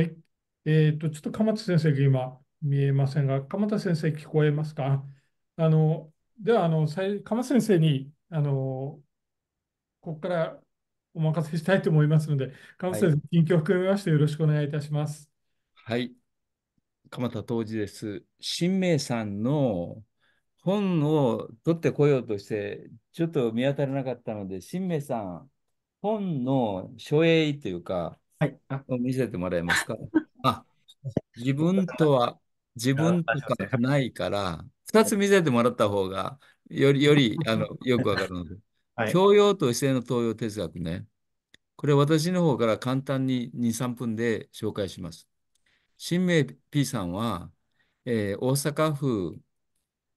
はい。えっと、ちょっと鎌田先生が今見えませんが、鎌田先生聞こえますかあの、では、あの、鎌田先生に、あの、ここからお任せしたいと思いますので、鎌田先生、近況を含めましてよろしくお願いいたします。はい。鎌田当時です。新明さんの本を取ってこようとして、ちょっと見当たらなかったので、新明さん、本の書影というか、はい。あ、見せてもらえますか。あ、自分とは、自分とかないから、2つ見せてもらった方が、より、より、あの、よくわかるので。はい、教養と異性の東洋哲学ね。これ私の方から簡単に2、3分で紹介します。新名 P さんは、えー、大阪府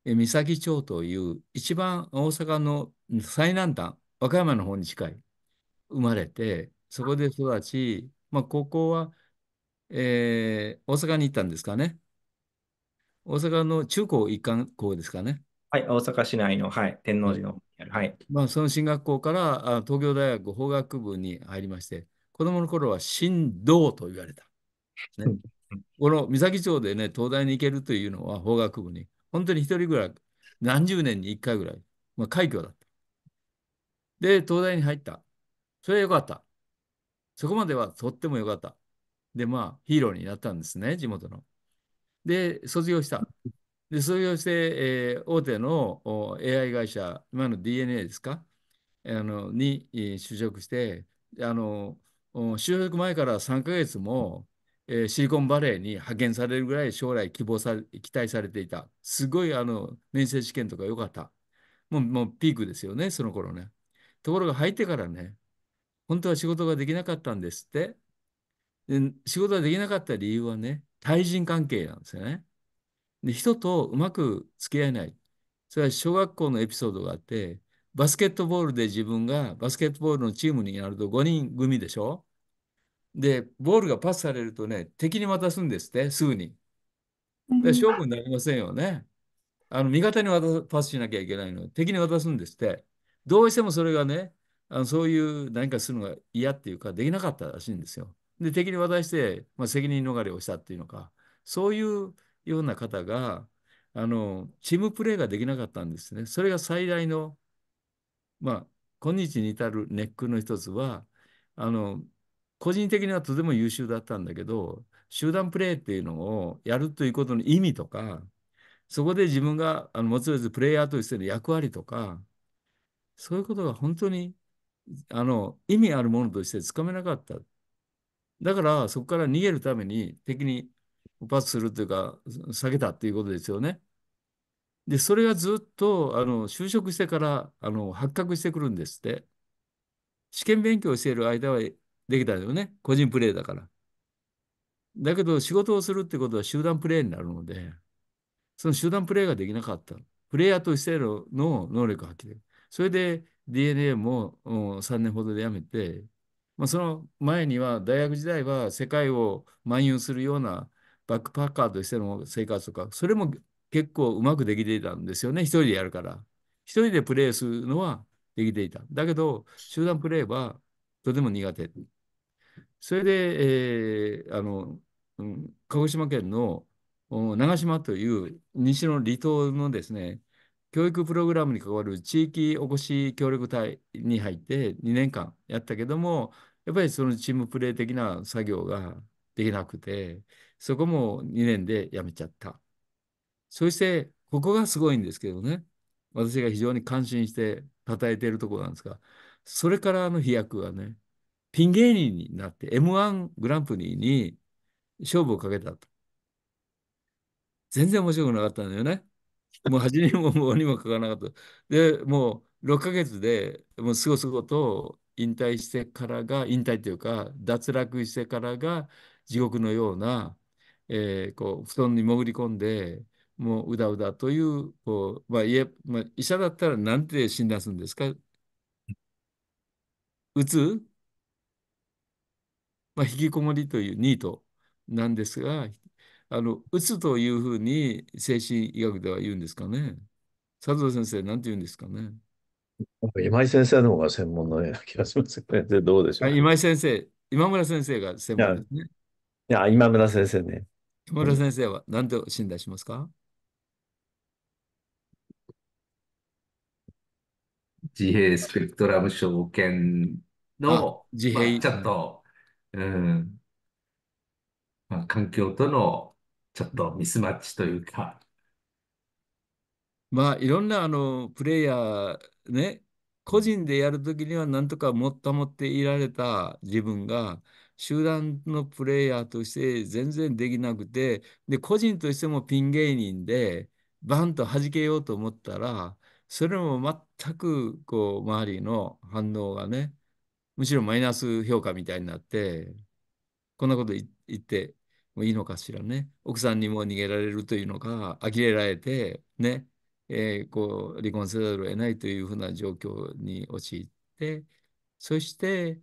三崎町という一番大阪の最南端、和歌山の方に近い、生まれて、そこで育ち、まあ、高校は、えー、大阪に行ったんですかね。大阪の中高一貫校ですかね。はい、大阪市内の、はい、天王寺の、はい。まあ、その進学校からあ東京大学法学部に入りまして、子供の頃は神道と言われた。ね、この三崎町でね、東大に行けるというのは法学部に、本当に一人ぐらい、何十年に一回ぐらい、まあ、快挙だった。で、東大に入った。それはよかった。そこまではとっても良かった。で、まあ、ヒーローになったんですね、地元の。で、卒業した。で、卒業して、えー、大手の AI 会社、今の DNA ですかあのに就職して、あの、就職前から3ヶ月も、えー、シリコンバレーに派遣されるぐらい将来希望され期待されていた。すごいあの面接試験とか良かった。もうもうピークですよね、その頃ね。ところが入ってからね、本当は仕事ができなかったんですって。で仕事ができなかった理由はね、対人関係なんですよね。で、人とうまく付き合えない。それは小学校のエピソードがあって、バスケットボールで自分がバスケットボールのチームになると5人組でしょで、ボールがパスされるとね、敵に渡すんですって、すぐに。で、勝負になりませんよね。あの味方に渡すパスしなきゃいけないの敵に渡すんですって。どうしてもそれがね、あそういう何かするのが嫌っていうかできなかったらしいんですよ。で敵に渡して、まあ、責任逃れをしたっていうのかそういうような方があのチームプレーができなかったんですね。それが最大の、まあ、今日に至るネックの一つはあの個人的にはとても優秀だったんだけど集団プレーっていうのをやるということの意味とかそこで自分があのもつれずプレイヤーとしての役割とかそういうことが本当にあの意味あるものとしてつかめなかった。だからそこから逃げるために敵に罰するというか下げたっていうことですよね。でそれがずっとあの就職してからあの発覚してくるんですって。試験勉強している間はできたよね個人プレーだから。だけど仕事をするってことは集団プレーになるのでその集団プレーができなかった。プレイヤーとしての能力を発揮できる。それで DNA も、3年ほどでやめて、まあ、その前には大学時代は世界を漫遊するようなバックパッカーとしての生活とかそれも結構うまくできていたんですよね一人でやるから一人でプレーするのはできていただけど集団プレーはとても苦手それで、えー、あの、うん、鹿児島県の長島という西の離島のですね教育プログラムに関わる地域おこし協力隊に入って2年間やったけども、やっぱりそのチームプレー的な作業ができなくて、そこも2年で辞めちゃった。そして、ここがすごいんですけどね、私が非常に感心して称えているところなんですが、それからの飛躍はね、ピン芸人になって M1 グランプリに勝負をかけたと。全然面白くなかったんだよね。もう恥にも棒にもかかなかった。で、もう6ヶ月でもうすごすごと引退してからが、引退というか、脱落してからが地獄のような、えー、こう布団に潜り込んで、もううだうだというこう、まあいえまあ、医者だったら何て診断するんですかうつ、まあ、引きこもりというニートなんですが、引あのうつというふうに精神医学では言うんですかね。佐藤先生、なんて言うんですかね。今井先生の方が専門のような気がしますけど、どうでしょう、ね、今井先生、今村先生が専門ですね。いや、いや今村先生ね。今村先生は何と診断しますか、自閉スペクトラム症犬の、自閉、まあ、ちょっと、うんまあ、環境とのちょっとミスマッチというか。まあ、いろんなあのプレイヤーね、個人でやるときにはなんとかもっともっていられた自分が、集団のプレイヤーとして全然できなくて、で、個人としてもピン芸人で、バンと弾けようと思ったら、それも全くこう周りの反応がね、むしろマイナス評価みたいになって、こんなこと言っていいのかしらね。奥さんにも逃げられるというのか、呆れられて、ね、えー、こう、離婚せざるを得ないというふうな状況に陥って、そして、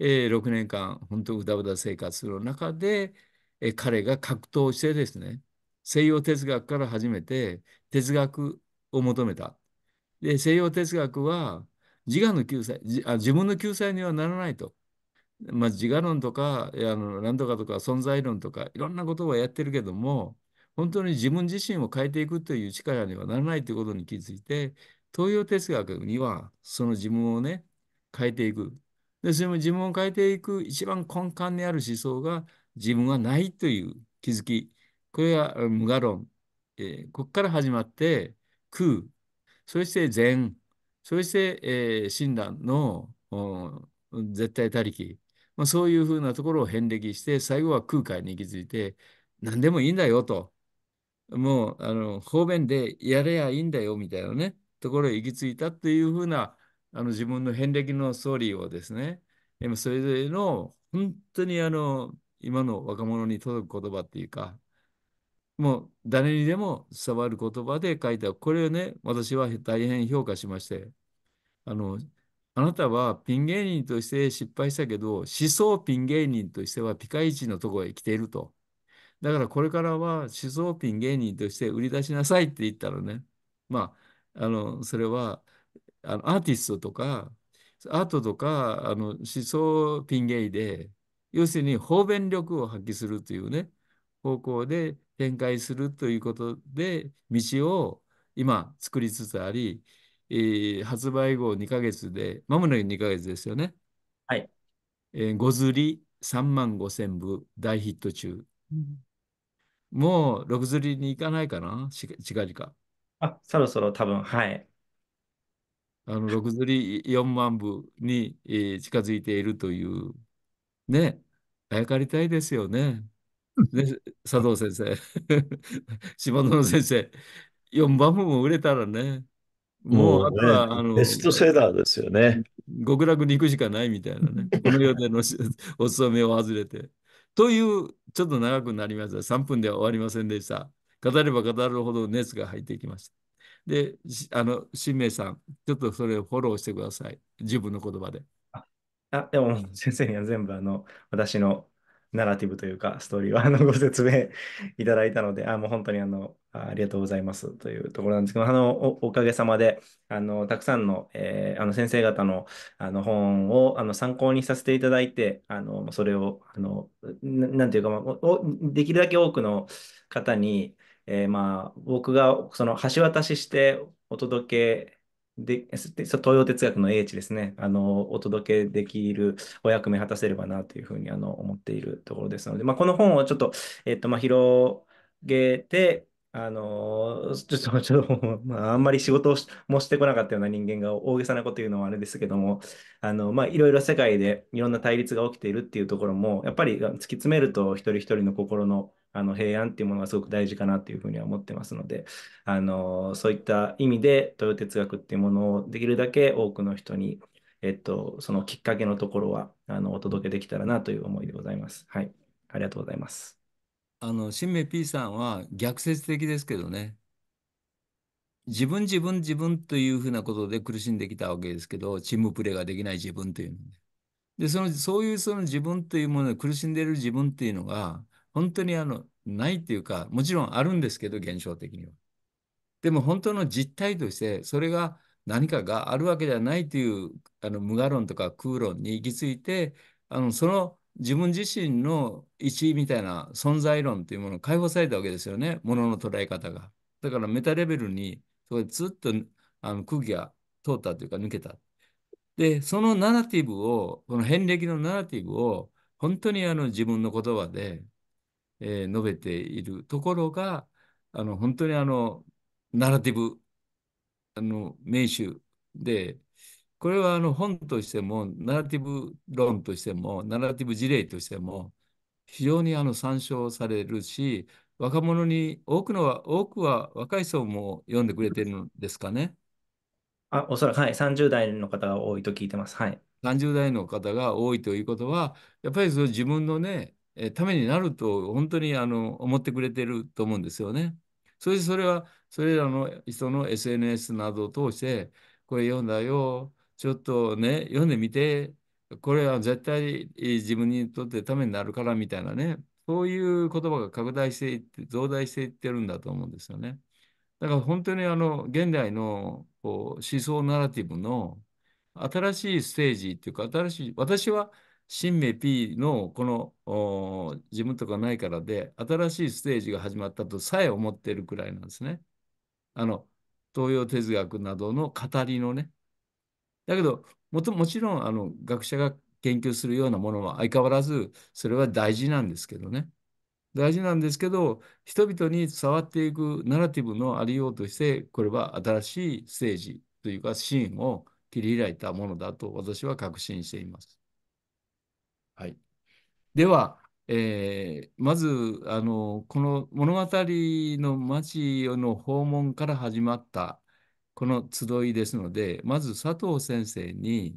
えー、6年間、本当、うだうだ生活する中で、えー、彼が格闘してですね、西洋哲学から始めて、哲学を求めた。で、西洋哲学は、自我の救済、あ自分の救済にはならないと。まあ、自我論とかあの何とかとか存在論とかいろんなことをやってるけども本当に自分自身を変えていくという力にはならないということに気づいて東洋哲学にはその自分をね変えていくでそれも自分を変えていく一番根幹にある思想が自分はないという気づきこれが無我論、えー、ここから始まって空そして禅そして、えー、親鸞の絶対他力まあ、そういうふうなところを遍歴して最後は空海に行き着いて何でもいいんだよともうあの方便でやれやいいんだよみたいなねところへ行き着いたというふうなあの自分の遍歴のストーリーをですねもそれぞれの本当にあの今の若者に届く言葉っていうかもう誰にでも伝わる言葉で書いたこれをね私は大変評価しましてあのあなたはピン芸人として失敗したけど、思想ピン芸人としてはピカイチのところへ来ていると。だからこれからは思想ピン芸人として売り出しなさいって言ったらね、まあ、あの、それは、あの、アーティストとか、アートとか、あの、思想ピン芸で、要するに方便力を発揮するというね、方向で展開するということで、道を今作りつつあり、えー、発売後2ヶ月で、まもなく2ヶ月ですよね。はい。えー、ごずり3万5千部大ヒット中。うん、もう6ずりに行かないかな近々。あ、そろそろ多分、はい。あの、6ずり4万部に、えー、近づいているという、ね、あやかりたいですよね。ね、佐藤先生、下野先生、4万部も売れたらね、もう、ね、あのベストセラーですよね。極楽に行くしかないみたいなね。この世でのお勤めを外れて。という、ちょっと長くなりました。3分では終わりませんでした。語れば語るほど熱が入ってきました。で、あの、新明さん、ちょっとそれをフォローしてください。自分の言葉で。あ、でも先生には全部あの、私のナラティブというか、ストーリーはあのご説明いただいたので、あもう本当にあのありがとうございますというところなんですけど、あのおかげさまであのたくさんの,、えー、あの先生方のあの本をあの参考にさせていただいて、あのそれをあのなんていうか、まあ、おできるだけ多くの方に、えー、まあ、僕がその橋渡ししてお届けで、東洋哲学の英知ですね、あの、お届けできるお役目果たせればなというふうにあの思っているところですので、まあ、この本をちょっと、えっと、まあ、広げて、あのちょっと、ちょっと、まあ、あんまり仕事をもしてこなかったような人間が大げさなこと言うのはあれですけども、あの、まあ、いろいろ世界でいろんな対立が起きているっていうところも、やっぱり突き詰めると一人一人の心のあの平安っていうものがすごく大事かなというふうには思ってますので、あのそういった意味で豊哲学っていうものをできるだけ多くの人に、えっと、そのきっかけのところはあのお届けできたらなという思いでございます。はい、ありがとうございます。あの新明 P さんは逆説的ですけどね自分自分自分というふうなことで苦しんできたわけですけどチームプレーができない自分というのでそのそういうその自分というもので苦しんでいる自分というのが本当にあのないっていうか、もちろんあるんですけど、現象的には。でも本当の実態として、それが何かがあるわけじゃないというあの無我論とか空論に行き着いて、あのその自分自身の一位みたいな存在論というものを解放されたわけですよね、ものの捉え方が。だからメタレベルに、そこでずっとあの空気が通ったというか抜けた。で、そのナラティブを、この遍歴のナラティブを、本当にあの自分の言葉でえー、述べているところが、あの本当にあのナラティブあの名手で、これはあの本としても、ナラティブ論としても、ナラティブ事例としても、非常にあの参照されるし、若者に多くのは、多くは若い層も読んでくれてるんですかね。あ、おそらく、はい、30代の方が多いと聞いてます。はい。30代の方が多いということは、やっぱりその自分のね、えためになると本当にあの思ってくれてると思うんですよね。そしてそれはそれらの人の SNS などを通してこれ読んだよちょっとね読んでみてこれは絶対自分にとってためになるからみたいなねそういう言葉が拡大していって増大していってるんだと思うんですよね。だから本当にあの現代のこう思想ナラティブの新しいステージっていうか新しい私は新名 P のこの自分とかないからで新しいステージが始まったとさえ思ってるくらいなんですね。あの東洋哲学などの語りのね。だけどももちろんあの学者が研究するようなものは相変わらずそれは大事なんですけどね。大事なんですけど人々に伝わっていくナラティブのありようとしてこれは新しいステージというかシーンを切り開いたものだと私は確信しています。はい、では、えー、まずあのこの物語の町の訪問から始まったこの集いですのでまず佐藤先生に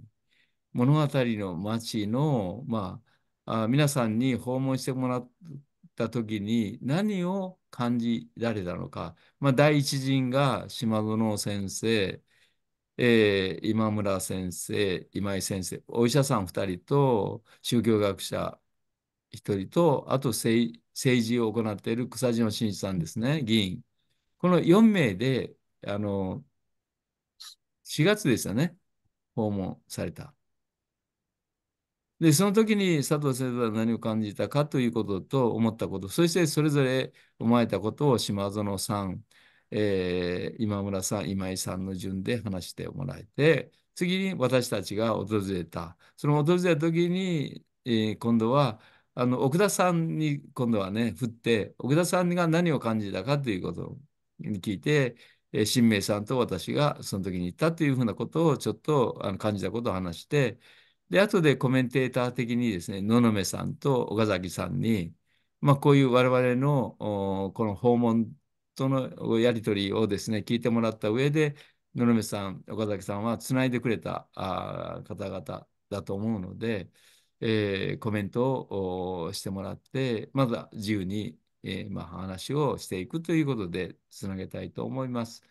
物語の町の、まあ、あ皆さんに訪問してもらった時に何を感じられたのか、まあ、第一陣が島園先生えー、今村先生、今井先生、お医者さん2人と宗教学者1人と、あと政治を行っている草島真一さんですね、議員。この4名で、あの、4月でしたね、訪問された。で、その時に佐藤先生は何を感じたかということと思ったこと、そしてそれぞれ思われたことを島園さん、えー、今村さん、今井さんの順で話してもらえて、次に私たちが訪れた。その訪れた時に、えー、今度は、あの奥田さんに今度はね振って奥田さんが何を感じたかということに聞いて、えー、新明さんと私がその時に言ったというふうなことをちょっとあの感じたことを話してで後でコメンテーター的にですね野々目さんと岡崎さんに、まあ、こういう我々のこの訪問とのやり取りをですね、聞いてもらった上で、野々目さん、岡崎さんはつないでくれたあ方々だと思うので、えー、コメントをしてもらって、まだ自由に、えーまあ、話をしていくということでつなげたいと思います。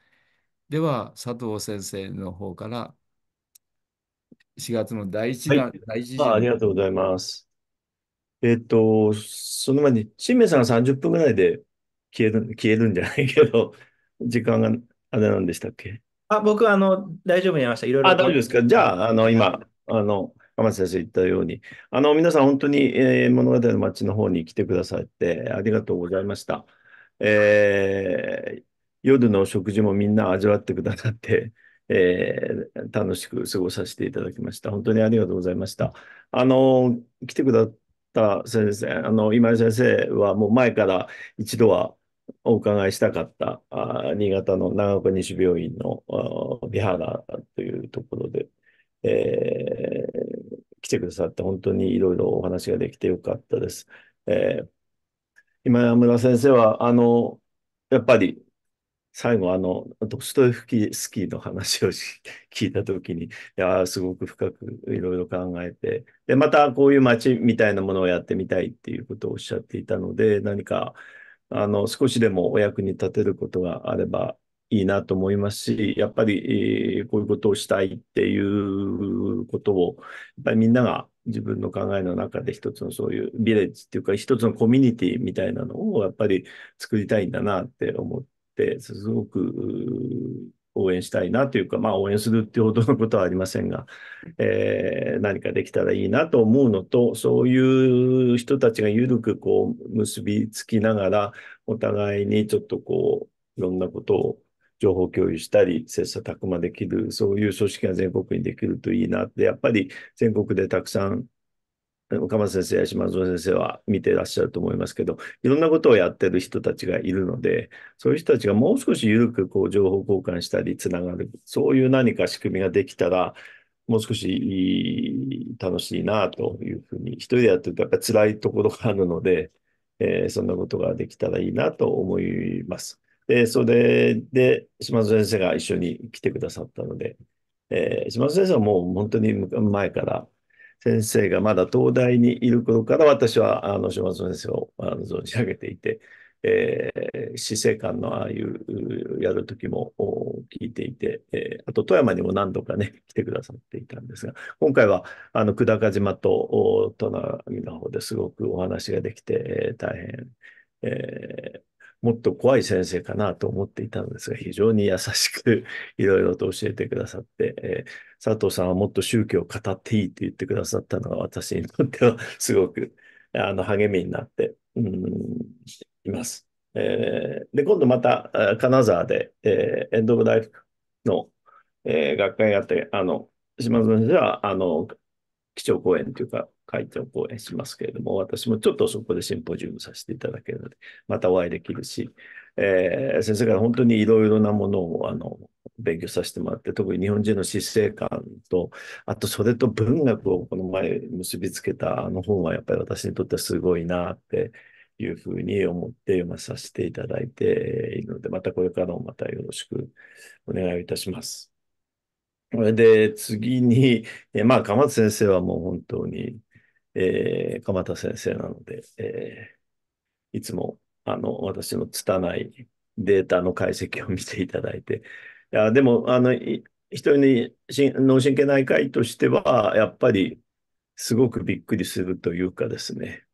では、佐藤先生の方から4月の第1弾、はい、第1弾あ。ありがとうございます。えっ、と、その前に、新明さんが30分ぐらいで消える、消えるんじゃないけど、時間があれなんでしたっけあ、僕、あの、大丈夫になりました。いろいろ。あ、大丈夫ですか。じゃあ、あの、今、あの、浜瀬先生言ったように、あの、皆さん本当に、えー、物語の街の方に来てくださってありがとうございました。えー、夜の食事もみんな味わってくださって、えー、楽しく過ごさせていただきました。本当にありがとうございました。あの、来てくだ先生、あの、今井先生はもう前から一度はお伺いしたかったあ新潟の長岡西病院の美原というところで、えー、来てくださって本当にいろいろお話ができてよかったです。えー、今村先生はあのやっぱり最後、あの、ドストエフスキーの話を聞いた時に、いや、すごく深くいろいろ考えて、で、またこういう街みたいなものをやってみたいっていうことをおっしゃっていたので、何か、あの、少しでもお役に立てることがあればいいなと思いますし、やっぱり、えー、こういうことをしたいっていうことを、やっぱりみんなが自分の考えの中で一つのそういうビレッジっていうか、一つのコミュニティみたいなのをやっぱり作りたいんだなって思って、、すごく応援したいなというか、まあ応援するってほどのことはありませんが、えー、何かできたらいいなと思うのと、そういう人たちが緩くこう結びつきながら、お互いにちょっとこう、いろんなことを情報共有したり、切磋琢磨できる、そういう組織が全国にできるといいなって、やっぱり全国でたくさん岡本先生や島園先生は見てらっしゃると思いますけど、いろんなことをやってる人たちがいるので、そういう人たちがもう少し緩くこう情報交換したりつながる、そういう何か仕組みができたら、もう少し楽しいなというふうに、一人でやってるとやっぱり辛いところがあるので、えー、そんなことができたらいいなと思います。で、それで島園先生が一緒に来てくださったので、えー、島園先生はもう本当に前から先生がまだ東大にいる頃から私はあの島津先生をあの存じ上げていて、えー、死生観のああいうやる時も聞いていて、えー、あと富山にも何度かね、来てくださっていたんですが、今回はあの久高島と都内の方ですごくお話ができて、えー、大変、えー、もっと怖い先生かなと思っていたのですが、非常に優しくいろいろと教えてくださって、えー、佐藤さんはもっと宗教を語っていいって言ってくださったのが私にとってはすごくあの励みになって、うん、います。えー、で、今度また金沢で、えー、エンド・オブ・ライフの、えー、学会があって、あの、島津先生は、あの、基調講演というか、会長講演しますけれども、私もちょっとそこでシンポジウムさせていただけるので、またお会いできるし、えー、先生から本当にいろいろなものを、あの、勉強させてもらって、特に日本人の死生観と、あとそれと文学をこの前結びつけたあの本はやっぱり私にとってはすごいなっていうふうに思って読まさせていただいているので、またこれからもまたよろしくお願いをいたします。それで次に、えまあ、鎌田先生はもう本当に、えー、鎌田先生なので、えー、いつもあの私の拙いデータの解析を見ていただいて、や、でも、あの、一人に脳神経内科医としては、やっぱり、すごくびっくりするというかですね、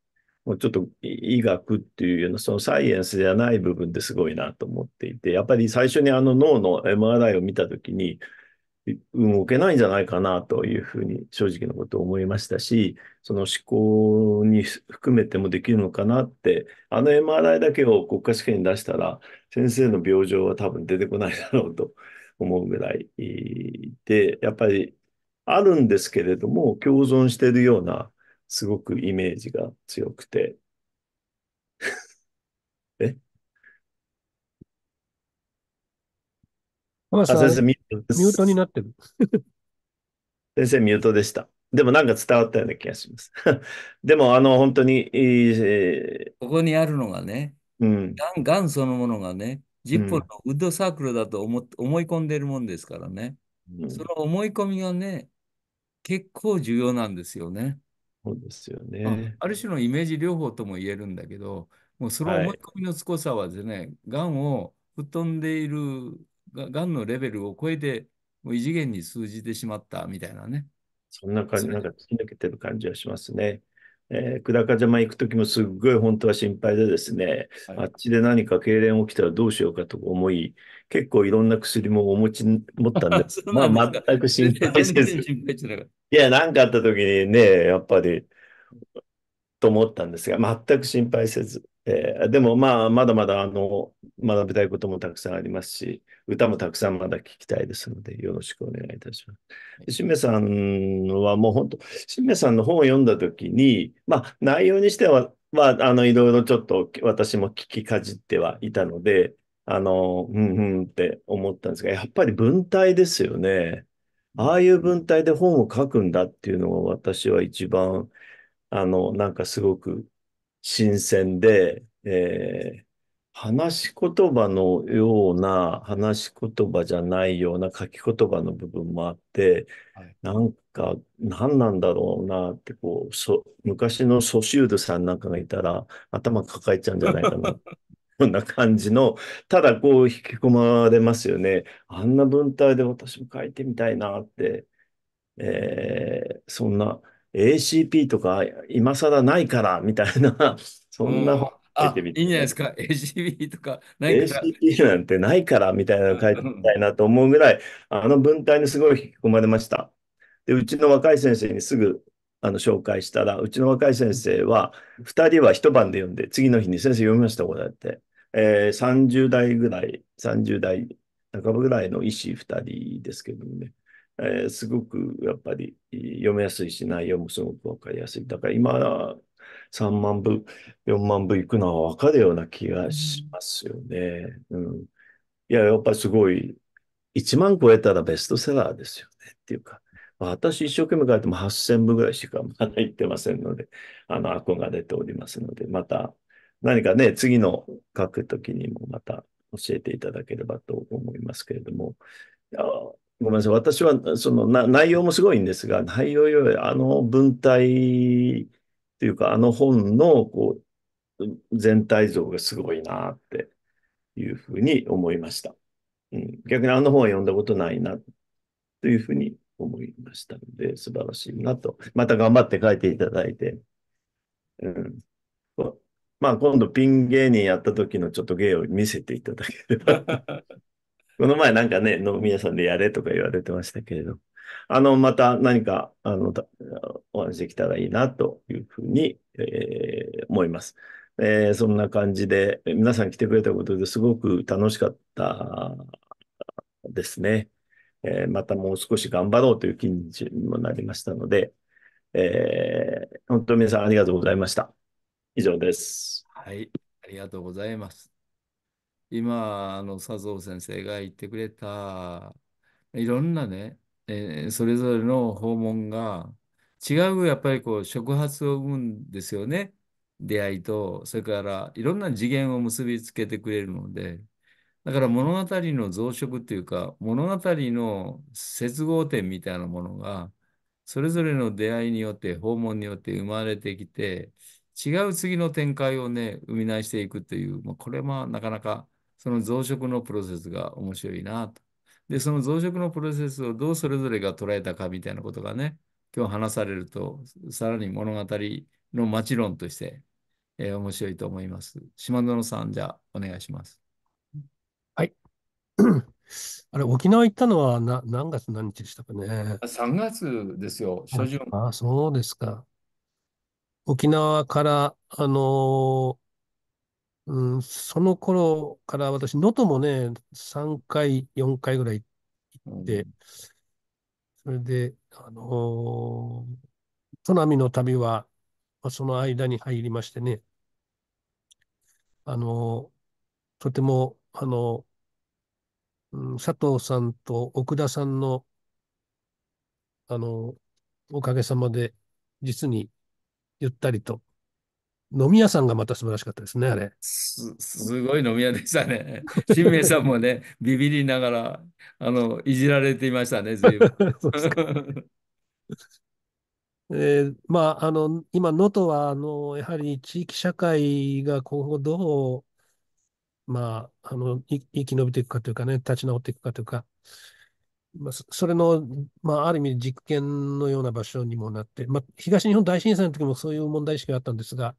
もうちょっと医学っていうような、そのサイエンスじゃない部分ですごいなと思っていて、やっぱり最初にあの脳の MRI を見たときに、動けないんじゃないかなというふうに正直なことを思いましたし、その思考に含めてもできるのかなって、あの MRI だけを国家試験に出したら、先生の病状は多分出てこないだろうと思うぐらいで、やっぱりあるんですけれども、共存しているような、すごくイメージが強くて。え浜田さん、先生ミュートになってる。先生、ミュートでした。でもなんか伝わったような気がします。でも、あの、本当に、えー、ここにあるのがね、うん、がん、がんそのものがね、10本のウッドサークルだと思,、思い込んでるもんですからね、うん、その思い込みがね、結構重要なんですよね。そうですよね。ある種のイメージ療法とも言えるんだけど、もうその思い込みの凄さはですね、はい、を吹っ飛んでいるが、がんのレベルを超えて、もう異次元に通じてしまったみたいなね。そんな感じ、なんか突き抜けてる感じがしますね。えー、久高島行くときもすっごい本当は心配でですね、はい、あっちで何か痙攣起きたらどうしようかと思い、結構いろんな薬もお持ち、持ったんです。まあ全く心配せず。いや、何かあったときにね、やっぱり、と思ったんですが、全く心配せず。えー、でもまあ、まだまだあの学びたいこともたくさんありますし、歌もたくさんまだ聞きたいですので、よろしくお願いいたします。しめさんはもう本当、しめさんの本を読んだ時に、まあ、内容にしては、まあ、あの、いろいろちょっと私も聞きかじってはいたので、あの、うんうんって思ったんですが、やっぱり文体ですよね。ああいう文体で本を書くんだっていうのが私は一番、あの、なんかすごく新鮮で、えー、話し言葉のような、話し言葉じゃないような書き言葉の部分もあって、はい、なんか、何なんだろうなって、こう、そ昔のソシュールさんなんかがいたら、頭抱えちゃうんじゃないかな。こんな感じの、ただこう引き込まれますよね。あんな文体で私も書いてみたいなって、えー、そんな ACP とか今更ないからみたいな、そんな本書いてみて。いいんじゃないですか。ACP とかないから。ACP なんてないからみたいなの書いてみたいなと思うぐらい、あの文体にすごい引き込まれました。で、うちの若い先生にすぐあの紹介したら、うちの若い先生は、2人は一晩で読んで、次の日に先生読みました、こうやって。えー、30代ぐらい、30代半ばぐらいの医師2人ですけどもね。えー、すごくやっぱり読みやすいし、内容もすごくわかりやすい。だから今、3万部、4万部いくのはわかるような気がしますよね。うん。いや、やっぱりすごい、1万超えたらベストセラーですよねっていうか、私一生懸命書いても8000部ぐらいしかまだ行ってませんので、あの、憧れておりますので、また何かね、次の書くときにもまた教えていただければと思いますけれども、ごめんなさい。私は、そのな、内容もすごいんですが、内容より、あの文体というか、あの本の、こう、全体像がすごいなっていうふうに思いました。うん、逆にあの本は読んだことないな、というふうに思いましたので、素晴らしいなと。また頑張って書いていただいて。うん。まあ、今度ピン芸人やった時のちょっと芸を見せていただければ この前なんかね、の皆さんでやれとか言われてましたけれど、あの、また何か、あの、お話できたらいいなというふうに、えー、思います。えー、そんな感じで、皆さん来てくれたことですごく楽しかったですね。えー、またもう少し頑張ろうという気にもなりましたので、えー、本当に皆さんありがとうございました。以上です。はい、ありがとうございます。今、あの、佐藤先生が言ってくれた、いろんなね、えーそれぞれの訪問が、違う、やっぱりこう、触発を生むんですよね。出会いと、それからいろんな次元を結びつけてくれるので、だから物語の増殖っていうか、物語の接合点みたいなものが、それぞれの出会いによって、訪問によって生まれてきて、違う次の展開をね、生み出していくという、まあ、これはなかなかその増殖のプロセスが面白いなと。で、その増殖のプロセスをどうそれぞれが捉えたかみたいなことがね、今日話されると、さらに物語のもちろんとして、えー、面白いと思います。島園さん、じゃあお願いします。はい。あれ、沖縄行ったのはな何月何日でしたかね。3月ですよ、初旬。あ、そうですか。沖縄から、あのーうん、その頃から私、能登もね、3回、4回ぐらい行って、それで、あのー、砺波の旅は、まあ、その間に入りましてね、あのー、とても、あのー、うん、佐藤さんと奥田さんの、あのおかげさまで、実にゆったりと飲み屋さんがまた素晴らしかったですね、あれ。すすごい飲み屋でしたね。新明さんもね、ビビりながら、あの、いじられていましたね、ぶん。えー、まあ、あの、今、能登は、あの、やはり地域社会が今後どう、まあ、あの、生き延びていくかというかね、立ち直っていくかというか、まあ、それの、まあ、ある意味実験のような場所にもなって、まあ、東日本大震災の時もそういう問題意識があったんですが、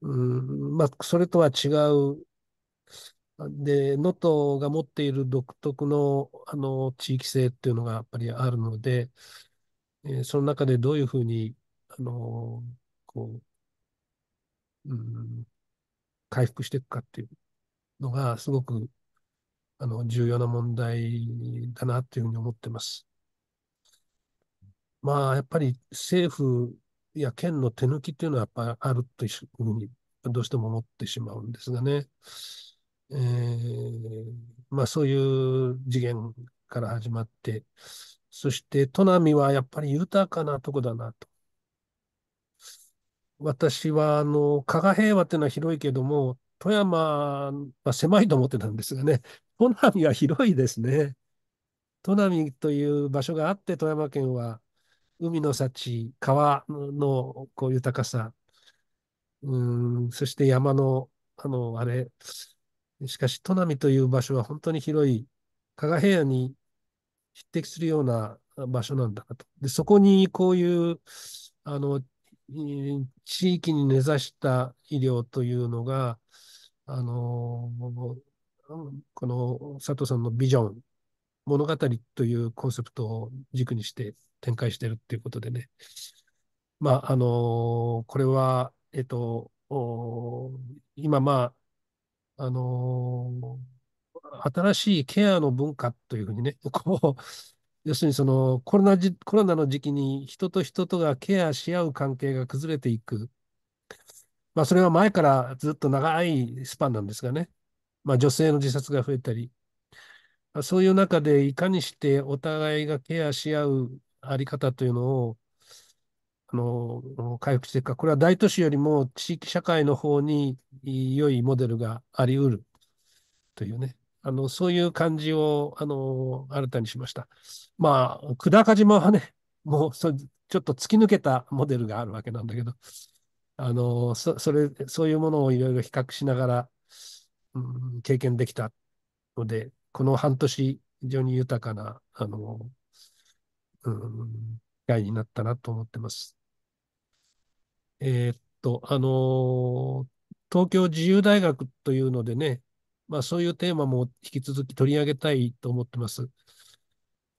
うんまあ、それとは違う。で、能登が持っている独特の、あの地域性っていうのがやっぱりあるので、えー、その中でどういうふうに、あのこう、うん、回復していくかっていうのがすごくあの重要な問題だなというふうに思ってます。まあ、やっぱり政府や県の手抜きというのはやっぱりあるというふうにどうしても思ってしまうんですがね、えー、まあ、そういう次元から始まって、そして砺波はやっぱり豊かなとこだなと。私はあの加賀平和というのは広いけども、富山は狭いと思ってたんですがね、砺波は広いですね。砺波という場所があって、富山県は海の幸、川のこう豊かさ、うん、そして山の、あの、あれ、しかし、砺波という場所は本当に広い、加賀平野に匹敵するような場所なんだと。で、そこにこういう、あの、地域に根ざした医療というのが、あの、この佐藤さんのビジョン、物語というコンセプトを軸にして展開してるっていうことでね。まあ、あのー、これは、えっと、今、まあ、あのー、新しいケアの文化というふうにね、こう、要するにそのコロナじ、コロナの時期に人と人とがケアし合う関係が崩れていく。まあ、それは前からずっと長いスパンなんですがね。まあ、女性の自殺が増えたり、まあ、そういう中でいかにしてお互いがケアし合うあり方というのをあの回復していくか、これは大都市よりも地域社会の方に良いモデルがあり得るというね、あのそういう感じをあの新たにしました。まあ、久高島はね、もうそちょっと突き抜けたモデルがあるわけなんだけど、あのそれそういうものをいろいろ比較しながら経験できたので、この半年、非常に豊かな、あの、うん、機会になったなと思ってます。えー、っと、あの東京自由大学というのでね、まあそういうテーマも引き続き取り上げたいと思ってます。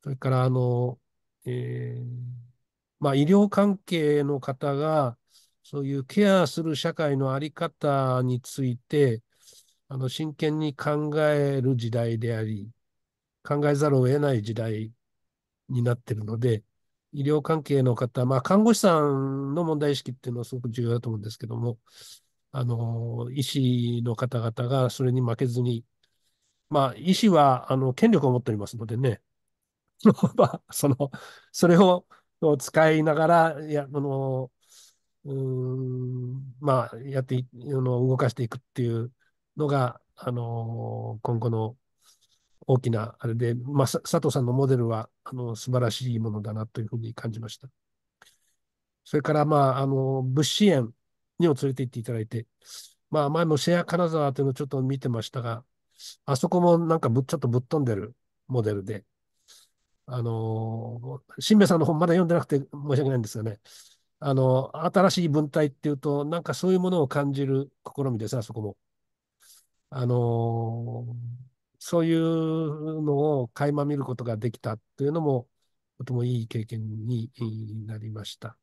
それから、あの、えー、まあ医療関係の方が、そういうケアする社会のあり方について、あの真剣に考える時代であり、考えざるを得ない時代になってるので、医療関係の方、まあ、看護師さんの問題意識っていうのはすごく重要だと思うんですけども、あの、医師の方々がそれに負けずに、まあ、医師は、あの、権力を持っておりますのでね、まあ、その、それを使いながら、や、あの、うん、まあ、やって、あの、動かしていくっていうのが、あのー、今後の大きなあれで、まあ、佐藤さんのモデルはあの素晴らしいものだなというふうに感じました。それから、まあ、あの物資園にも連れて行っていただいて、まあ、前もシェア金沢というのをちょっと見てましたが、あそこもなんかぶちょっとぶっ飛んでるモデルで、あのー、新兵衛さんの本まだ読んでなくて申し訳ないんですがね、あの、新しい文体っていうと、なんかそういうものを感じる試みです、あそこも。あのそういうのを垣間見ることができたというのも、とてもいい経験になりました。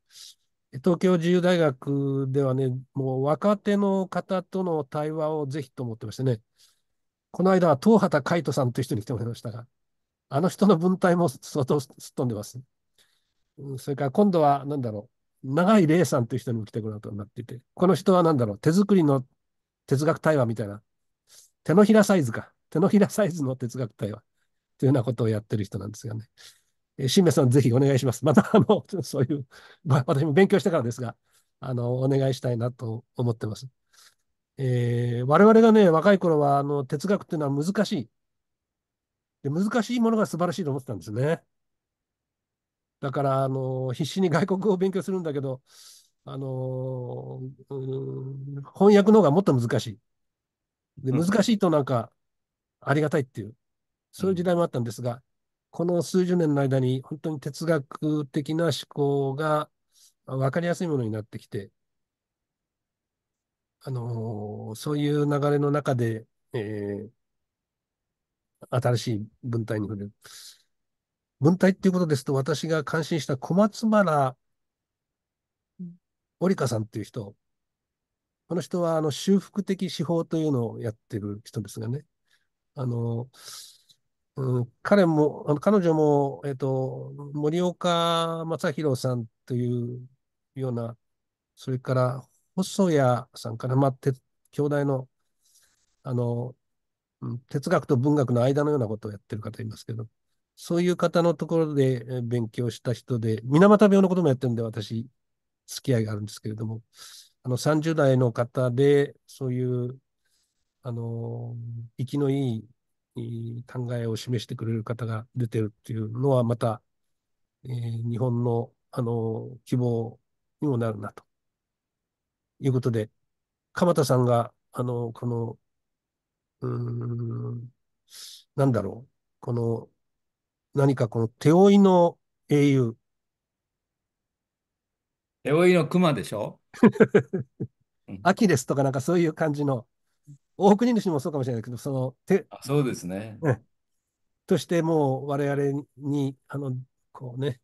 東京自由大学ではね、もう若手の方との対話をぜひと思ってましてね、この間は東畑海人さんという人に来てもらいましたが、あの人の文体も相当すっ飛んでます。それから今度は何だろう、長井玲さんという人にも来てくれるとなっていて、この人は何だろう、手作りの哲学対話みたいな手のひらサイズか。手のひらサイズの哲学対話。というようなことをやってる人なんですよね。えー、新名さん、ぜひお願いします。また、あの、そういう、まあ、私も勉強してからですが、あの、お願いしたいなと思ってます。えー、我々がね、若い頃は、あの、哲学っていうのは難しい。で難しいものが素晴らしいと思ってたんですね。だから、あの、必死に外国語を勉強するんだけど、あの、うん、翻訳の方がもっと難しい。で、難しいとなんか、ありがたいっていう、そういう時代もあったんですが、この数十年の間に本当に哲学的な思考が分かりやすいものになってきて、あのーそういう流れの中で、えー新しい文体に触れる。文体っていうことですと、私が感心した小松原織香さんっていう人この人はあの修復的手法というのをやってる人ですがね。あの、うん、彼も、あの彼女も、えっ、ー、と、森岡正宏さんというような、それから細谷さんから、まあ、て兄弟の、あの、哲学と文学の間のようなことをやってる方いますけど、そういう方のところで勉強した人で、水俣病のこともやってるんで、私、付き合いがあるんですけれども、あの30代の方で、そういう、あの、生きのいい考えを示してくれる方が出てるっていうのは、また、えー、日本の、あの、希望にもなるな、ということで、鎌田さんが、あの、この、うん、なんだろう、この、何かこの手負いの英雄。手負いの熊でしょアキレスとかなんかそういう感じの、大国主もそうかもしれないけど、その手、そうですね、うん。としてもう我々に、あの、こうね、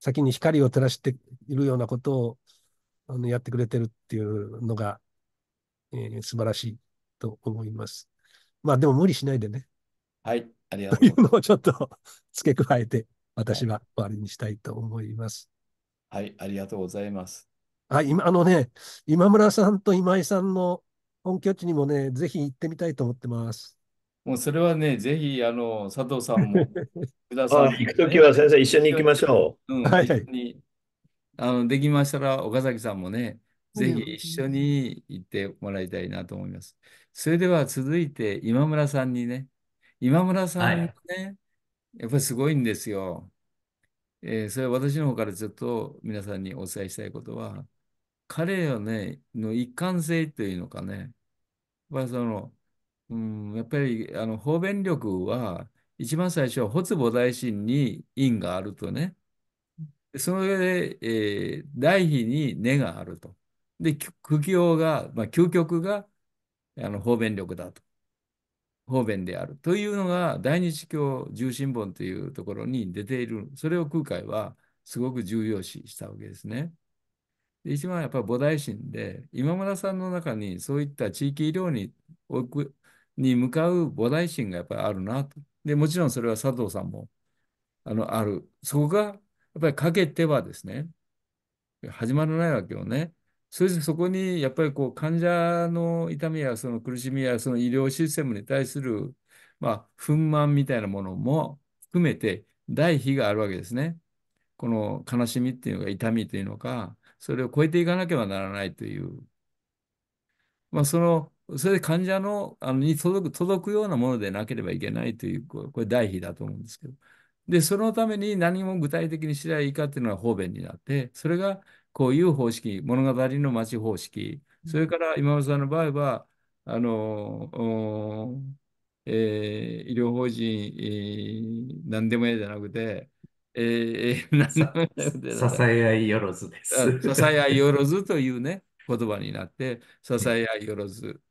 先に光を照らしているようなことをあのやってくれてるっていうのが、えー、素晴らしいと思います。まあでも無理しないでね。はい、ありがとう。というのをちょっと付け加えて、私は終わりにしたいと思います。はい、ありがとうございます。あ、今、あのね、今村さんと今井さんの本拠地にもね、ぜひ行ってみたいと思ってます。もうそれはね、ぜひ、あの、佐藤さんも、ください、行くときは先生、一緒に行きましょう。うん、はいい、に。あの、できましたら、岡崎さんもね、ぜひ一緒に行ってもらいたいなと思います。それでは続いて、今村さんにね、今村さんね、はやっぱりすごいんですよ。えー、それは私の方からちょっと皆さんにお伝えしたいことは、彼はね、の一貫性というのかね、やっぱりその、うん、やっぱりあの方便力は、一番最初は発母大臣に因があるとね、その上で、えー、大悲に根があると。で、苦行が、まあ、究極があの方便力だと。方便であるというのが大日教重心本というところに出ている、それを空海はすごく重要視したわけですね。一番やっぱり菩提心で、今村さんの中にそういった地域医療にに向かう菩提心がやっぱりあるなと。で、もちろんそれは佐藤さんもあのある。そこがやっぱりかけてはですね、始まらないわけよね。それでそこにやっぱりこう患者の痛みやその苦しみやその医療システムに対するまあ憤懣みたいなものも含めて代比があるわけですね。この悲しみっていうのが痛みというのかそれを超えていかなければならないという、まあ、その、それで患者のあのに届く届くようなものでなければいけないという、これ、代悲だと思うんですけど、で、そのために何も具体的にしゃいいかっていうのが方便になって、それがこういう方式、物語の町方式、それから今村さんの場合は、あの、えー、医療法人、えー、何でもええじゃなくて、えー、支え合いよろずです。支え合いよろずというね、言葉になって、支え合いよろず、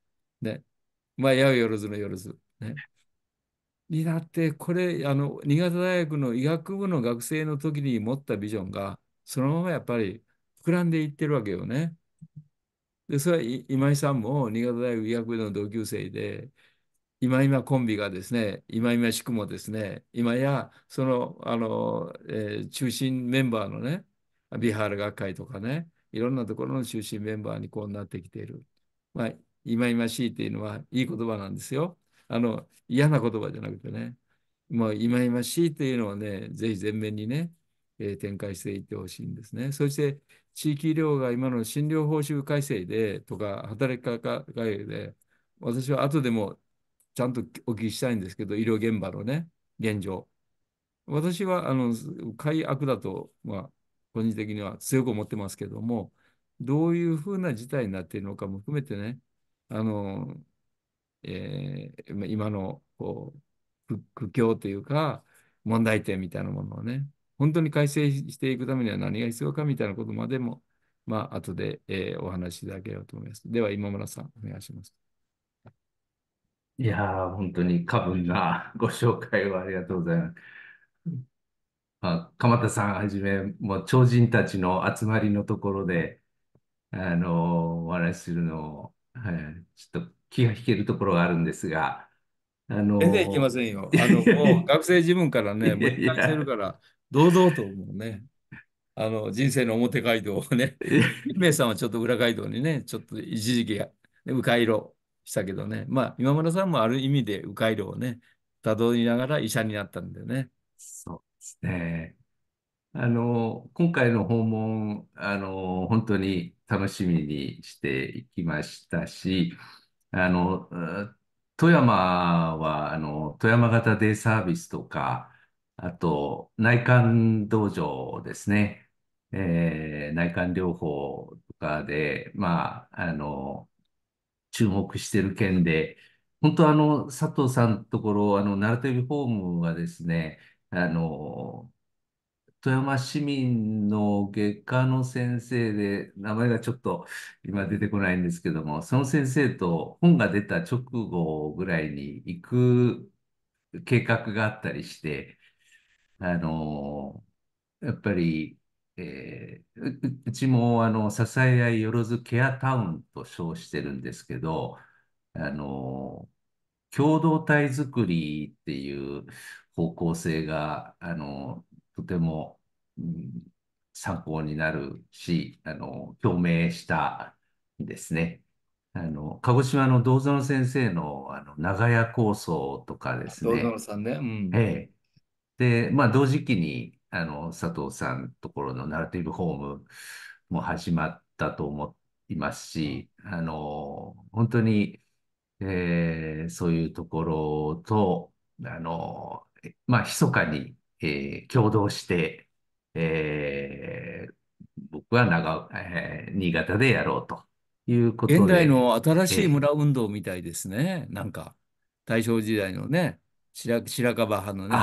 ね、まあ、やうよろずのよろず、ね。になって、これ、あの、新潟大学の医学部の学生の時に持ったビジョンが、そのままやっぱり膨らんでいってるわけよね。で、それは今井さんも新潟大学医学部の同級生で、今今コンビがですね、今今しくもですね、今やその、あの、えー、中心メンバーのね、ビハール学会とかね、いろんなところの中心メンバーにこうなってきている。まあ、今今しいっていうのはいい言葉なんですよ。あの、嫌な言葉じゃなくてね、もう今今しいっていうのはね、ぜひ前面にね、えー、展開していってほしいんですね。そして地域医療が今の診療報酬改正でとか働き方改革で、私は後でもちゃんとお聞きしたいんですけど、医療現場のね、現状。私は、あの、快悪だと、まあ、個人的には強く思ってますけども、どういうふうな事態になっているのかも含めてね、あの、えー、今のこう苦境というか、問題点みたいなものをね、本当に改正していくためには何が必要かみたいなことまでも、まあ、後で、えー、お話しいただければと思います。では、今村さん、お願いします。いやー、本当に過分なご紹介をありがとうございます。まあ、鎌田さんはじめ、もう超人たちの集まりのところで、あのお話しするのを、はい、ちょっと気が引けるところがあるんですが、あ全然いけませんよ。あの、もう学生自分からね、いもうや一してるから、堂々と思うね、あの、人生の表街道をね、いや、さんはちょっと裏街道にね、ちょっと一時期、ね、迂回路したけどね、まあ、今村さんもある意味で迂回路をね、たどりながら医者になったんだよね。そうですね。あの、今回の訪問、あの、本当に楽しみにしていきましたし、あの、富山は、あの、富山型デイサービスとか、あと、内観道場ですね。えー、内観療法とかで、まあ、あの、注目してる件で、本当あの、佐藤さんのところ、あの、ナラティホームはですね、あの、富山市民の外科の先生で、名前がちょっと今出てこないんですけども、その先生と本が出た直後ぐらいに行く計画があったりして、あの、やっぱりえー、うちもあの支え合いよろずケアタウンと称してるんですけど、あの共同体づくりっていう方向性があのとても、うん、参考になるし、あの共鳴したんですね。あの鹿児島の道園先生の、あの長屋構想とかですね。道園さんね。うん、ええで、まあ、同時期にあの、佐藤さんところのナラティブホームも始まったと思いますし、あの、本当に、えー、そういうところと、あの、まあ、密かに、えー、共同して、えー、僕は長、えー、新潟でやろうということで。現代の新しい村運動みたいですね、えー、なんか、大正時代のね、白樺派のね、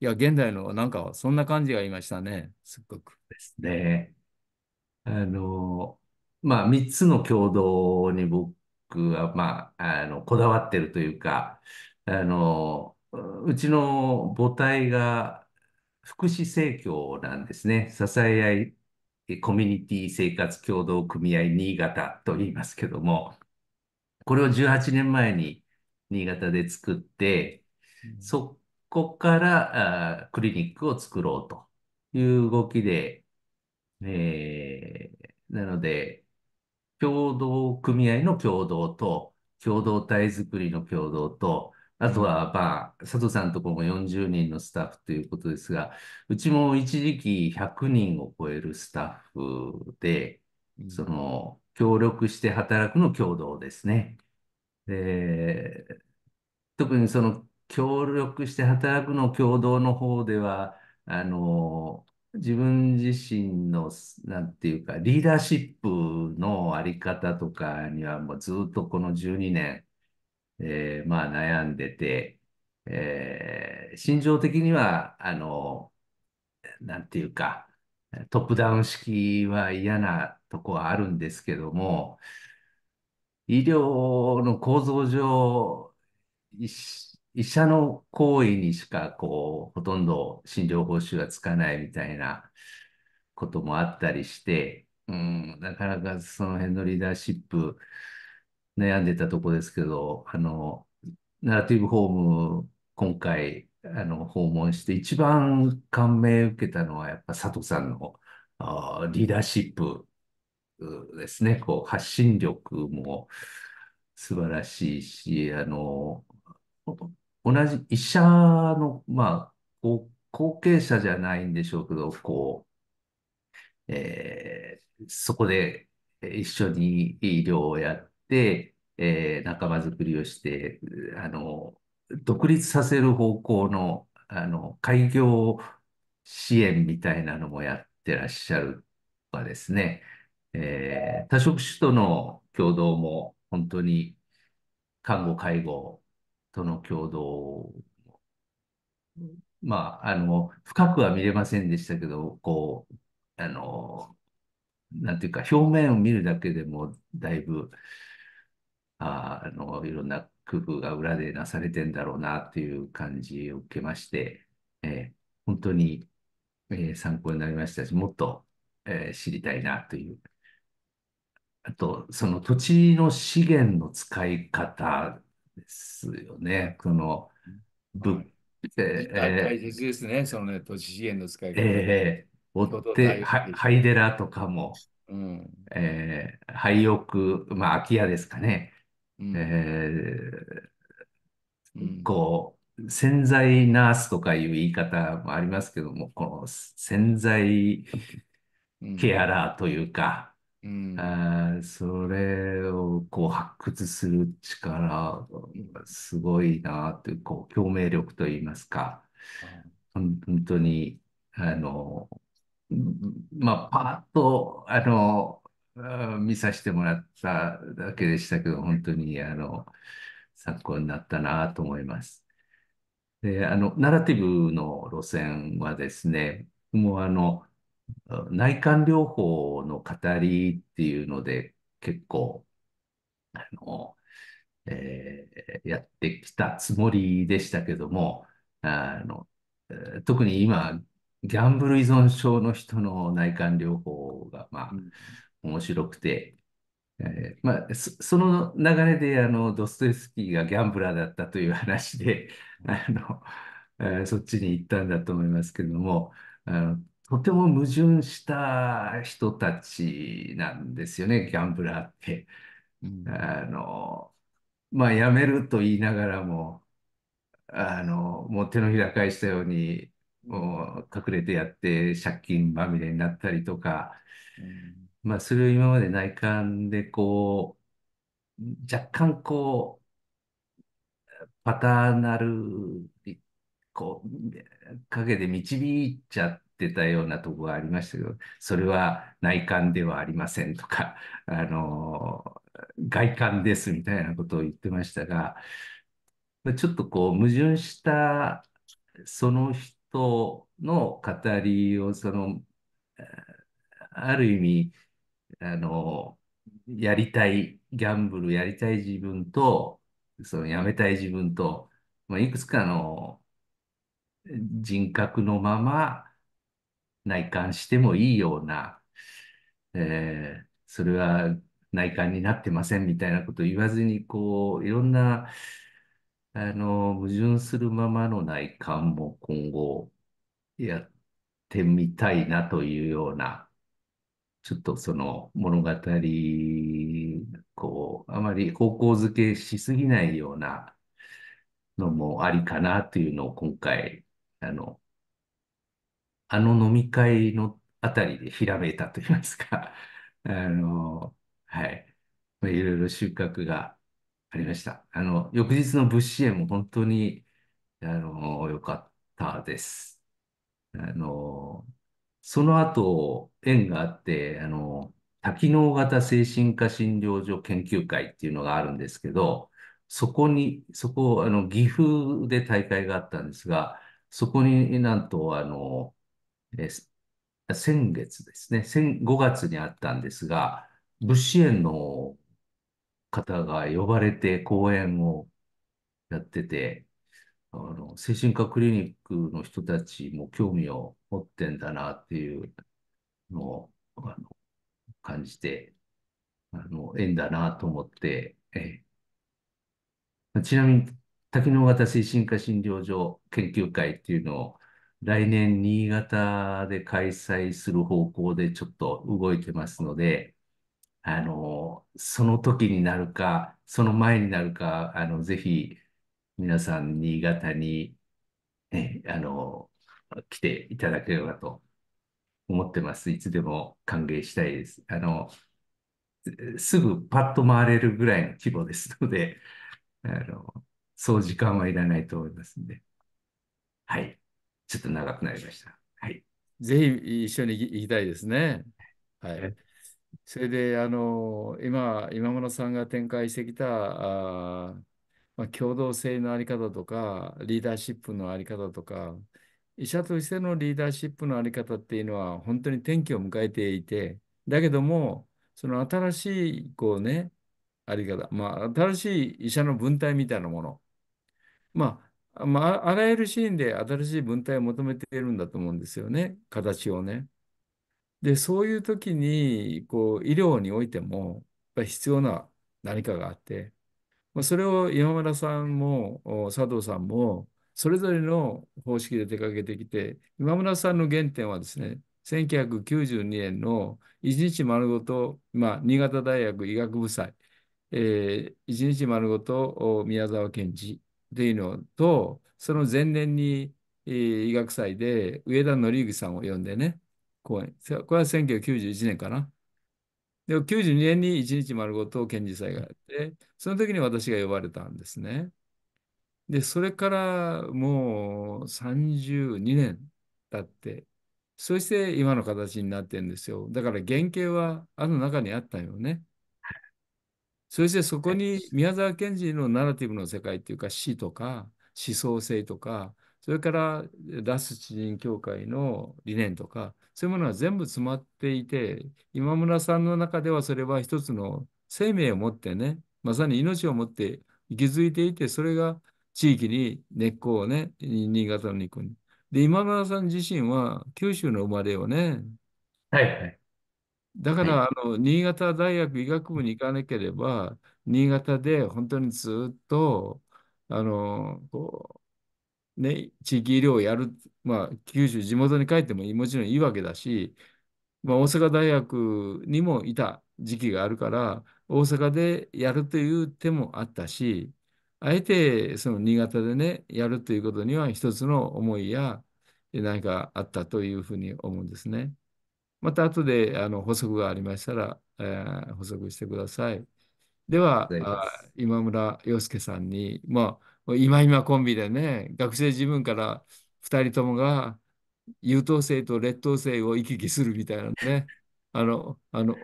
いや、現代のなんか、そんな感じがいましたね、すっごく。ですね。あの、まあ、3つの共同に僕は、まあ、あの、こだわってるというか、あの、うちの母体が福祉生協なんですね。支え合いコミュニティ生活共同組合新潟と言いますけども、これを18年前に新潟で作って、うん、そここからクリニックを作ろうという動きで、えー、なので、共同組合の共同と、共同体作りの共同と、あとは、まあ、佐藤さんのところも40人のスタッフということですが、うちも一時期100人を超えるスタッフで、その、協力して働くの共同ですね。で、特にその協力して働くの共同の方では、あの、自分自身の、なんていうか、リーダーシップのあり方とかには、もうずっとこの12年、えー、まあ悩んでて、えー、心情的には、あの、なんていうか、トップダウン式は嫌なとこはあるんですけども、医療の構造上、医者の行為にしか、こう、ほとんど診療報酬がつかないみたいなこともあったりして、うん、なかなかその辺のリーダーシップ悩んでたとこですけど、あの、ナラティブホーム、今回、あの、訪問して一番感銘受けたのは、やっぱ佐藤さんのあリーダーシップですね。こう、発信力も素晴らしいし、あの、同じ医者の、まあ、後継者じゃないんでしょうけど、こう、えー、そこで一緒に医療をやって、えー、仲間づくりをして、あの、独立させる方向の、あの、開業支援みたいなのもやってらっしゃるとかですね、えー、多職種との共同も本当に看護、介護、との共同、まあ、あの、深くは見れませんでしたけど、こう、あの、なんていうか、表面を見るだけでも、だいぶ、あ、あの、いろんな工夫が裏でなされてんだろうな、っていう感じを受けまして、えー、本当に、えー、参考になりましたし、もっと、えー、知りたいな、という。あと、その土地の資源の使い方ですよね、この物って、大切ですね、そのね、都市資源の使い方。えー、追って、寺とかも、うん。えー、廃屋、まあ、空き家ですかね、うんえー、こう、潜在ナースとかいう言い方もありますけども、この潜在ケアラーというか、うん。それをこう発掘する力、すごいなっていう、こう、共鳴力といいますか、本当に、あの、まあ、パーッと、あの、見させてもらっただけでしたけど、本当に、あの、参考になったなと思います。で、あの、ナラティブの路線はですね、もうあの、内観療法の語りっていうので結構、あの、えー、やってきたつもりでしたけども、あの、特に今、ギャンブル依存症の人の内観療法が、まあ、面白くて、えー、まあ、その流れで、あの、ドストエフスキーがギャンブラーだったという話で、あの、えー、そっちに行ったんだと思いますけども、あのとても矛盾した人たちなんですよね、ギャンブラーって。あの、まあ、やめると言いながらも、あの、もう手のひら返したように、もう隠れてやって借金まみれになったりとか、まあ、それを今まで内観でこう、若干こう、パターナル、こう、陰で導いちゃって、出たようなとこがありましたけど、それは内観ではありませんとか、あの、外観ですみたいなことを言ってましたが、ちょっとこう矛盾したその人の語りをそのある意味あのやりたいギャンブルやりたい自分とそのやめたい自分と、まあ、いくつかの人格のまま内観してもいいような、えー、それは内観になってませんみたいなことを言わずに、こう、いろんな、あの、矛盾するままの内観も今後やってみたいなというような、ちょっとその物語、こう、あまり方向づけしすぎないようなのもありかなというのを今回、あの、あの飲み会のあたりでひらめいたと言いますか あの、はい。いろいろ収穫がありました。あの、翌日の物資園も本当に、あの、良かったです。あの、その後、縁があって、あの、多機能型精神科診療所研究会っていうのがあるんですけど、そこに、そこ、あの、岐阜で大会があったんですが、そこになんと、あの、です。先月ですね、5月にあったんですが、物資園の方が呼ばれて講演をやってて、あの精神科クリニックの人たちも興味を持ってんだなっていうのをあの感じて、あの縁だなと思って、えちなみに、多機能型精神科診療所研究会っていうのを来年新潟で開催する方向でちょっと動いてますので、あの、その時になるか、その前になるか、あの、ぜひ皆さん新潟に、ね、あの、来ていただければと思ってます。いつでも歓迎したいです。あの、すぐパッと回れるぐらいの規模ですので、あの、そう時間はいらないと思いますんで。はい。ちょっと長くなりました。はい。ぜひ一緒に行きたいですね。はい。それで、あの、今、今村さんが展開してきた、あまあ、共同性のあり方とか、リーダーシップのあり方とか、医者としてのリーダーシップのあり方っていうのは、本当に転機を迎えていて、だけども、その新しい、こうね、あり方、まあ、新しい医者の文体みたいなもの、まあ、まあ、あらゆるシーンで新しい文体を求めているんだと思うんですよね、形をね。で、そういう時に、こう、医療においても、やっぱ必要な何かがあって、それを今村さんも佐藤さんも、それぞれの方式で出かけてきて、今村さんの原点はですね、1992年の一日丸ごと、まあ、新潟大学医学部祭、えー、一日丸ごと宮沢賢治っていうのと、その前年に、えー、医学祭で上田紀之さんを呼んでね、講演。これは1991年かな。でも92年に一日丸ごと検事祭があって、その時に私が呼ばれたんですね。で、それからもう32年経って、そして今の形になってるんですよ。だから原型はあの中にあったよね。そしてそこに宮沢賢治のナラティブの世界っていうか死とか思想性とかそれからラス知人協会の理念とかそういうものは全部詰まっていて今村さんの中ではそれは一つの生命を持ってねまさに命を持って息づいていてそれが地域に根っこをね新潟の肉に。で今村さん自身は九州の生まれをね、はいはいだから、あの、新潟大学医学部に行かなければ、新潟で本当にずっと、あの、こう、ね、地域医療をやる、まあ、九州、地元に帰ってももちろんいいわけだし、まあ、大阪大学にもいた時期があるから、大阪でやるという手もあったし、あえてその新潟でね、やるということには一つの思いや何かあったというふうに思うんですね。また後であの補足がありましたら、えー、補足してください。では、今村洋介さんに、まあ、今今コンビでね、学生自分から2人ともが優等生と劣等生を行き来するみたいなね、あの、あの、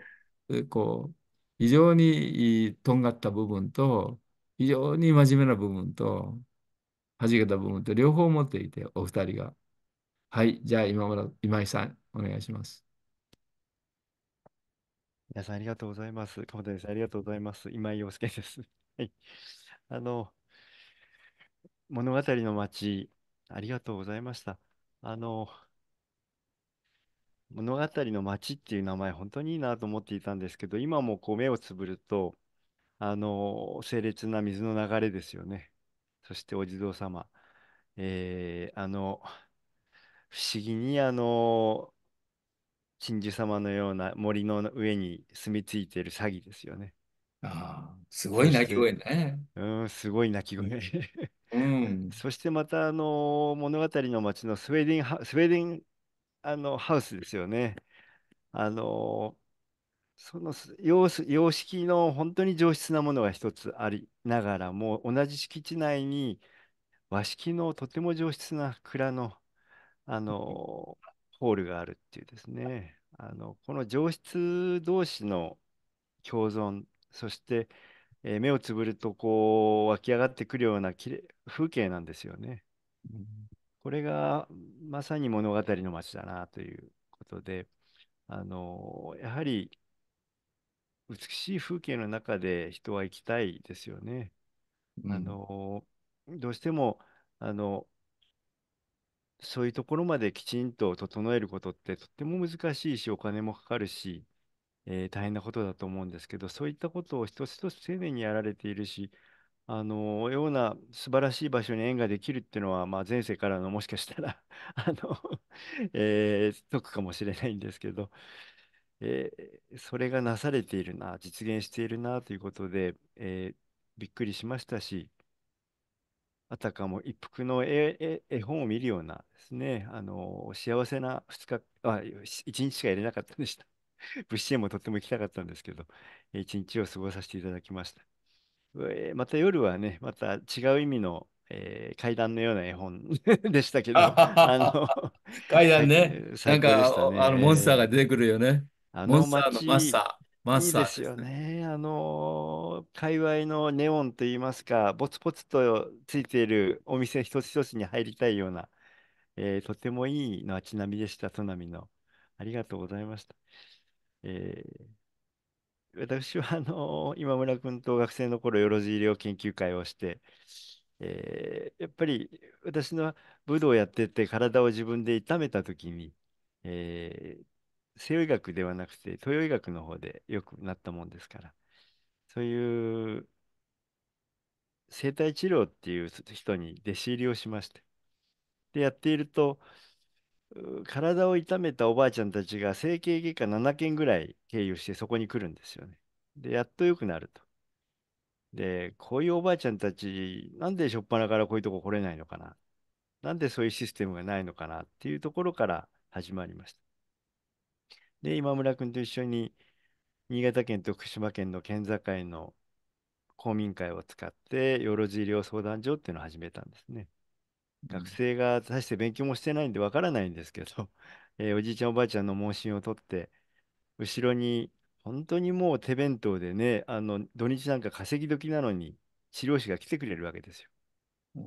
こう、非常にとんがった部分と、非常に真面目な部分と、はじけた部分と両方持っていて、お二人が。はい、じゃあ今村、今井さん、お願いします。皆さんありがとうございます。鎌田です。ありがとうございます。今井陽介です。はい。あの、物語の街、ありがとうございました。あの、物語の街っていう名前、本当にいいなと思っていたんですけど、今もこう目をつぶると、あの、清冽な水の流れですよね。そしてお地蔵様。えー、あの、不思議にあの、真珠様のような森の上に住み着いている詐欺ですよね。ああ、すごい鳴き声ね。うん、すごい鳴き声。うん。そしてまた、あの、物語の町のスウェーデンハ、スウェーデン、あの、ハウスですよね。あの、その様子様式の本当に上質なものが一つありながらも、同じ敷地内に和式のとても上質な蔵の、あの、ホールがあるっていうですね、あのこの上質同士の共存、そして、えー、目をつぶるとこう湧き上がってくるようなきれ風景なんですよね。うん、これがまさに物語の街だなということで、あのやはり美しい風景の中で人は行きたいですよね。うん、あのどうしてもあのそういうところまできちんと整えることってとっても難しいし、お金もかかるし、えー、大変なことだと思うんですけど、そういったことを一つ一つ丁寧にやられているし、あのような素晴らしい場所に縁ができるっていうのは、まあ、前世からのもしかしたら あのえー、得かもしれないんですけど、えー、それがなされているな、実現しているなということで、えー、びっくりしましたし、あたかも一服の絵本を見るようなですね、あの幸せな2日あ、1日しか入れなかったんでした。物資園もとっても行きたかったんですけど、1日を過ごさせていただきました。また夜はね、また違う意味の、えー、階段のような絵本 でしたけど、あの 階段ね、なんか、あのモンスターが出てくるよね。あのモンスターのマター。マスいですですよね。あのー界隈のネオンといいますか、ぼつぼつとついているお店一つ一つに入りたいような、えーとてもいい街並みでした、トナミの。ありがとうございました。えー私はあのー今村君と学生の頃、よろず医療研究会をして、えーやっぱり私の武道をやってて体を自分で痛めた時に、えー西洋医学ではなくて東洋医学の方でよくなったもんですからそういう生体治療っていう人に弟子入りをしましてでやっていると体を痛めたおばあちゃんたちが整形外科7件ぐらい経由してそこに来るんですよね。で、やっと良くなると。で、こういうおばあちゃんたち、なんでしょっぱなからこういうとこ来れないのかななんでそういうシステムがないのかなっていうところから始まりました。で、今村君と一緒に新潟県と福島県の県境の公民会を使って、よろじ医療相談所っていうのを始めたんですね。学生が大して勉強もしてないんでわからないんですけど、えー、おじいちゃんおばあちゃんの問診を取って、後ろに本当にもう手弁当でね、あの土日なんか稼ぎ時なのに治療師が来てくれるわけですよ。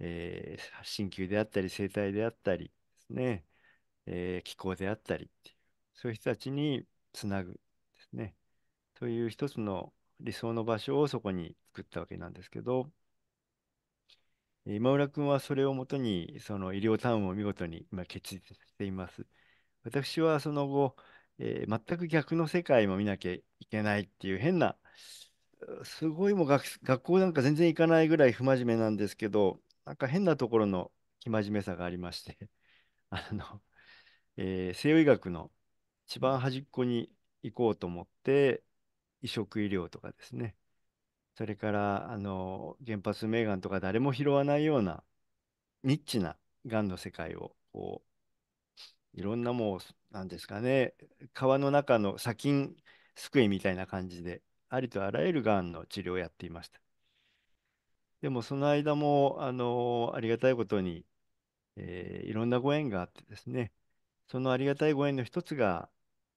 ええー、鍼灸であったり、整体であったりですね、えー、気候であったりってそういう人たちにつなぐですね。という一つの理想の場所をそこに作ったわけなんですけど、今村君はそれをもとに、その医療タウンを見事に今決意しています。私はその後、えー、全く逆の世界も見なきゃいけないっていう変な、すごいもう学校なんか全然行かないぐらい不真面目なんですけど、なんか変なところの生真面目さがありまして、あの、えー、西洋医学の一番端っこに行こうと思って、移植医療とかですね、それからあの原発メーガンとか誰も拾わないようなニッチながんの世界をこういろんなもうなんですかね川の中の砂金救いみたいな感じでありとあらゆるがんの治療をやっていました。でもその間もあのありがたいことに、えー、いろんなご縁があってですねそのありがたいご縁の一つが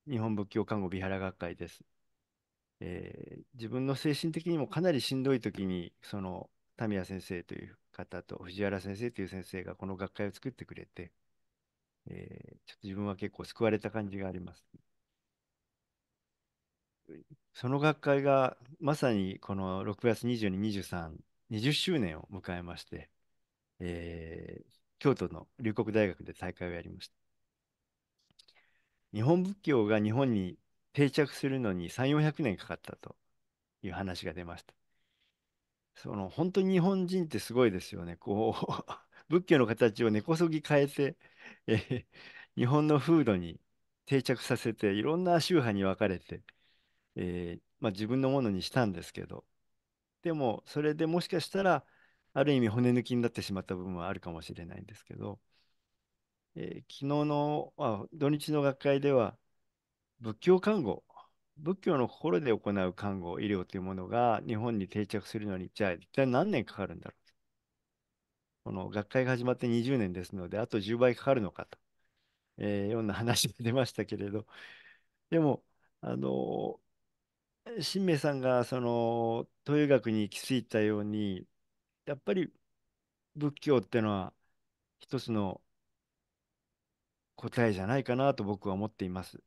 日本仏教看護美原学会です。えー、自分の精神的にもかなりしんどい時に、その、田宮先生という方と藤原先生という先生がこの学会を作ってくれて、えー、ちょっと自分は結構救われた感じがあります。その学会がまさにこの6月22、23、20周年を迎えまして、えー、京都の龍谷大学で大会をやりました。日本仏教が日本に定着するのに3、400年かかったという話が出ました。その本当に日本人ってすごいですよね。こう 仏教の形を根こそぎ変えて、えー、日本の風土に定着させて、いろんな宗派に分かれて、えー、まあ、自分のものにしたんですけど、でもそれでもしかしたら、ある意味骨抜きになってしまった部分はあるかもしれないんですけど、えー、昨日のあ土日の学会では、仏教看護、仏教の心で行う看護、医療というものが日本に定着するのに、じゃあ一体何年かかるんだろうこの学会が始まって20年ですので、あと10倍かかるのかと、えー、ような話が出ましたけれど、でも、あの、新明さんがその東洋学に行き着いたように、やっぱり仏教っていうのは一つの答えじゃないかなと僕は思っています。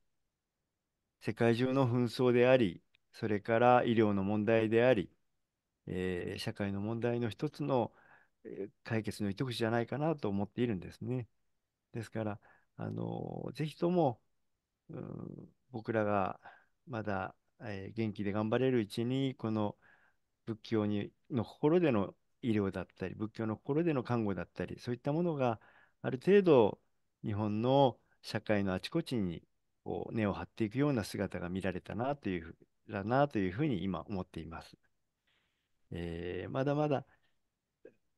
世界中の紛争であり、それから医療の問題であり、えー、社会の問題の一つの、え解決の糸口じゃないかなと思っているんですね。ですから、あのー、ぜひとも、うん、僕らがまだ、えー、元気で頑張れるうちに、この仏教にの心での医療だったり、仏教の心での看護だったり、そういったものがある程度日本の社会のあちこちにこう根を張っていくような姿が見られたなというだなというふうに今思っています。えー、まだまだ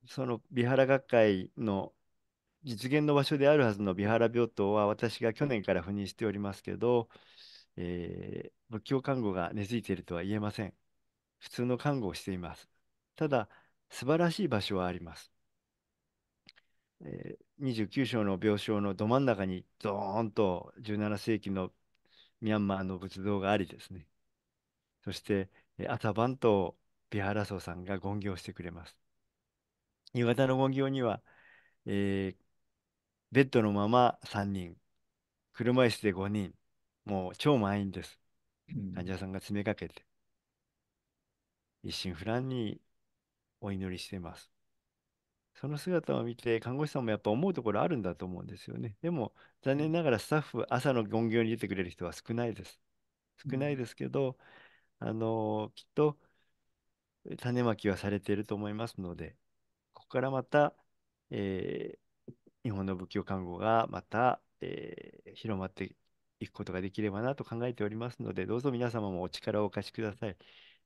その美原学会の実現の場所であるはずの美原病棟は私が去年から赴任しておりますけど、えー、仏教看護が根付いているとは言えません。普通の看護をしています。ただ、素晴らしい場所はあります。えー、29床の病床のど真ん中にドーンと17世紀のミャンマーの仏像がありですね。そして朝晩とビハラソさんが権行してくれます。夕方の権行には、えー、ベッドのまま3人、車椅子で5人、もう超満員です。患者さんが詰めかけて、一心不乱にお祈りしています。その姿を見て、看護師さんもやっぱ思うところあるんだと思うんですよね。でも、残念ながらスタッフ、朝の本業に出てくれる人は少ないです。少ないですけど、あのきっと種まきはされていると思いますので、ここからまた、えー、日本の仏教看護がまた、えー、広まっていくことができればなと考えておりますので、どうぞ皆様もお力をお貸しください。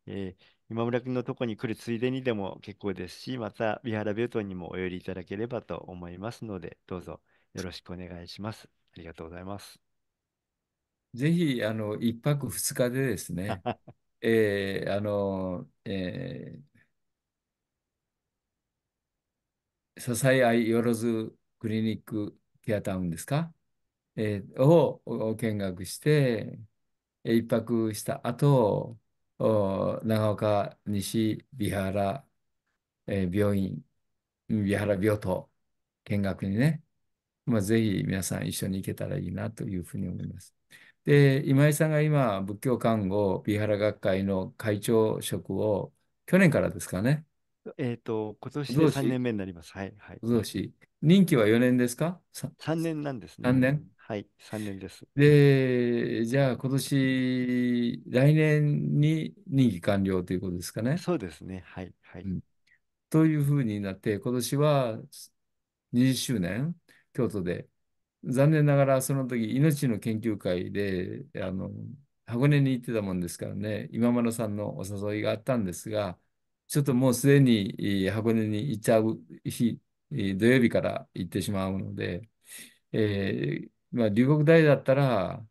えー、今村君のとこに来るついでにでも結構ですし、また、三原病棟ートンにもお寄りいただければと思いますので、どうぞよろしくお願いします。ありがとうございます。ぜひ、あの、1泊2日でですね、えー、あの、えー、支え合いよろずクリニックケアタウンですか、えー、を見学して、1泊した後、お長岡西美原、えー、病院、美原病棟見学にね、まあ、ぜひ皆さん一緒に行けたらいいなというふうに思います。で、今井さんが今、仏教看護美原学会の会長職を去年からですかね。えっ、と、今年で3年目になります。はい、はい。同任期は4年ですか 3, 3, 年なんですね。年。はい、3年です。で、じゃあ今年、来年に任期完了ということですかね。そうですね。はい、はうんというふうになって、今年は20周年、京都で、残念ながらその時、命の研究会で、あの、箱根に行ってたもんですからね、今村さんのお誘いがあったんですが、ちょっともうすでに箱根に行っちゃう日、え土曜日から行ってしまうので、えーまあ、留国大だったら、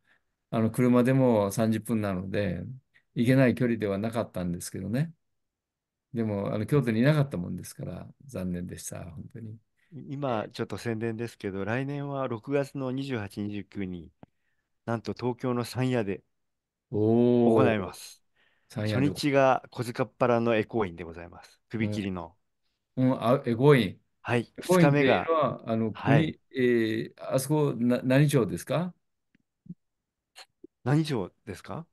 あの車でも30分なので、行けない距離ではなかったんですけどね。でも、あの京都にいなかったもんですから、残念でした、本当に。今、ちょっと宣伝ですけど、来年は6月の28、29に、なんと東京の三夜でお行います。山初日が小塚っ腹のエコーインでございます。首切りの。うん、あ、エゴイン。はい、2日目が。は、あの、はい。えーあそこな、何町ですか何城ですか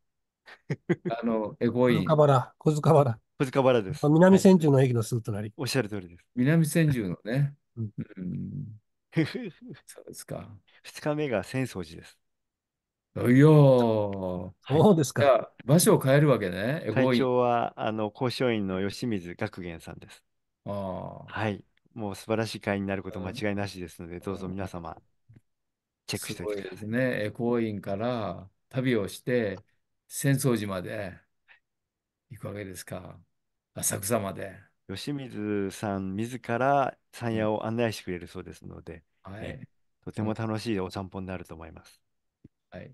あの、え、コ小イン、小塚原。小塚原です。南千住の駅のすぐ隣。おっしゃる通りです。南千住のね。うん、そうですか。日目が浅草寺です。いやー、はい。そうですか。場所を変えるわけね、え、会コイ長は、あの、甲子園の吉水学玄さんです。ああ。はい。もう素晴らしい会になること間違いなしですので、どうぞ皆様、チェックしておいてください。すごいですね。行員から旅をして、浅草寺まで行くわけですか。浅草まで。吉水さん自ら山野を案内してくれるそうですので、はい、とても楽しいお散歩になると思います。はい。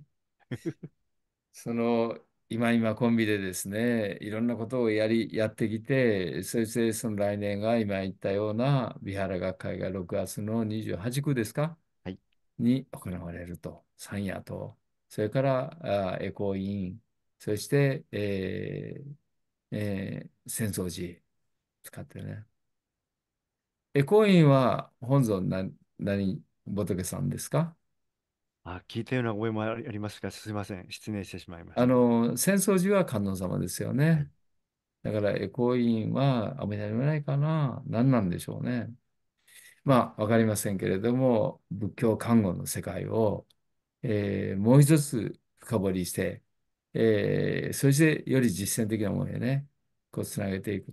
その今今コンビでですね、いろんなことをやり、やってきて、そしてその来年が今言ったような美原学会が6月の28区ですか、はい、に行われると、三夜と、それからエコー委員、そして、えーえー、戦争時使ってね。エコー委員は本尊な何仏さんですかあ、聞いたような覚えもありますが、すみません。失念してしまいました。あの、戦争時は観音様ですよね。だから、エコー光院はあ阿弥陀ないかな。何なんでしょうね。まあ、わかりませんけれども、仏教看護の世界を、えーもう一つ深掘りして、えーそしてより実践的なものへね、こうつなげていく。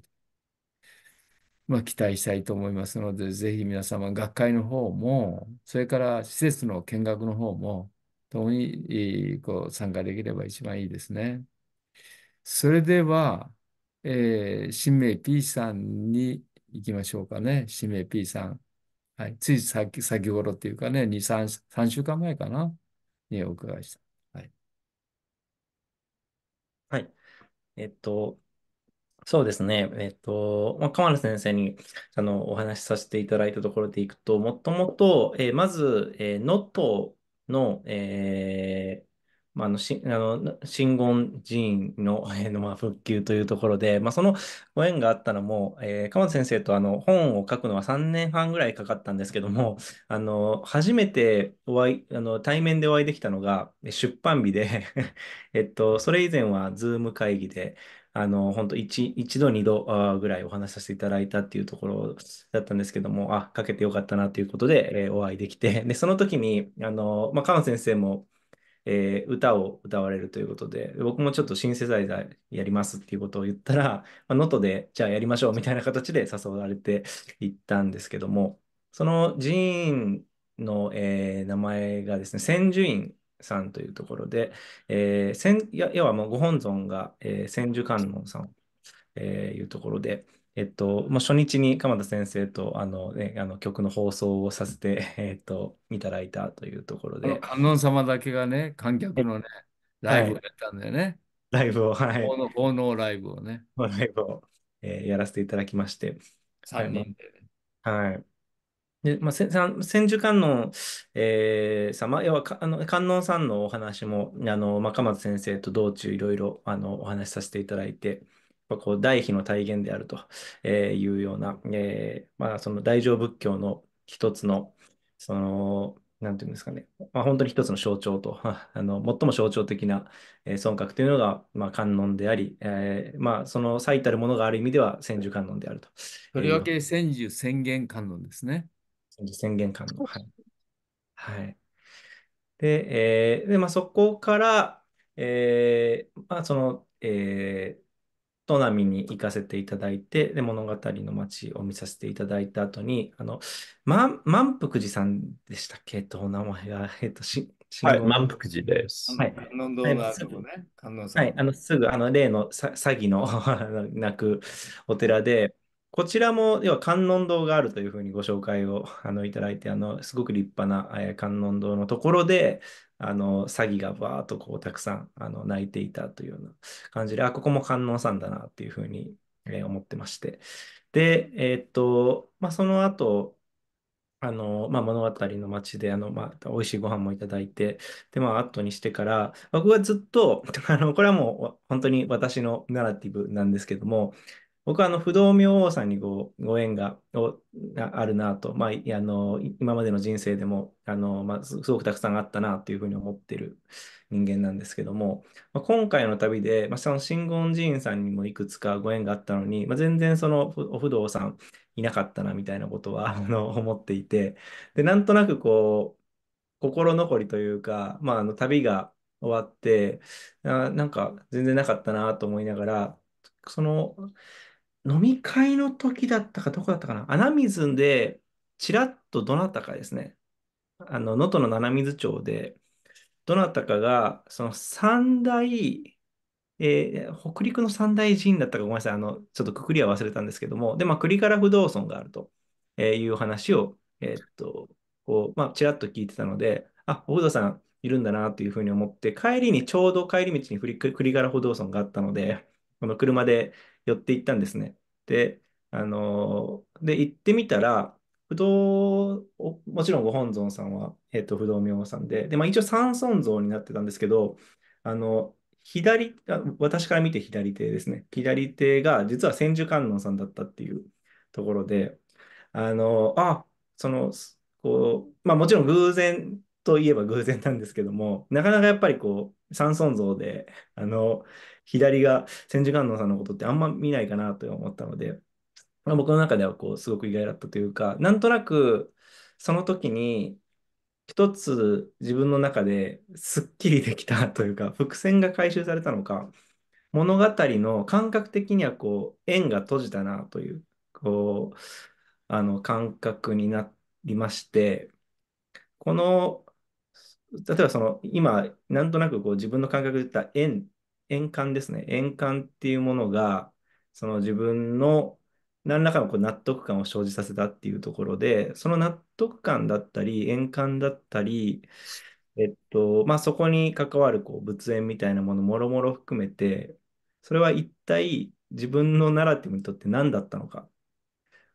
まあ、期待したいと思いますので、ぜひ皆様、学会の方も、それから施設の見学の方も、共にこう参加できれば一番いいですね。それでは、えー、新名 P さんに行きましょうかね。新名 P さん。はい、つい先、先頃っていうかね、2、3、3週間前かな、にお伺いした。はい。はい。えっと、そうですね。えっと、まあ、河原先生にあのお話しさせていただいたところでいくと、もともと、えーまず、えー、能登の、えーまあ、のしあの真言寺院の,、えーのまあ、復旧というところで、まあ、そのご縁があったのも、えー、鎌田先生とあの本を書くのは3年半ぐらいかかったんですけども あの初めてお会いあの対面でお会いできたのが出版日で えっとそれ以前は Zoom 会議であの、本当一一度、二度ぐらいお話しさせていただいたっていうところだったんですけども、あ、かけてよかったなということで、えー、お会いできて、で、その時に、あの、まあ、川先生も、えー、歌を歌われるということで、僕もちょっとシンセサイザーやりますっていうことを言ったら、能、登、でじゃあやりましょうみたいな形で誘われていったんですけども、その寺院の、えー、名前がですね、千住院さんというところで、えー、んや要はもうご本尊が、えー、千手観音さんと、えー、いうところで、えっと、まあ、初日に鎌田先生とあの、ね、あの曲の放送をさせて、えっと、いただいたというところで。観音様だけがね、観客のね、ライブをやったんだよね。はい、ライブを、はい。この奉納ライブをね。ライブを、えー、やらせていただきまして。3人で、ね、はい。で、まあ、千手観音、えー、様、要はあの観音さんのお話も、あの、まあ、鎌田先生と道中いろいろあのお話しさせていただいて、まあ、こう大悲の体現であるというような、えーまあ、その大乗仏教の一つの、その、なんていうんですかね、まあ、本当に一つの象徴と、あの最も象徴的な、えー、尊閣というのが、まあ、観音であり、えーまあ、その最たるものがある意味では千手観音であると。とりわけ千手千言観音ですね。宣言官の。はい。はい、で、えーでまあ、そこから、えーまあ、その、えー、ト波に行かせていただいて、で物語の街を見させていただいた後に、あの、ま、満福寺さんでしたっけと、お名前が、えっ、と、し、しはい、満福寺です。はい。観音堂のあそこね。観音さん。はい、あの、すぐ、あの、例のさ詐欺のな くお寺で、こちらも、要は観音堂があるというふうにご紹介を あのいただいて、あのすごく立派な、え観音堂のところで、あの詐欺がバーっとこうたくさんあの泣いていたというような感じで、あ、ここも観音さんだなっていうふうに、えー、思ってまして。で、えー、っと、まあ、その後、あの、まあ、物語の街で、あの、まあ、美味しいご飯もいただいて、で、まあ、アットにしてから、僕はずっと、あの、これはもう、本当に私のナラティブなんですけども、僕はあの不動明王さんにごご縁があるなと、まあ、あの今までの人生でもあの、まあ、すごくたくさんあったなというふうに思ってる人間なんですけども、まあ、今回の旅で、まあ、その真言寺院さんにもいくつかご縁があったのに、まあ、全然そのお不動さんいなかったなみたいなことは あの思っていてでなんとなくこう心残りというか、まあ、あの旅が終わってななんか全然なかったなと思いながらその飲み会の時だったか、どこだったかな。穴水で、ちらっとどなたかですね。あの、能登の七水町で、どなたかが、その三大、えー、北陸の三大寺院だったかごめんなさい。あの、ちょっとくくりは忘れたんですけども、で、まあ、栗原不動尊があるという話を、えー、っと、こう、まあ、ちらっと聞いてたので、あ、お不動さんいるんだなというふうに思って、帰りにちょうど帰り道に栗か不動尊があったので、この車で、寄っていったんですね。で、あのー、で、行ってみたら、不動、もちろんご本尊さんは、えっと、不動明王さんで、で、まあ、一応三尊像になってたんですけど、あの、左、私から見て左手ですね。左手が、実は千手観音さんだったっていうところで、あの、あ、その、こう、まあ、もちろん偶然といえば偶然なんですけども、なかなかやっぱりこう、三尊像で、あの、左が千手観音さんのことってあんま見ないかなと思ったので、まあ、僕の中ではこうすごく意外だったというかなんとなくその時に一つ自分の中ですっきりできたというか伏線が回収されたのか物語の感覚的にはこう縁が閉じたなというこうあの感覚になりましてこの例えばその今なんとなくこう自分の感覚で言った縁円環ですね。円環っていうものが、その自分の何らかのこう納得感を生じさせたっていうところで、その納得感だったり、円環だったり、えっと、まあ、そこに関わるこう仏縁みたいなもの、もろもろ含めて、それは一体自分のナラティブにとって何だったのか、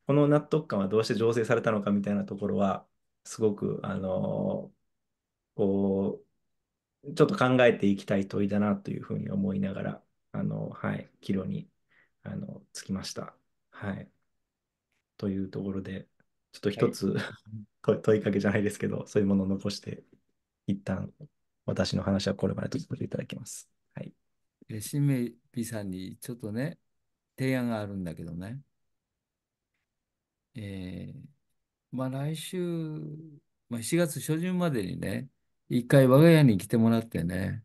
この納得感はどうして醸成されたのかみたいなところは、すごく、あのこう、ちょっと考えていきたい問いだなというふうに思いながら、あの、はい、岐路に、あの、つきました。はい。というところで、ちょっと一つ、はい、問いかけじゃないですけど、そういうものを残して、一旦私の話はこれまでとさせていただきます。はい。しめぴさんにちょっとね、提案があるんだけどね。えー、まあ来週、まあ、7月初旬までにね、一回我が家に来てもらってね、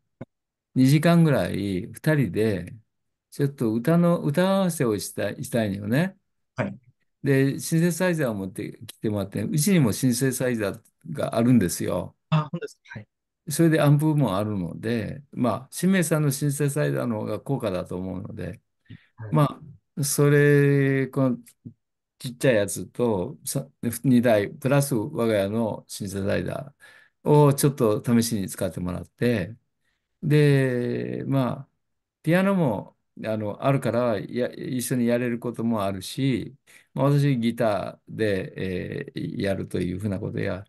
2時間ぐらい2人で、ちょっと歌の、歌合わせをしたしたいのよね。はい。で、シンセサイザーを持ってきてもらって、うちにもシンセサイザーがあるんですよ。あ、そうですか。はい。それでアンプもあるので、まあ、シメさんのシンセサイザーの方が高価だと思うので、まあ、それ、このちっちゃいやつと2台、プラス我が家のシンセサイザー、をちょっと試しに使ってもらって、で、まあ、ピアノもあのあるからや、一緒にやれることもあるし、まあ、私ギターで、えーやるというふうなことや、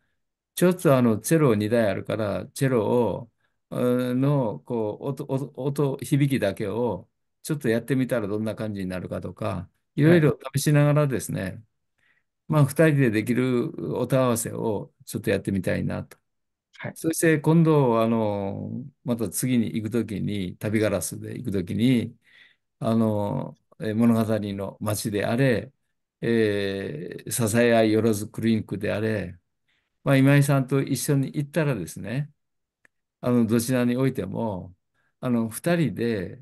ちょっとあのチェロ2台あるから、チェロをのこう音、音、音響きだけをちょっとやってみたらどんな感じになるかとか、いろいい。ろ試しながらですね、まあ、2人でできる音合わせをちょっとやってみたいなと。はい。そして今度、あの、また次に行くときに、旅ガラスで行くときに、あの、え物語の街であれ、えー、支え合いよろずクリニックであれ、まあ、今井さんと一緒に行ったらですね、あの、どちらにおいても、あの、二人で、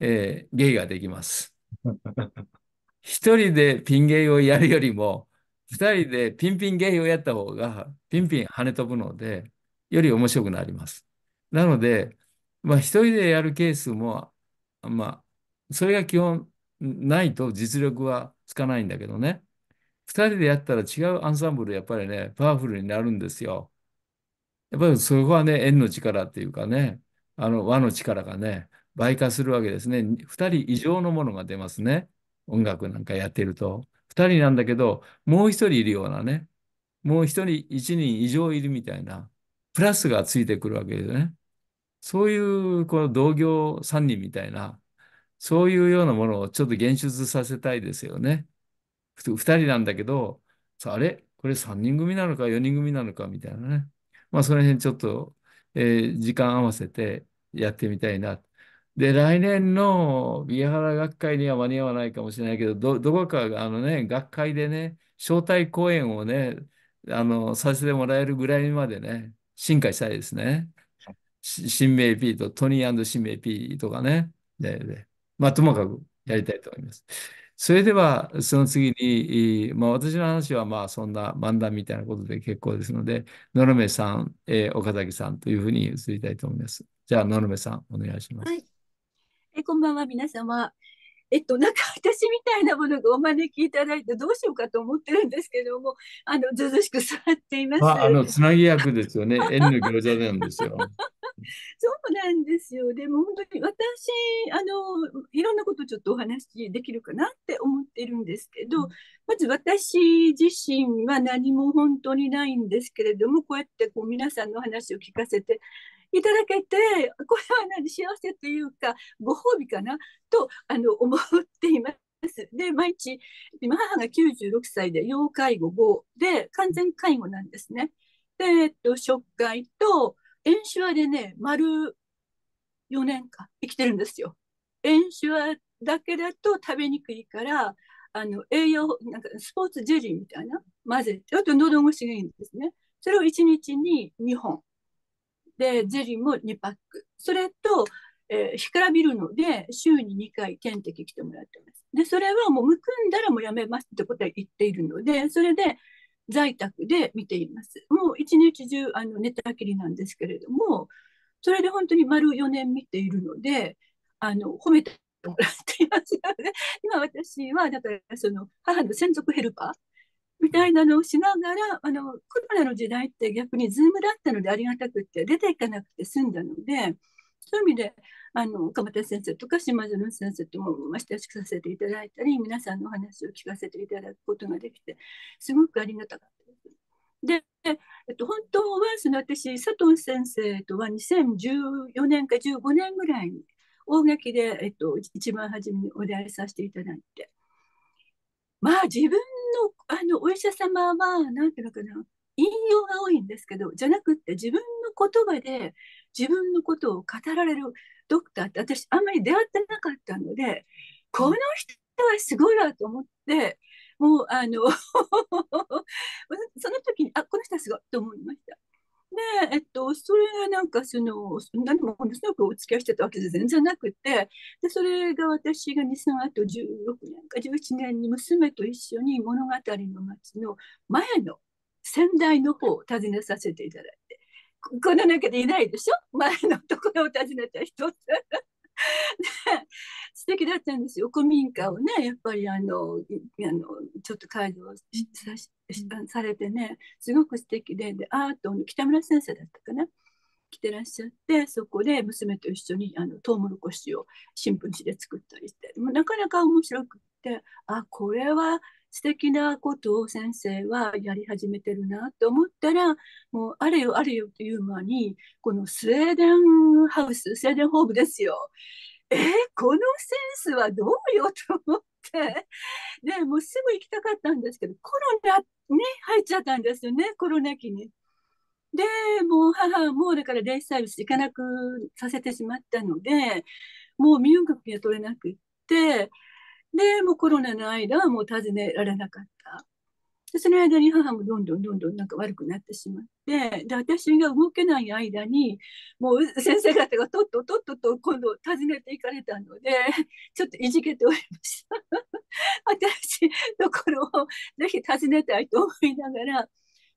えー、芸ができます。一人でピン芸をやるよりも、2人でピンピンゲイをやった方が、ピンピン跳ね飛ぶので、より面白くなります。なので、まあ、1人でやるケースも、まあ、それが基本ないと実力はつかないんだけどね。2人でやったら違うアンサンブル、やっぱりね、パワフルになるんですよ。やっぱりそこはね、縁の力っていうかね、あの和の力がね、倍化するわけですね。2人以上のものが出ますね。音楽なんかやってると。二人なんだけど、もう一人いるようなね、もう一人、一人以上いるみたいな、プラスがついてくるわけですね。そういうこの同業三人みたいな、そういうようなものをちょっと現出させたいですよね。2人なんだけど、あれこれ3人組なのか4人組なのかみたいなね。まあその辺ちょっと、えー、時間合わせてやってみたいな。で、来年のビ原ハラ学会には間に合わないかもしれないけど、ど、どこか、あのね、学会でね、招待講演をね、あの、させてもらえるぐらいまでね、進化したいですね。新名 P とトニー新名 P とかね。で、でまあ、ともかくやりたいと思います。それでは、その次に、まあ、私の話は、まあ、そんな漫談みたいなことで結構ですので、野々目さん、えー、岡崎さんというふうに移りたいと思います。じゃあ、野々目さん、お願いします。はいえこんばんは、皆様。えっと、なんか 私みたいなものがお招きいただいてどうしようかと思ってるんですけども、あの、ずずしく座っています。あ、あの、つなぎ役ですよね。縁の餃子なんですよ。そうなんですよ。でも本当に私、あの、いろんなことちょっとお話しできるかなって思ってるんですけど、うん、まず私自身は何も本当にないんですけれども、こうやってこう皆さんの話を聞かせて、いただけてこれは何幸せというかご褒美かなとあの思っています。で毎日今母が96歳で要介護5で完全介護なんですね。で、えっと、食会と演習話でね丸4年間生きてるんですよ。演習話だけだと食べにくいからあの栄養なんかスポーツジェリーみたいな混ぜてあと喉越しがいいんですね。それを1日に2本で、ゼリーも2パック。それと、えー、干からびるので、週に2回点滴来てもらってます。で、それはもうむくんだらもうやめますってことは言っているので、それで在宅で見ています。もう一日中あの寝たきりなんですけれども、それで本当に丸4年見ているので、あの褒めてもらっています今私はだからその母の専属ヘルパー、みたいなのをしながら、あの、コロナの時代って逆にズームだったのでありがたくって出ていかなくて済んだので、そういう意味で、あの、岡本先生とか島園先生とも親しくさせていただいたり、皆さんのお話を聞かせていただくことができて、すごくありがたかったです。で、えっと、本当はその私佐藤先生とは2014年か15年ぐらいに大垣で、えっと、一番初めにお出会いさせていただいてまあ自分のあのお医者様は何ていうのかな引用が多いんですけどじゃなくって自分の言葉で自分のことを語られるドクターって私あんまり出会ってなかったのでこの人はすごいわと思ってもうあの その時にあこの人はすごいと思いました。で、えっと、それがなんかその、何もものすごくお付き合いしてたわけじゃ全然なくて、で、それが私が2、3あと16年か11年に娘と一緒に物語の街の前の先代の方を訪ねさせていただいて、この中でいないでしょ 前のところを訪ねた人って。ね、素敵だったんですよ古民家をねやっぱりあのあのちょっと改造させされてねすごく素敵ででアートの北村先生だったかな来てらっしゃってそこで娘と一緒にあのトウモロコシを新聞紙で作ったりしてもなかなか面白くってあこれは素敵なことを先生はやり始めてるなと思ったらもうあれよあれよという間にこのスウェーデンハウススウェーデンホームですよえー、このセンスはどうよと思って、ね、もうすぐ行きたかったんですけど、コロナね、入っちゃったんですよね、コロナ期に。で、もう母もだからデイサービス行かなくさせてしまったので、もう身動きが取れなくって、で、もうコロナの間はもう訪ねられなかった。でその間に母もどんどんどんどんなんか悪くなってしまってで私が動けない間にもう先生方がとっととっとと今度訪ねていかれたので ちょっといじけておりました 私の頃をぜひ訪ねたいと思いながら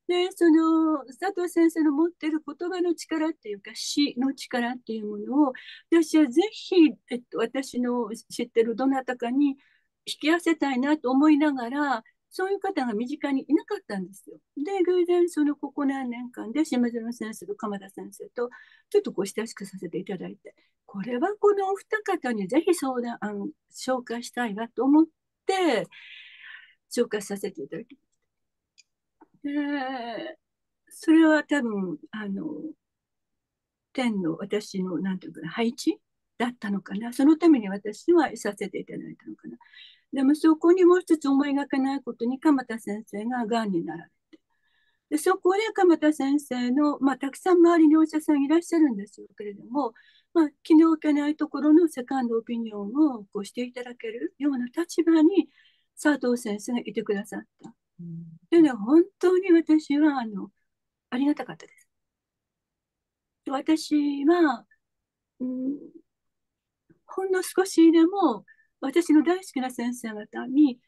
でその佐藤先生の持ってる言葉の力っていうか詩の力っていうものを私はぜひ、えっと、私の知ってるどなたかに引き合わせたいなと思いながらそういう方が身近にいなかったんですよ。で、偶然そのここ何年間で島園先生と鎌田先生とちょっとこう親しくさせていただいて、これはこのお二方にぜひ相談、あの紹介したいなと思って、紹介させていただきました。で、それは多分、あの、天の私の何て言うかな、配置だったのかな。そのために私はいさせていただいたのかな。でもそこにもう一つ思いがけないことに鎌田先生ががんになられてでそこで鎌田先生の、まあ、たくさん周りにお医者さんいらっしゃるんですよけれども、まあ、気の置けないところのセカンドオピニオンをこうしていただけるような立場に佐藤先生がいてくださった。でねというのは本当に私はあのありがたかったです。私は、うん、ほんの少しでも私の大好きな先生方に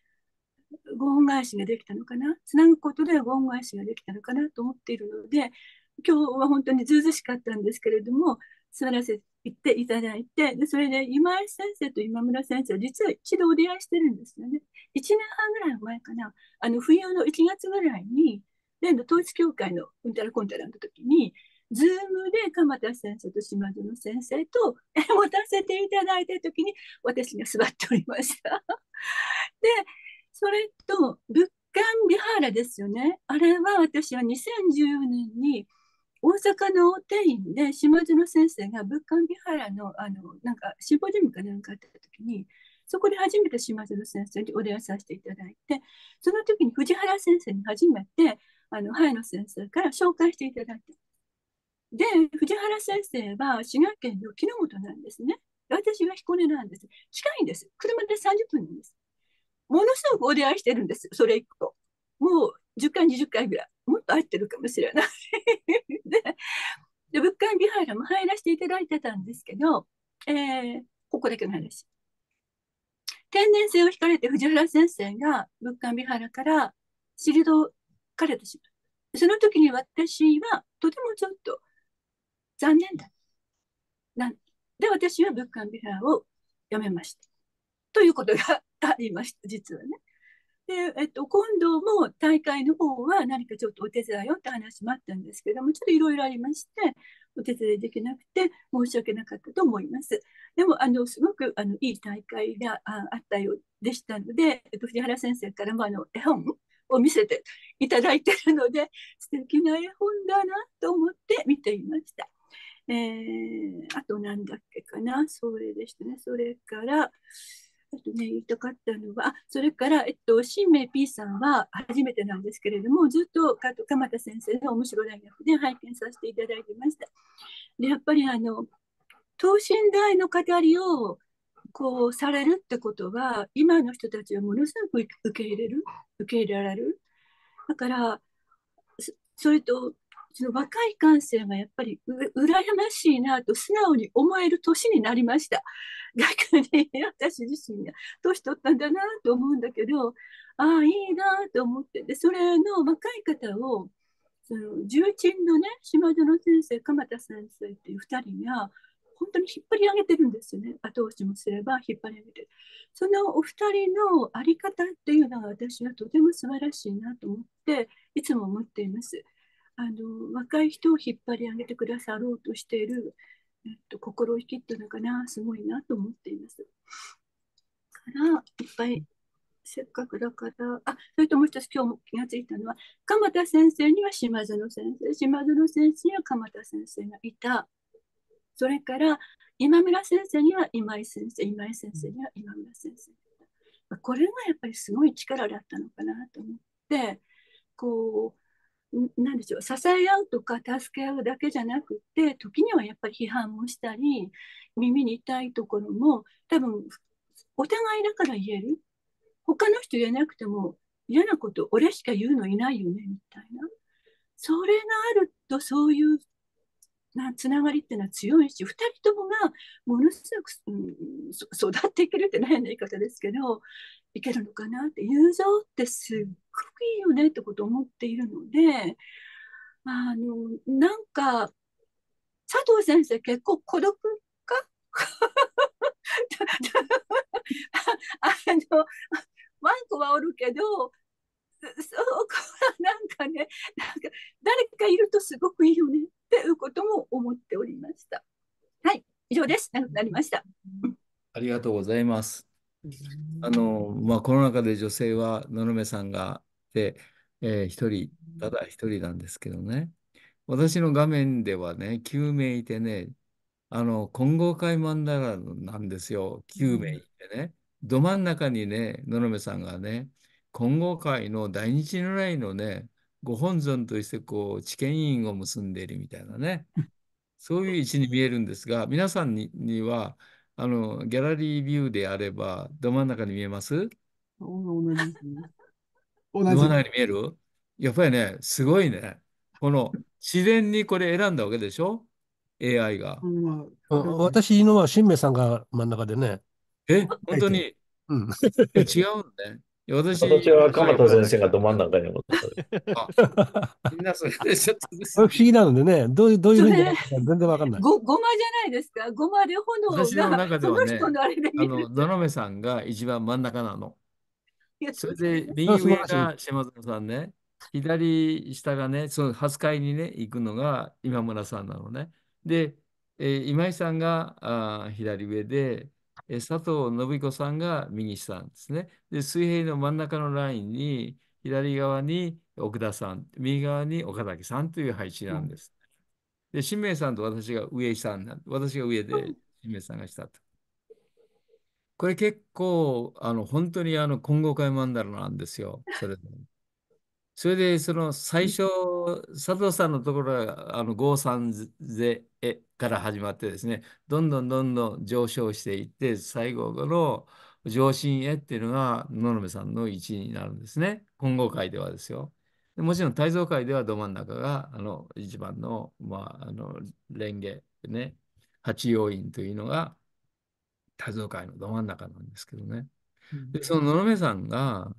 ご恩返しができたのかなつなぐことでご恩返しができたのかなと思っているので今日は本当にずうずしかったんですけれども座らせていただいてでそれで今井先生と今村先生は実は一度お出会いしてるんですよね1年半ぐらい前かなあの冬の1月ぐらいに例の統一教会のうんたらこんたらの時にズームで鎌田先生と島園先生と 持たせていただいた時に私が座っておりました。でそれと物件ビハラですよねあれは私は2014年に大阪の店員で島園先生が物館ビハラのあのなんかシンポジウムかなんかあった時にそこで初めて島園先生にお出会いさせていただいてその時に藤原先生に初めてあの早野先生から紹介していただいたで、藤原先生は滋賀県の木の本なんですね。私は彦根なんです。近いんです。車で30分なんです。ものすごくお出会いしてるんです。それくと。もう10回、20回ぐらい。もっと会ってるかもしれない で。で、物価美原も入らせていただいてたんですけど、えー、ここだけの話。天然性を引かれて藤原先生が物価美原から退かれてしまう。その時に私はとてもちょっと残念だ。なんで、私は仏ッビハーをやめました。ということがありました、実はね。で、えっと、今度も大会の方は何かちょっとお手伝いをって話もあったんですけども、ちょっといろいろありまして、お手伝いできなくて申し訳なかったと思います。でも、あの、すごくあのいい大会があったようでしたので、えっと、藤原先生からもあの絵本を見せていただいているので、素敵な絵本だなと思って見ていました。えー、あとなんだっけかな、それでしたね。それから、あとね、言いたかったのは、それから、えっと、新明 P さんは初めてなんですけれども、ずっと鎌田先生の面白大学で拝見させていただいてました。で、やっぱりあの、等身大の語りをこうされるってことは、今の人たちはものすごく受け入れる、受け入れられる。だから、それとその若い感性がやっぱりう羨ましいなと素直に思える年になりました。逆に私自身が年取ったんだなと思うんだけど、ああ、いいなと思って、で、それの若い方を、その重鎮のね、島田の先生、鎌田先生っていう2人が、本当に引っ張り上げてるんですよね。後押しもすれば引っ張り上げてる。そのお二人の在り方っていうのが私はとても素晴らしいなと思って、いつも思っています。あの若い人を引っ張り上げてくださろうとしている、えっと、心意気っていうのかなすごいなと思っています。からいっぱいせっかくだからあそれともう一つ今日も気がついたのは鎌田先生には島園先生島園先生には鎌田先生がいたそれから今村先生には今井先生今井先生には今村先生がいたこれがやっぱりすごい力だったのかなと思ってこうなんでしょう支え合うとか助け合うだけじゃなくて時にはやっぱり批判もしたり耳に痛いところも多分お互いだから言える他の人言えなくても嫌なこと俺しか言うのいないよねみたいなそれがあるとそういうなつながりっていうのは強いし2人ともがものすごく、うん、育っていけるってんだ言い方ですけどいけるのかなってうぞってすっくいいよねってことを思っているのであのなんか佐藤先生結構孤独か あのワンコはおるけどそうかなんかねなんか誰かいるとすごくいいよねっていうことも思っておりました。はい以上です。長くなりました。ありがとうございます。あの、まあ、この中で女性は野々目さんがで、えー、一人、ただ一人なんですけどね。私の画面ではね、9名いてね、あの、混合会曼荼なんですよ、9名いてね。ど真ん中にね、野々目さんがね、混合会の大日如来のね、ご本尊としてこう、知見院を結んでいるみたいなね、そういう位置に見えるんですが、皆さんには、あの、ギャラリービューであれば、ど真ん中に見えます同じですね。ど真ん中に見えるやっぱりね、すごいね。この、自然にこれ選んだわけでしょ ?AI が。うん私のは、しんめさんが真ん中でね。え、本当にうん。え、違うんね。私どし。私は鎌田先生がど真ん中に思った。みんなそれでちょっと、不思議なのでね、どういう、どういうふうに全然わかんない。ご、ごまじゃないですか。ごまで炎が。私の中ではね、のああの、どの目さんが一番真ん中なの。それで、右上が島田さんね、左下がね、その初回にね、行くのが今村さんなのね。で、えー、今井さんがあ左上で、佐藤信彦さんが右下なんですね。で、水平の真ん中のラインに、左側に奥田さん、右側に岡崎さんという配置なんです。うん、で、新さんと私が上下なんで、私が上で、新いさんが下と。これ結構、あの、本当にあの、今後会マンダうなんですよ。それで。それで、その最初、佐藤さんのところは、あの、5、3ぜ、え、から始まってですねどんどんどんどん上昇していって最後の上進へっていうのが野辺さんの一位になるんですね混合会ではですよ。もちろん体操界ではど真ん中があの一番の,、まあ、あの蓮華ね八要因というのが体操会のど真ん中なんですけどね。でその野辺さんが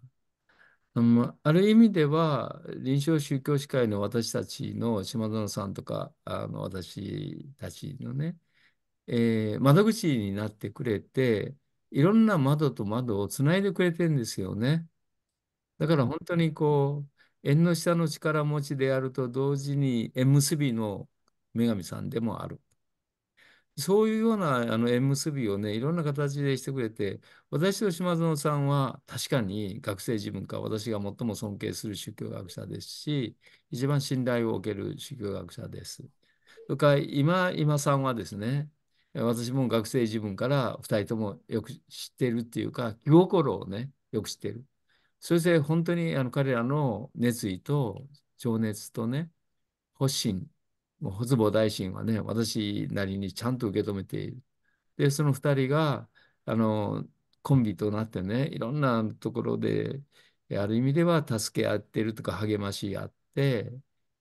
ある意味では、臨床宗教士会の私たちの島田さんとか、あの私たちのね、えー窓口になってくれて、いろんな窓と窓をつないでくれてるんですよね。だから本当にこう、縁の下の力持ちであると同時に縁結びの女神さんでもある。そういうようなあの縁結びをね、いろんな形でしてくれて、私と島園さんは確かに学生自分か私が最も尊敬する宗教学者ですし、一番信頼を受ける宗教学者です。それから今、今さんはですね、私も学生自分から2人ともよく知ってるっていうか、気心をね、よく知ってる。そして本当にあの彼らの熱意と情熱とね、発身保坪大臣はね、私なりにちゃんと受け止めている。で、その2人が、あの、コンビとなってね、いろんなところで、ある意味では助け合っているとか励まし合って、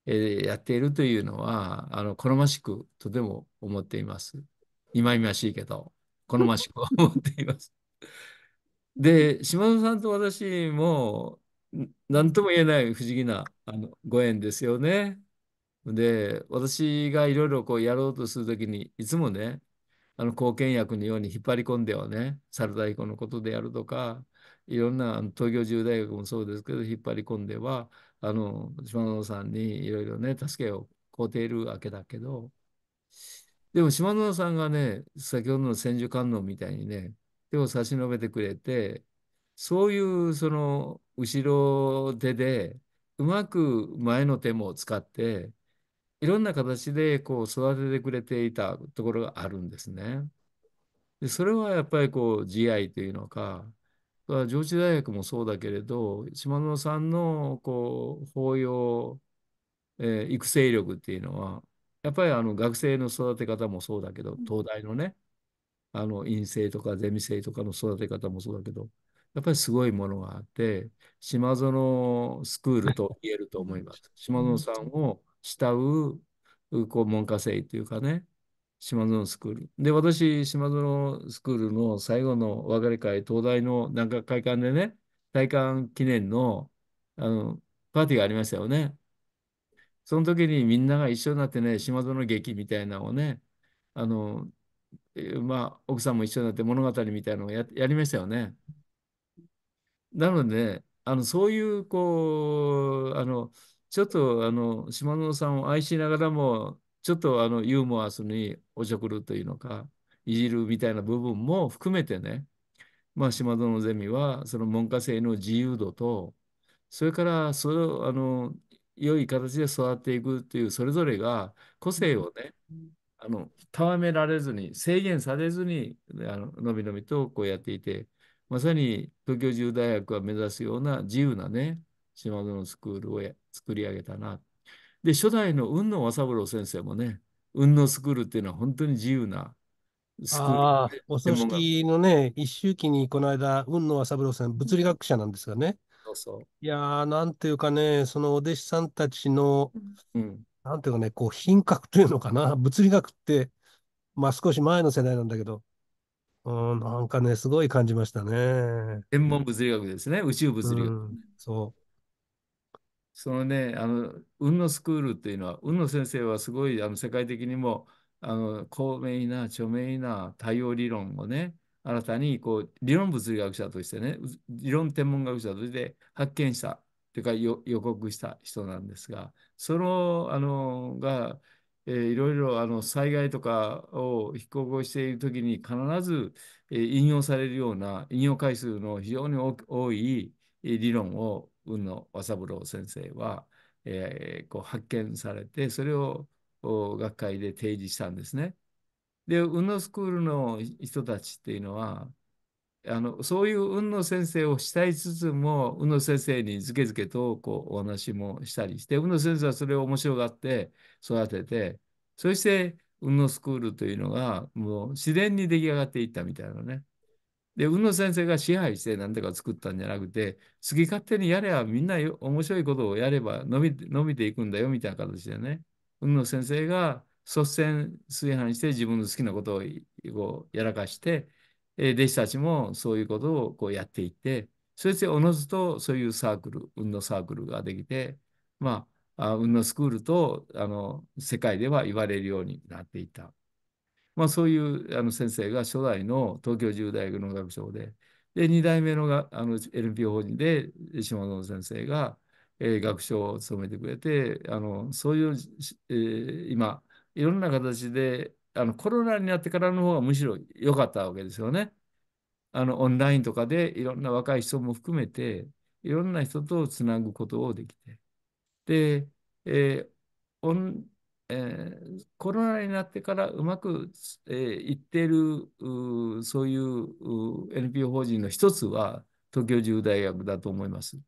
えー、やっているというのは、あの、好ましくとても思っています。忌々しいけど、好ましく思っています。で、島田さんと私も、何とも言えない不思議なあのご縁ですよね。で、私がいろいろこうやろうとするときに、いつもね、あの貢献薬のように引っ張り込んではね、猿太鼓のことであるとか、いろんな東京由大学もそうですけど、引っ張り込んでは、あの島野さんにいろいろね、助けを請うているわけだけど、でも島野さんがね、先ほどの千手観音みたいにね、手を差し伸べてくれて、そういうその後ろ手で、うまく前の手も使って、いろんな形でこう育ててくれていたところがあるんですね。でそれはやっぱりこう慈愛というのか上智大学もそうだけれど島野さんのこう法要、えー、育成力っていうのはやっぱりあの学生の育て方もそうだけど東大のねあの院生とかゼミ生とかの育て方もそうだけどやっぱりすごいものがあって島園スクールと言えると思います。島園さんを、慕う、こう、文科生というかね、島園スクール。で、私、島園スクールの最後の別れ会、東大のなんか会館でね、体感記念の、あの、パーティーがありましたよね。その時にみんなが一緒になってね、島園劇みたいなのをね、あの、まあ、奥さんも一緒になって物語みたいなのをややりましたよね。なので、ね、あのそういうこうあのちょっとあの島野さんを愛しながらも、ちょっとあのユーモアスにおちょくるというのか、いじるみたいな部分も含めてね、まあ、島園ゼミはその文科生の自由度と、それからそれをあの良い形で育っていくというそれぞれが個性をね、あのためられずに制限されずにあののびのびとこうやっていてまさに東京十大学が目指すような自由なね島津のスクールを作り上げたな。で、初代の雲野和三郎先生もね、雲野スクールっていうのは本当に自由なスクール。お葬式のね、一周期にこの間、雲野和三郎さん、物理学者なんですがね。そうそういやー、なんていうかね、そのお弟子さんたちの、うん、なんていうかね、こう品格というのかな、物理学って、まあ少し前の世代なんだけど、うん、なんかね、すごい感じましたね。天文物理学ですね、宇宙物理学。うん、そう。そのね、あの、運のスクールっていうのは、運の先生はすごい、あの、世界的にも、あの、高名な、著名な対応理論をね、新たに、こう、理論物理学者としてね、理論天文学者として発見した、というか予告した人なんですが、その、あの、が、えー、いろいろあの災害とかを引き起こしているときに必ず、えー、引用されるような引用回数の非常に多い理論を海野和三郎先生は、えー、こう発見されてそれを学会で提示したんですね。で運野スクールの人たちっていうのはあのそういう運の先生を慕いつつも運の先生にずけずけとこうお話もしたりして運の先生はそれを面白がって育ててそして運のスクールというのがもう自然に出来上がっていったみたいなね。で、海野先生が支配して何とか作ったんじゃなくて、好き勝手にやればみんな面白いことをやれば伸び伸びていくんだよみたいな形でね、運野先生が率先炊飯して自分の好きなことをやらかして、弟子たちもそういうことをこうやっていって、そしておのずとそういうサークル、運動サークルができて、まあ、運動スクールとあの世界では言われるようになっていた。まあ、そういうあの先生が初代の東京十大学農学賞で、で、2代目のがあの NPO 法人で島園先生が、えー、学長を務めてくれて、あのそういう、えー、今、いろんな形であのコロナになってからの方がむしろ良かったわけですよね。あのオンラインとかでいろんな若い人も含めて、いろんな人とつなぐことをできて。で、えー、えー、コロナになってからうまく、えー、いっているそういう NPO 法人の一つは東京自由大学だと思います。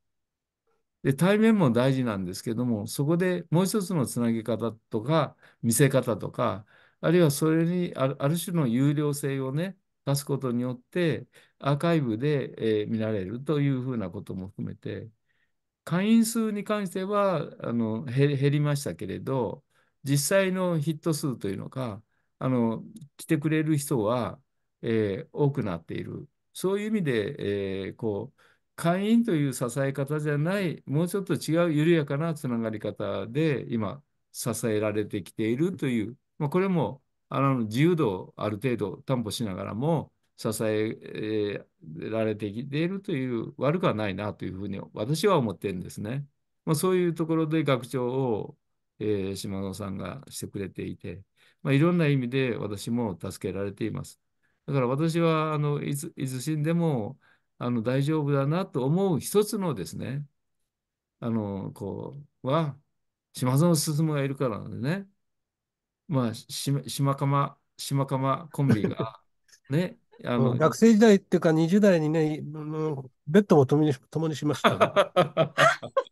で対面も大事なんですけどもそこでもう一つのつなぎ方とか見せ方とかあるいはそれにある種の有料性をね出すことによってアーカイブで、えー、見られるというふうなことも含めて会員数に関してはあの減りましたけれど実際のヒット数というのか、あの来てくれる人は、えー、多くなっている。そういう意味で、えー、こう会員という支え方じゃない、もうちょっと違う緩やかなつながり方で今、支えられてきているという、まあ、これもあの自由度をある程度担保しながらも支えられてきているという悪くはないなというふうに私は思ってるんですね。まあ、そういうところで学長をえー、島野さんがしてくれていて、まあ、いろんな意味で私も助けられています。だから私はあのいついつ死んでもあの大丈夫だなと思う一つのですね、あのこうは島園進がいるからなんでね、まあ、し島釜、島釜コンビが ね、あの学生時代っていうか20代にね、ベッドも共に共にしました、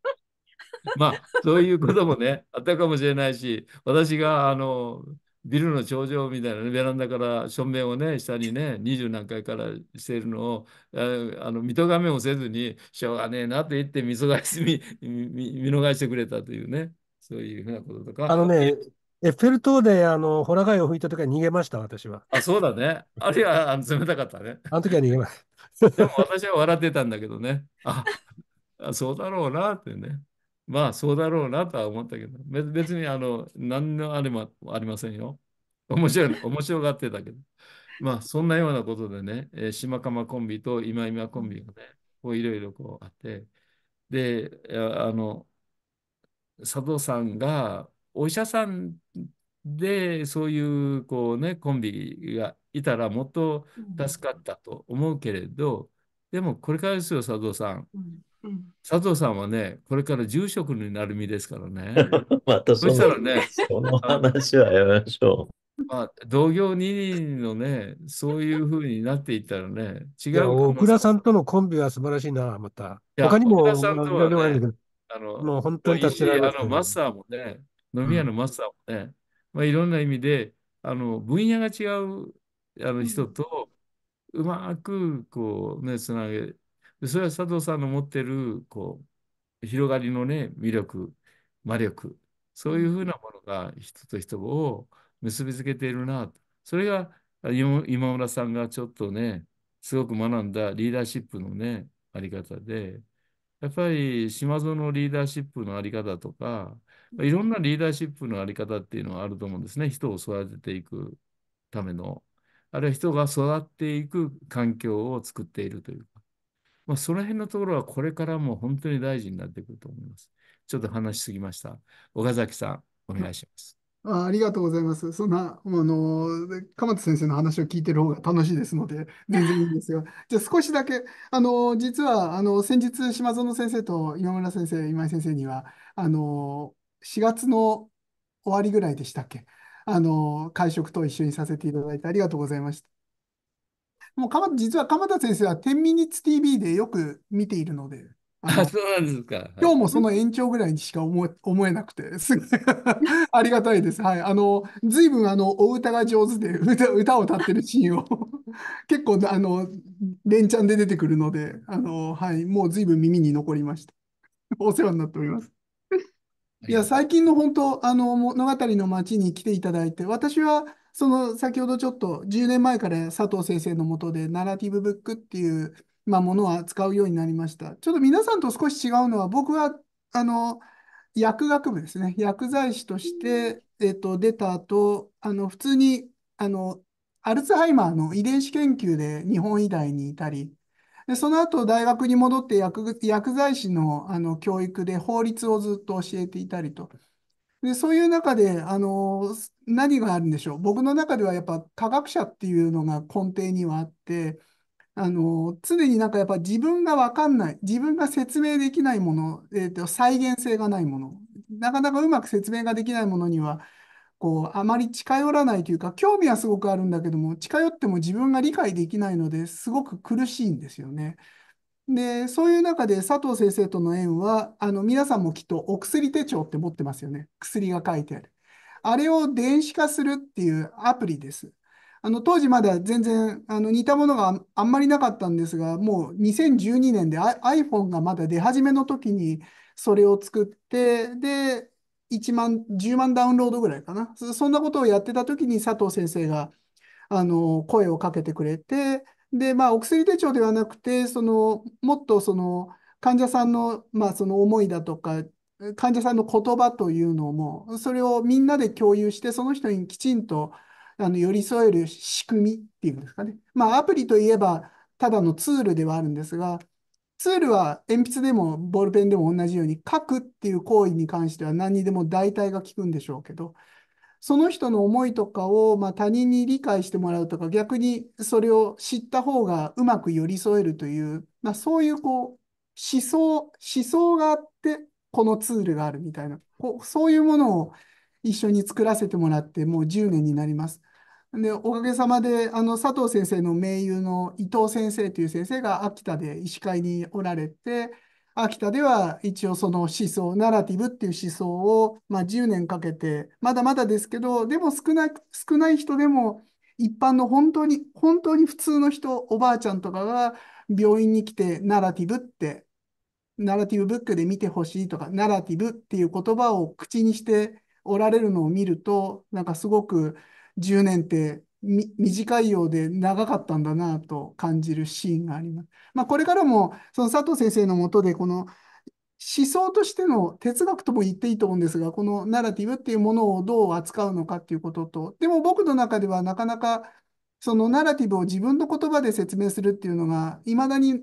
まあそういうこともねあったかもしれないし私があのビルの頂上みたいな、ね、ベランダから正面をね下にね二十何階からしているのをあの見とがめもせずにしょうがねえなと言って見逃し見見逃してくれたというねそういうふうなこととか。あのねエッフェル塔であのホラ貝を吹いた時は逃げました、私は。あ、そうだね。あるいはあの冷たかったね。あの時は逃げました。でも私は笑ってたんだけどね。あ、そうだろうなってね。まあそうだろうなとは思ったけど、別にあの何のあれもありませんよ。面白い、面白がってたけど。まあそんなようなことでね、えー、島釜コンビと今今コンビがね、こういろいろこうあって、で、あの、佐藤さんがお医者さんでそういうこうね、コンビがいたらもっと助かったと思うけれど、でもこれからですよ、佐藤さん。うん佐藤さんはね、これから住職になる身ですからね。またそしたらね、その話はやめましょう。まあ、同業二人のね、そういうふうになっていったらね、違う。小倉さんとのコンビは素晴らしいな、また。他にも、倉さんとは、あのもう本当に立ちられあのマスターもね、飲み屋のマスターもね、うん、まあ、いろんな意味で、あの分野が違うあの人と、うまくこう、ね、つなげでそれは佐藤さんの持ってる、こう、広がりのね、魅力、魔力、そういうふうなものが人と人を結びつけているなと。それが今村さんがちょっとね、すごく学んだリーダーシップのね、あり方で、やっぱり島園のリーダーシップのあり方とか、いろんなリーダーシップのあり方っていうのはあると思うんですね。人を育てていくための。あるいは人が育っていく環境を作っているという。まあ、その辺のところはこれからも本当に大事になってくると思います。ちょっと話しすぎました。岡崎さん、お願いします。あありがとうございます。そんな、あの、鎌田先生の話を聞いてる方が楽しいですので、全然いいんですよ。じゃあ少しだけ、あの、実は、あの、先日、島園先生と今村先生、今井先生には、あの、4月の終わりぐらいでしたっけあの、会食と一緒にさせていただいてありがとうございました。もうかま、実は鎌田先生は10 m i n ツ TV でよく見ているので。あ、そうなんですか。今日もその延長ぐらいにしか思え思えなくて、すごい ありがたいです。はい。あの、随分、あの、お歌が上手で歌、歌を歌ってるシーンを 結構、あの、連チャンで出てくるので、あの、はい、もう随分耳に残りました。お世話になっております。いや、最近の本当、あの、物語の街に来ていただいて、私は、その先ほどちょっと10年前から佐藤先生のもとでナラティブブックっていう、まあ、ものは使うようになりました。ちょっと皆さんと少し違うのは僕はあの薬学部ですね薬剤師として、えっと、出た後あの普通にあのアルツハイマーの遺伝子研究で日本医大にいたり、でその後大学に戻って薬剤師のあの教育で法律をずっと教えていたりと。で、そういう中で、あの、何があるんでしょう。僕の中ではやっぱ科学者っていうのが根底にはあって、あの、常になんかやっぱ自分がわかんない、自分が説明できないもの、えっ、ー、と、再現性がないもの、なかなかうまく説明ができないものには、こう、あまり近寄らないというか、興味はすごくあるんだけども、近寄っても自分が理解できないのですごく苦しいんですよね。で、そういう中で佐藤先生との縁は、あの、皆さんもきっとお薬手帳って持ってますよね。薬が書いてある。あれを電子化するっていうアプリです。あの、当時まだ全然、あの、似たものがあんまりなかったんですが、もう2012年で iPhone がまだ出始めの時にそれを作って、で、1万、10万ダウンロードぐらいかな。そんなことをやってた時に佐藤先生が、あの、声をかけてくれて、で、まあ、お薬手帳ではなくて、その、もっとその、患者さんの、まあ、その思いだとか、患者さんの言葉というのも、それをみんなで共有して、その人にきちんとあの寄り添える仕組みっていうんですかね。まあ、アプリといえば、ただのツールではあるんですが、ツールは鉛筆でもボールペンでも同じように書くっていう行為に関しては何にでも代替が効くんでしょうけど、その人の思いとかを、まあ、他人に理解してもらうとか、逆にそれを知った方がうまく寄り添えるという、まあ、そういうこう、思想、思想があって、このツールがあるみたいな、こうそういうものを一緒に作らせてもらって、もう10年になります。で、おかげさまで、あの、佐藤先生の盟友の伊藤先生という先生が秋田で医師会におられて、秋田では一応その思想、ナラティブっていう思想を、まあ、10年かけて、まだまだですけど、でも少な少ない人でも、一般の本当に、本当に普通の人、おばあちゃんとかが病院に来て、ナラティブって、ナラティブブックで見てほしいとか、ナラティブっていう言葉を口にしておられるのを見ると、なんかすごく10年って短いようで長かったんだなと感じるシーンがあります。まあ、これからもその佐藤先生のもとでこの思想としての哲学とも言っていいと思うんですがこのナラティブっていうものをどう扱うのかっていうこととでも僕の中ではなかなかそのナラティブを自分の言葉で説明するっていうのがいまだに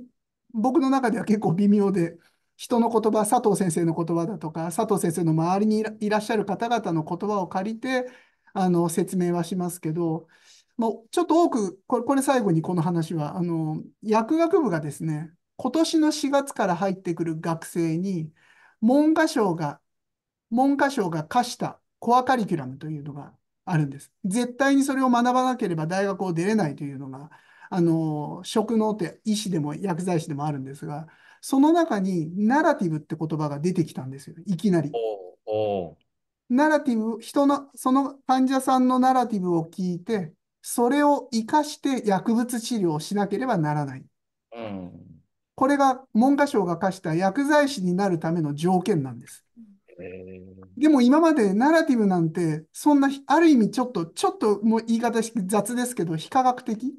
僕の中では結構微妙で人の言葉佐藤先生の言葉だとか佐藤先生の周りにいらっしゃる方々の言葉を借りてあの説明はしますけどもうちょっと多く、これこれ最後にこの話は、あの、薬学部がですね、今年の4月から入ってくる学生に、文科省が、文科省が課したコアカリキュラムというのがあるんです。絶対にそれを学ばなければ大学を出れないというのが、あの、職能って医師でも薬剤師でもあるんですが、その中にナラティブって言葉が出てきたんですよ、いきなり。ナラティブ、人の、その患者さんのナラティブを聞いて、それを生かして薬物治療をしなければならない。うん、これが文科省が課した薬剤師になるための条件なんです。でも今までナラティブなんて、そんな、ある意味ちょっと、ちょっともう言い方雑ですけど、非科学的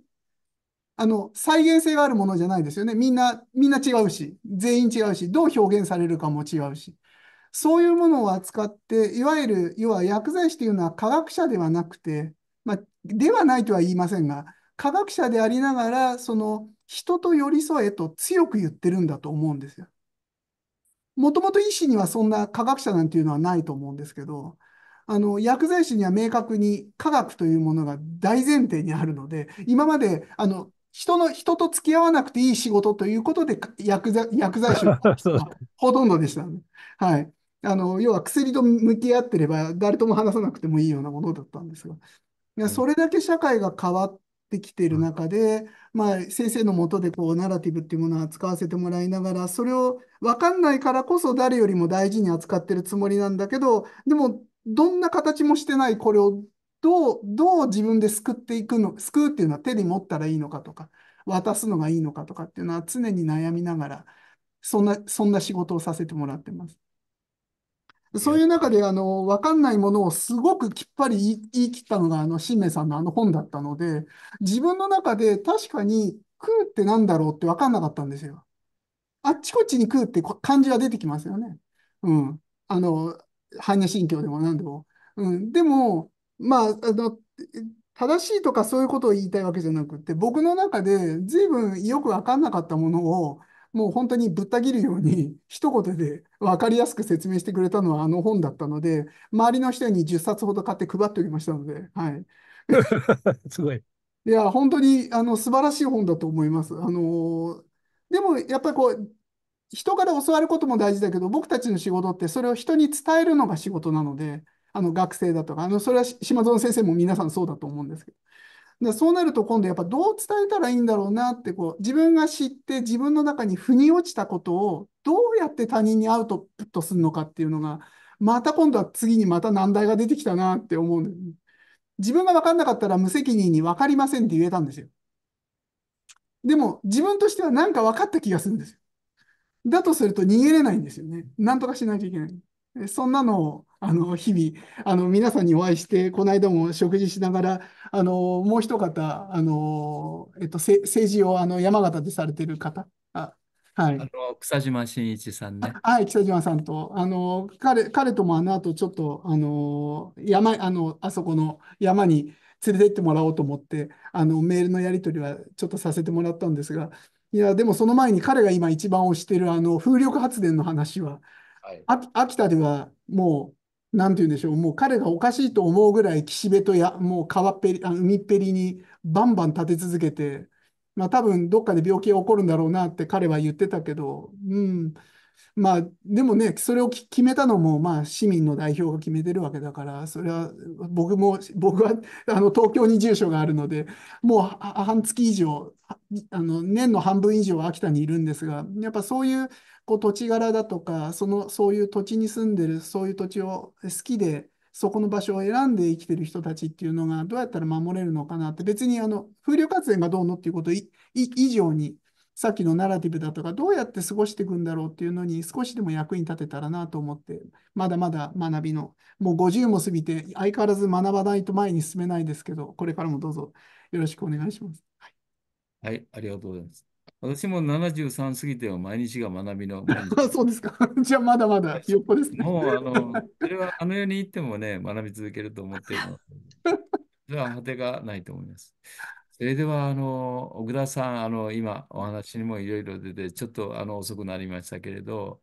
あの、再現性があるものじゃないですよね。みんな、みんな違うし、全員違うし、どう表現されるかも違うし。そういうものを扱って、いわゆる、要は薬剤師というのは科学者ではなくて、まあ、ではないとは言いませんが、科学者でありながら、その人と寄り添えと強く言ってるんだと思うんですよ。もともと医師にはそんな科学者なんていうのはないと思うんですけど、あの薬剤師には明確に科学というものが大前提にあるので、今まであの人の人と付き合わなくていい仕事ということで薬剤薬剤師は ほとんどでした、ね、はい。あの要は薬と向き合ってれば誰とも話さなくてもいいようなものだったんですが、いや、それだけ社会が変わってきている中で、まあ、先生のもとでこう、ナラティブっていうものを扱わせてもらいながら、それを分かんないからこそ誰よりも大事に扱ってるつもりなんだけど、でも、どんな形もしてないこれをどう、どう自分で救っていくの、救うっていうのは手に持ったらいいのかとか、渡すのがいいのかとかっていうのは常に悩みながら、そんな、そんな仕事をさせてもらってます。そういう中で、あの、わかんないものをすごくきっぱり言い言い切ったのが、あの、し明さんのあの本だったので、自分の中で確かに空ってなんだろうってわかんなかったんですよ。あっちこっちに空って漢字が出てきますよね。うん。あの、般若心経でも何でも。うん。でも、まあ、あの、正しいとかそういうことを言いたいわけじゃなくて、僕の中で随分よくわかんなかったものを、もう本当にぶった切るように 一言で分かりやすく説明してくれたのはあの本だったので、周りの人に10冊ほど買って配っておきましたので、はい。すごい。いや、本当にあの素晴らしい本だと思います。あのでもやっぱりこう、人から教わることも大事だけど、僕たちの仕事ってそれを人に伝えるのが仕事なので、あの学生だとか、あのそれは島園先生も皆さんそうだと思うんですけど。で、そうなると今度やっぱどう伝えたらいいんだろうなって、こう、自分が知って自分の中に腑に落ちたことをどうやって他人にアウトプットするのかっていうのが、また今度は次にまた難題が出てきたなって思う自分が分かんなかったら無責任に分かりませんって言えたんですよ。でも自分としては何か分かった気がするんですよ。だとすると逃げれないんですよね。なんとかしなきゃいけない。そんなのをあの、日々、あの、皆さんにお会いして、この間も食事しながら、あの、もう一方、あの、えっと、政治をあの山形でされてる方、あはい、あの草島新一さんね。はい、草島さんと、あの、彼、彼ともあの後、ちょっと、あの、山、あの、あそこの山に連れてってもらおうと思って、あの、メールのやり取りはちょっとさせてもらったんですが、いや、でもその前に彼が今一番推してる、あの、風力発電の話は、はい、あ秋田ではもう、なんて言うんでしょう、もう彼がおかしいと思うぐらい岸辺とや、もう川っぺり、あ海っぺりにバンバン立て続けて、まあ多分どっかで病気が起こるんだろうなって彼は言ってたけど、うん、まあ、でもね、それを決めたのも、まあ、市民の代表が決めてるわけだから、それは、僕も、僕は、あの、東京に住所があるので、もう、半月以上、あの、年の半分以上秋田にいるんですが、やっぱそういう、こう、土地柄だとか、その、そういう土地に住んでる、そういう土地を好きで、そこの場所を選んで生きてる人たちっていうのがどうやったら守れるのかなって別にあの風力発電がどうのっていうこと以上にさっきのナラティブだとか、どうやって過ごしていくんだろうっていうのに少しでも役に立てたらなと思って、まだまだ学びの、もう50も過ぎて、相変わらず学ばないと前に進めないですけど、これからもどうぞよろしくお願いします。はい、はい、ありがとうございます。私も73過ぎては毎日が学びの。そうですか。じゃあまだまだ横ですね。もうあの、それはあの世に行ってもね、学び続けると思っているので、それは果てがないと思います。それでは、あの、小倉さん、あの、今お話にもいろいろ出て、ちょっとあの遅くなりましたけれど、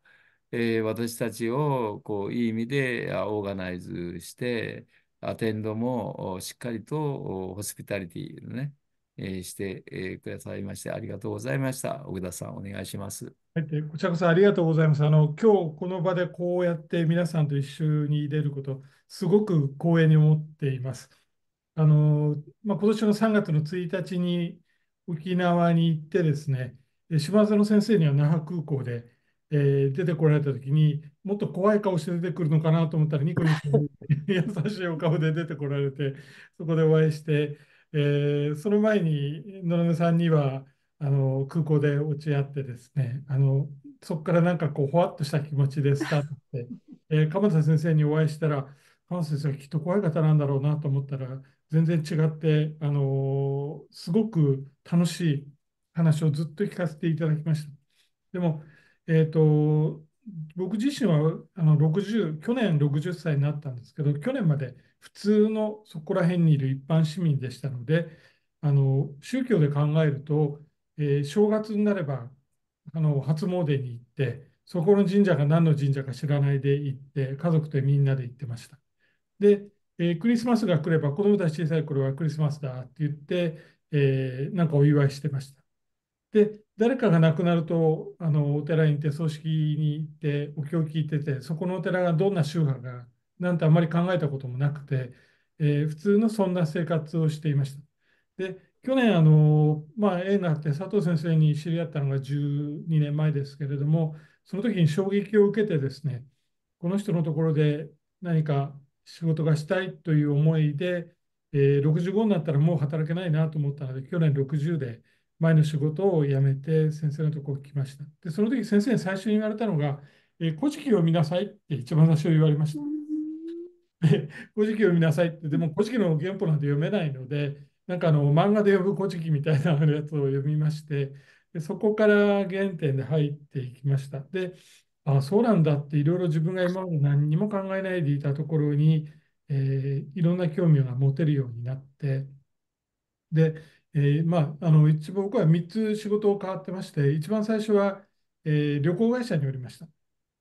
えー、私たちをこういい意味でオーガナイズして、アテンドもしっかりとホスピタリティのね、えー、して、えくださいまして、ありがとうございました。小倉さん、お願いします。はい、こちらこそありがとうございます。あの、今日この場でこうやって皆さんと一緒に出ること、すごく光栄に思っています。あのまあ、今年の3月の1日に沖縄に行ってですね、島園先生には那覇空港で、えー、出てこられた時にもっと怖い顔して出てくるのかなと思ったらニコニコ優しいお顔で出てこられてそこでお会いして、えー、その前に野々さんにはあの空港で落ち合ってですねあのそこからなんかこうほわっとした気持ちでスタートして、えー、鎌田先生にお会いしたら川瀬先生はきっと怖い方なんだろうなと思ったら、全然違って、あのー、すごく楽しい話をずっと聞かせていただきました。でも、えと僕自身はあの60去年60歳になったんですけど去年まで普通のそこら辺にいる一般市民でしたのであの宗教で考えると、えー、正月になればあの初詣に行ってそこの神社が何の神社か知らないで行って家族でみんなで行ってました。で、えー、クリスマスが来れば子供たち小さい頃はクリスマスだって言って、えー、なんかお祝いしてました。で、誰かが亡くなるとあのお寺に行って葬式に行ってお経を聞いてて、そこのお寺がどんな宗派がなんてあんまり考えたこともなくて、えー、普通のそんな生活をしていました。で去年あの、まあ、縁があって佐藤先生に知り合ったのが12年前ですけれどもその時に衝撃を受けてですねこの人のところで何か仕事がしたいという思いで、えー、65になったらもう働けないなと思ったので、去年60で前の仕事を辞めて先生のところ来ました。で、その時先生に最初に言われたのが、え古事記を見なさいって一番最初言われました。古事記を見なさいって、でも古事記の原本なんて読めないので、なんかあの漫画で呼ぶ古事記みたいなやつを読みまして、でそこから原点で入っていきました。で、あそうなんだっていろいろ自分が今まで何にも考えないでいたところに、えー、いろんな興味が持てるようになってで、えー、まああの一番僕は3つ仕事を変わってまして一番最初は、えー、旅行会社におりました、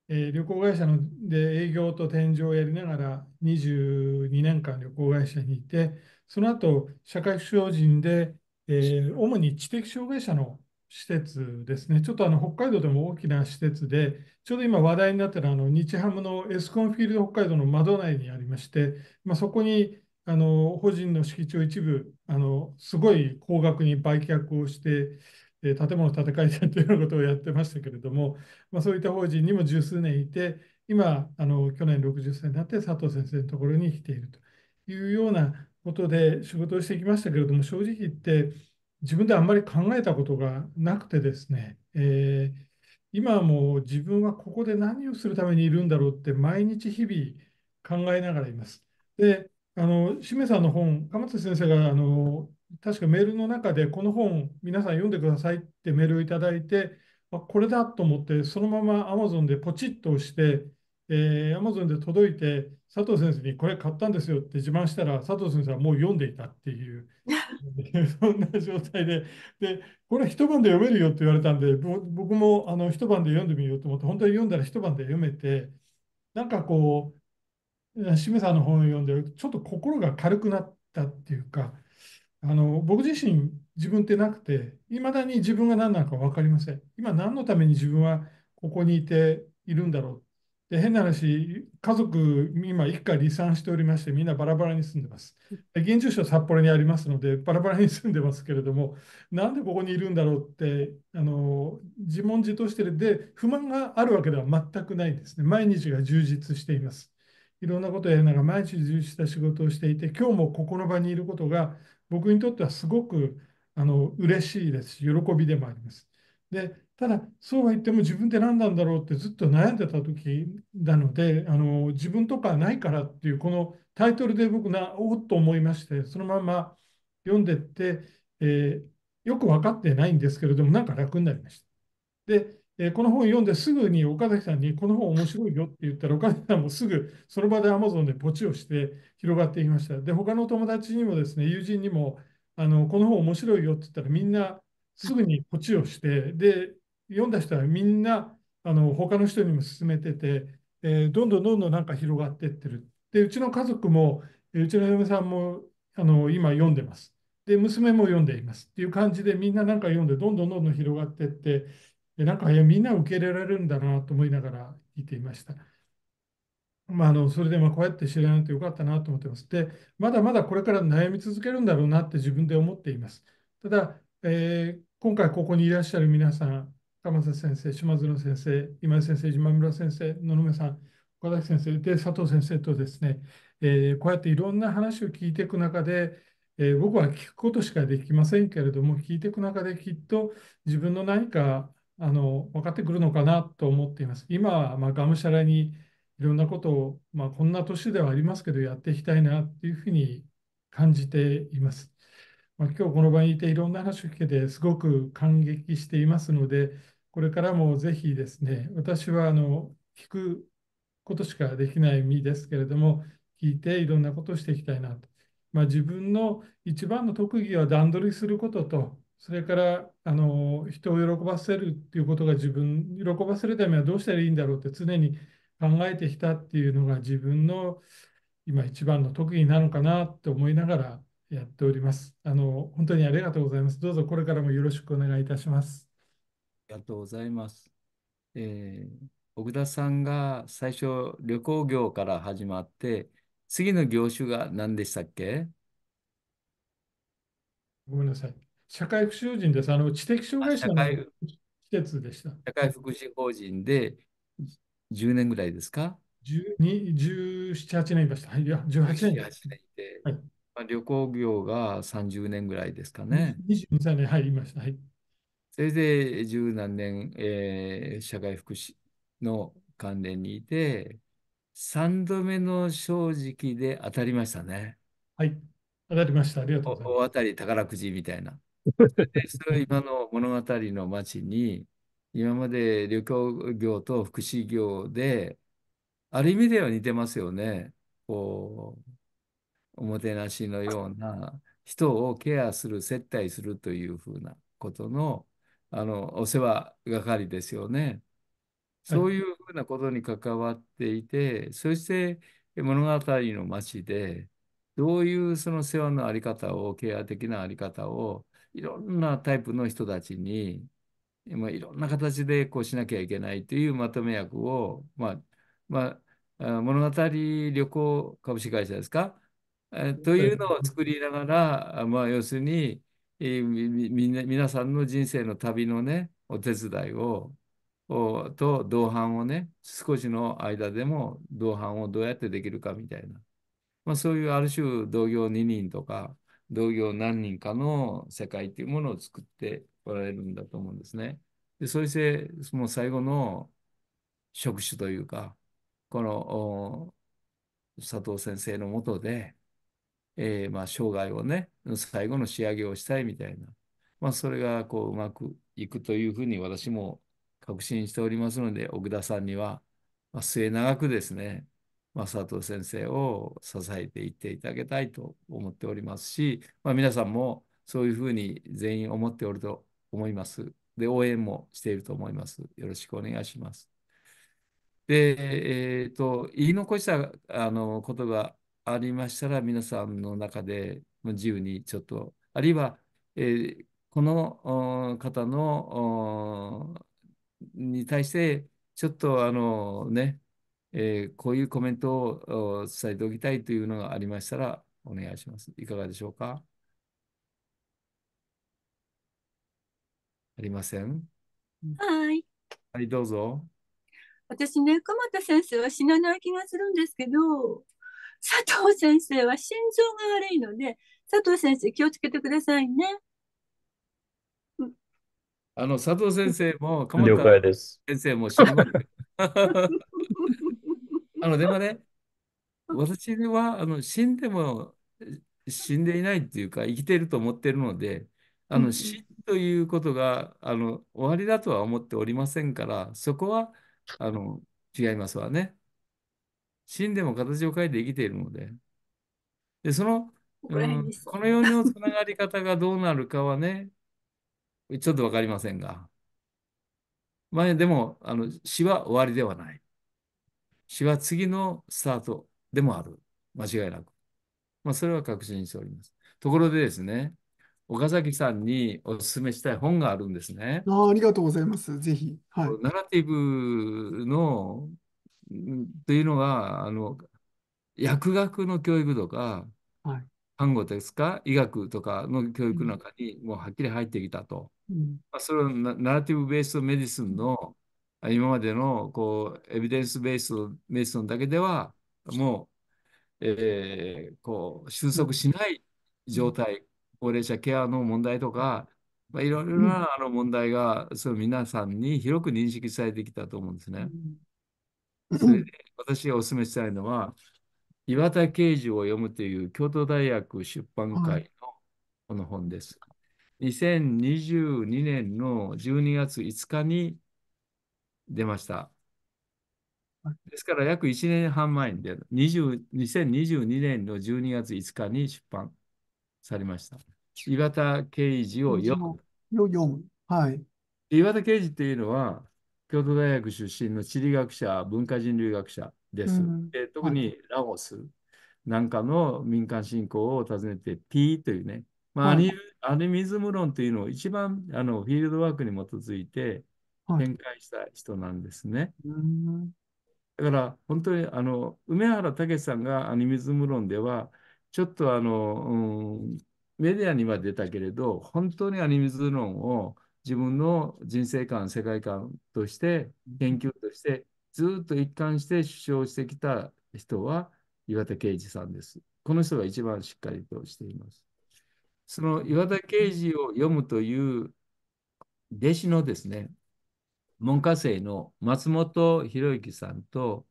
えー、旅行会社ので営業と天井をやりながら22年間旅行会社にいてその後社会福祉法人で、え主に知的障害者の施設ですね、ちょっとあの北海道でも大きな施設で、ちょうど今話題になっているあの日ハムのエスコンフィールド北海道の窓内にありまして、まあ、そこにあの法人の敷地を一部、あのすごい高額に売却をして、え建物を建て替えたというようなことをやってましたけれども、まあ、そういった法人にも十数年いて、今、あの去年60歳になって佐藤先生のところに来ているというようなことで仕事をしてきましたけれども、正直言って、自分であんまり考えたことがなくてですね、えー、今もう自分はここで何をするためにいるんだろうって毎日日々考えながらいます。で、あの、しめさんの本、鎌田先生があの確かメールの中でこの本皆さん読んでくださいってメールをいただいて、あこれだと思ってそのまま Amazon でポチッと押してえー、Amazon で届いて、佐藤先生にこれ買ったんですよって自慢したら、佐藤先生はもう読んでいたっていう、そんな状態で、で、これ一晩で読めるよって言われたんで、僕もあの一晩で読んでみようと思って、本当に読んだら一晩で読めて、なんかこう、志水さんの本を読んで、ちょっと心が軽くなったっていうか、あの僕自身、自分ってなくて、いまだに自分が何なのか分かりません。今、何のために自分はここにいているんだろうで変な話、家族、今、一家離散しておりまして、みんなバラバラに住んでます。現住所札幌にありますので、バラバラに住んでますけれども、なんでここにいるんだろうって、あの自問自答してるで、不満があるわけでは全くないですね。毎日が充実しています。いろんなことやりながら、毎日充実した仕事をしていて、今日もここの場にいることが、僕にとってはすごくあの嬉しいですし、喜びでもあります。でただ、そうは言っても自分で何なんだろうってずっと悩んでた時なので、あの自分とかないからっていう、このタイトルで僕な、おっと思いまして、そのまま読んでって、えー、よく分かってないんですけれども、なんか楽になりました。で、えー、この本読んですぐに岡崎さんに、この本面白いよって言ったら、岡崎さんもすぐその場で Amazon でポチをして広がっていきました。で、他の友達にもですね、友人にも、あのこの本面白いよって言ったら、みんなすぐにポチをして、で、読んだ人はみんなあの他の人にも勧めてて、えー、どんどんどんどんなんか広がってってる。で、うちの家族も、うちの嫁さんもあの今読んでます。で、娘も読んでいますっていう感じで、みんななんか読んで、どんどんどんどん広がってって、なんかいやみんな受け入れられるんだなと思いながら聞いていました。まあ、あのそれでまこうやって知らないとよかったなと思ってます。で、まだまだこれから悩み続けるんだろうなって自分で思っています。ただ、えー、今回ここにいらっしゃる皆さん、鎌瀬先生、島津先生、今井先生、島村先生、野々目さん、岡崎先生、で佐藤先生とですね、えー、こうやっていろんな話を聞いていく中で、えー、僕は聞くことしかできませんけれども、聞いていく中できっと自分の何かあの分かってくるのかなと思っています。今はまあがむしゃらにいろんなことを、まあ、こんな年ではありますけど、やっていきたいなっていうふうに感じています。まあ、今日この場にいていろんな話を聞けてすごく感激していますので、これからもぜひですね、私はあの聞くことしかできない身ですけれども、聞いていろんなことをしていきたいなと。まあ、自分の一番の特技は段取りすることと、それからあの人を喜ばせるということが自分、喜ばせるためにはどうしたらいいんだろうって常に考えてきたっていうのが自分の今一番の特技なのかなと思いながらやっております。あの本当にありがとうございます。どうぞこれからもよろしくお願いいたします。ありがとうございます。えー奥田さんが最初旅行業から始まって、次の業種が何でしたっけごめんなさい。社会福祉法人です。あの知的障あ害社者の会、施設でした。社会福祉法人で10年ぐらいですか12、17、8年いました。い、や、18年いまし年いて、た。はい、まあ、旅行業が30年ぐらいですかね。22歳年、入りました。はい。それで十何年、えー、社会福祉の関連にいて、3度目の正直で当たりましたね。はい、当たりました。ありがとうございます。大当たり宝くじみたいな。それ今の物語の町に、今まで旅行業と福祉業で、ある意味では似てますよね。こう、おもてなしのような、人をケアする、接待するというふうなことのあのお世話係ですよね。そういうふうなことに関わっていて、はい、そして物語の町で、どういうその世話のあり方を、ケア的なあり方を、いろんなタイプの人たちに、まあ、いろんな形でこうしなきゃいけないというまとめ役を、まあ、まあ、物語旅行株式会社ですか、えというのを作りながら、まあ、要するに、皆さんの人生の旅のね、お手伝いを、と同伴をね、少しの間でも同伴をどうやってできるかみたいな。まあ、そういうある種同業2人とか、同業何人かの世界っていうものを作っておられるんだと思うんですね。で、そしてもう最後の職種というか、この佐藤先生のもとで、えー、まあ、生涯をね、最後の仕上げをしたいみたいな、まあ、それがこううまくいくというふうに私も確信しておりますので、奥田さんには、まあ、末永くですね、まあ、佐藤先生を支えていっていただきたいと思っておりますし、まあ、皆さんもそういうふうに全員思っておると思います。で、応援もしていると思います。よろしくお願いします。で、えっ、ー、と、言い残したあの言葉ありましたら、皆さんの中で自由にちょっと、あるいは、えー、この方のに対して、ちょっとあのね、えー、こういうコメントを伝えておきたいというのがありましたら、お願いします。いかがでしょうかありませんはい。はい、どうぞ。私ね、鎌田先生は死なない気がするんですけど、佐藤先生は心臓が悪いので、佐藤先生気をつけてくださいね。あの佐藤先生も、鎌田了先生も あの、でもね、私はあの死んでも死んでいないっていうか、生きていると思っているので、あの死ということがあの終わりだとは思っておりませんから、そこはあの違いますわね。死んでも形を変えて生きているので。で、その、うん、この世のつながり方がどうなるかはね、ちょっとわかりませんが。まあ、でも、あの、死は終わりではない。死は次のスタートでもある。間違いなく。まあ、それは確信しております。ところでですね、岡崎さんにお勧めしたい本があるんですね。あありがとうございます。ぜひ。はい、ナラティブのというのは、あの、薬学の教育とか、はい、看護ですか、医学とかの教育の中にもうはっきり入ってきたと。うん、まあ、それをナラティブベースメディスンの今までのこうエビデンスベースメディスンだけではもう,、えー、こう収束しない状態、高齢者ケアの問題とか、まあ、いろいろなあの問題がその皆さんに広く認識されてきたと思うんですね。うんそれで私がお勧めしたいのは、岩田刑事を読むという京都大学出版会のこの本です。2022年の12月5日に出ました。ですから約1年半前に出る。2022年の12月5日に出版されました。岩田刑事を読む。読む。はい。岩田刑事っていうのは、京都大学出身の地理学者、文化人類学者です。うん、で特にラオスなんかの民間信仰を訪ねて P というね、まあ、はい、アニミズム論というのを一番あのフィールドワークに基づいて展開した人なんですね。はい、だから本当にあの梅原武さんがアニミズム論ではちょっとあの、うん、メディアには出たけれど本当にアニミズム論を自分の人生観、世界観として、研究として、ずっと一貫して主張してきた人は岩田啓二さんです。この人が一番しっかりとしています。その岩田啓二を読むという弟子のですね、文科生の松本博之さんと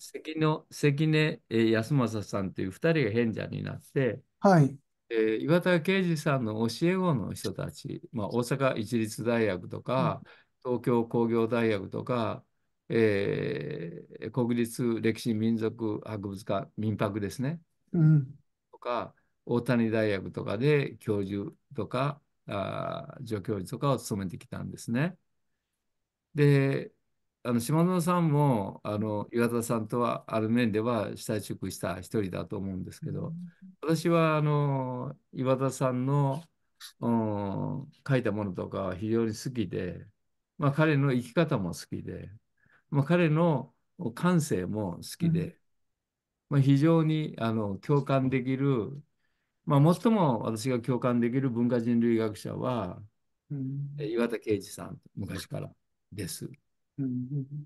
関の関根康政さんという2人が変者になって、はい、えー、岩田圭司さんの教え子の人たち、まあ、大阪市立大学とか、うん、東京工業大学とか、えー、国立歴史民族博物館民泊ですね、うん、とか大谷大学とかで教授とかあ助教授とかを務めてきたんですね。であの島野さんもあの岩田さんとはある面では親しくした一人だと思うんですけど、うん、私はあの岩田さんの、うん、書いたものとか非常に好きで、まあ、彼の生き方も好きで、まあ、彼の感性も好きで、うん、まあ、非常にあの共感できる、まあ、最も私が共感できる文化人類学者は、うん、岩田圭司さん昔からです。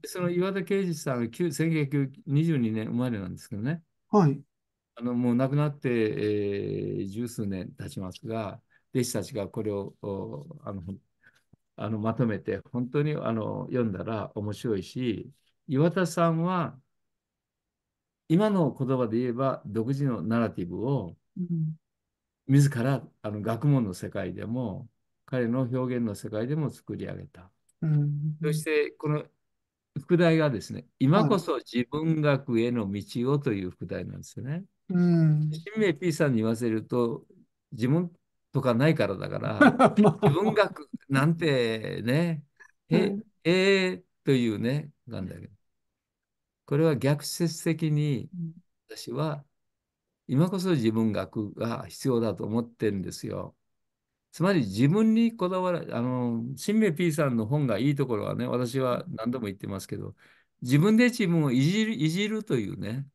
その岩田圭司さんが1922年生まれなんですけどね。はい。あのもう亡くなって、えー、十数年経ちますが、弟子たちがこれをあのあのまとめて、本当にあの読んだら面白いし、岩田さんは今の言葉で言えば独自のナラティブを、自らあの学問の世界でも彼の表現の世界でも作り上げた。そしてこの副題がですね、今こそ自分学への道をという副題なんですよね。うん、新名 P さんに言わせると、自分とかないからだから、自分学なんてね、え、えー、というね、なんだけど、これは逆説的に私は、今こそ自分学が必要だと思ってるんですよ。つまり自分にこだわら、あの、新明 P さんの本がいいところはね、私は何度も言ってますけど、自分で自分をいじるいじるというね、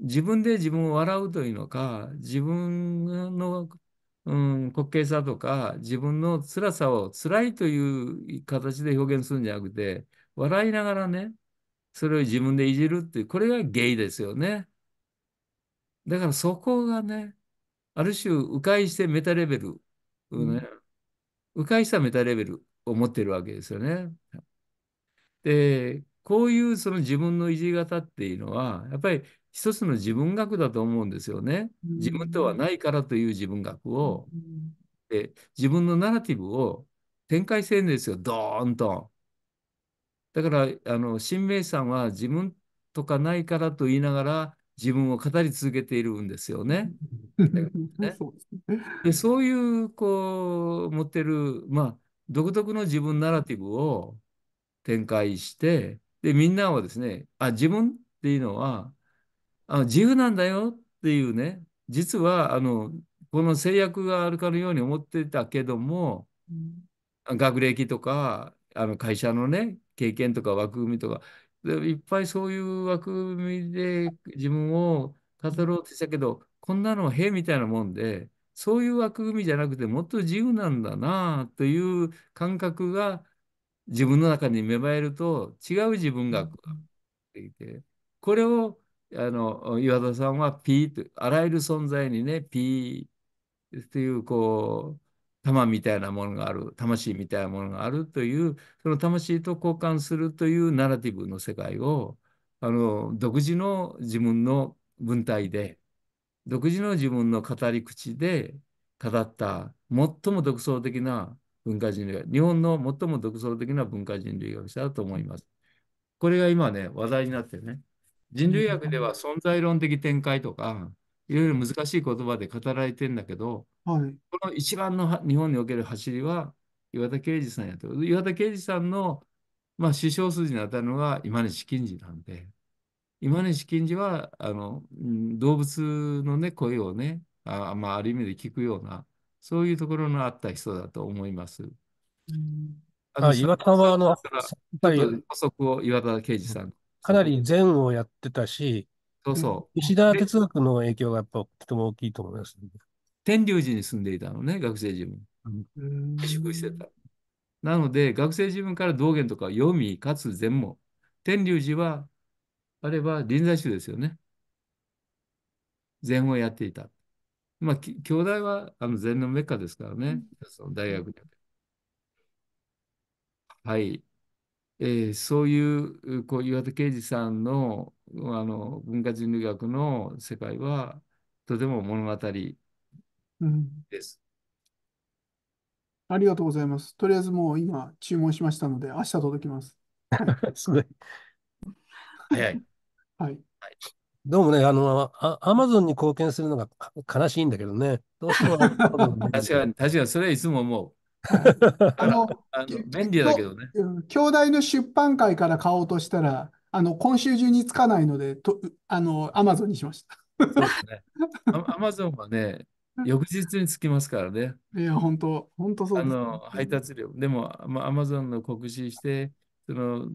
自分で自分を笑うというのか、自分の、うん、滑稽さとか、自分の辛さを辛いという形で表現するんじゃなくて、笑いながらね、それを自分でいじるっていう、これがゲイですよね。だからそこがね、ある種、迂回してメタレベルうん迂回したメタレベルを持ってるわけですよね。で、こういうその自分の意地型っていうのは、やっぱり一つの自分学だと思うんですよね。自分とはないからという自分学を、で自分のナラティブを展開してるんですよ、ドーンと。だから、あの、新明さんは自分とかないからと言いながら、自分を語り続けているんですよね。ね でそういうこう持ってるまあ独特の自分ナラティブを展開してでみんなはですねあ自分っていうのはあ自由なんだよっていうね実はあのこの制約があるかのように思ってたけども、うん、学歴とかあの会社のね経験とか枠組みとかで、いっぱいそういう枠組みで自分を語ろうとしたけど、こんなの屁みたいなもんで、そういう枠組みじゃなくて、もっと自由なんだなという感覚が自分の中に芽生えると、違う自分がいてて、これをあの岩田さんは P と、あらゆる存在にね、P っていうこう玉みたいなものがある、魂みたいなものがあるという、その魂と交換するというナラティブの世界を、あの、独自の自分の文体で、独自の自分の語り口で語った最も独創的な文化人類日本の最も独創的な文化人類学者だと思います。これが今ね、話題になってね、人類学では存在論的展開とか、いろいろ難しい言葉で語られてんだけど、はい、この一番の日本における走りは岩田啓司さんやと。岩田啓司さんの、まあ、師匠筋に当たるのが今西金次なんで、今西金次はあの動物の、ね、声をね、あまあ、ある意味で聞くような、そういうところのあった人だと思います。うんあ岩田はあの、やっぱり、補足を岩田圭司さん。かなり前をやってたし、そうそう。石田哲学の影響がやっぱとても大きいと思います、ね。天龍寺に住んでいたのね、学生自分。自粛してた。なので、学生自分から道元とか読み、かつ禅も。天龍寺は、あれは臨済宗ですよね。禅をやっていた。まあ、兄弟はあの禅のメッカですからね、うん、その大学に。はい。えー、そういう、こう、岩田啓二さんの、あの、文化人類学の世界は、とても物語です、ありがとうございます。とりあえずもう今注文しましたので、明日届きます。すごい。早い。はい。はいどうもね、あの、アマゾンに貢献するのが悲しいんだけどね。どうしても。確かに、確かに、それはいつも思う。あの、あの便利だけどね。兄弟の出版会から買おうとしたら、あの、今週中につかないので、とあの、アマゾンにしました。そうですね。アマゾンはね、翌日に着きますからね。いや、本当本当そうです、ね、あの配達料。でも、アマゾンの告知して、その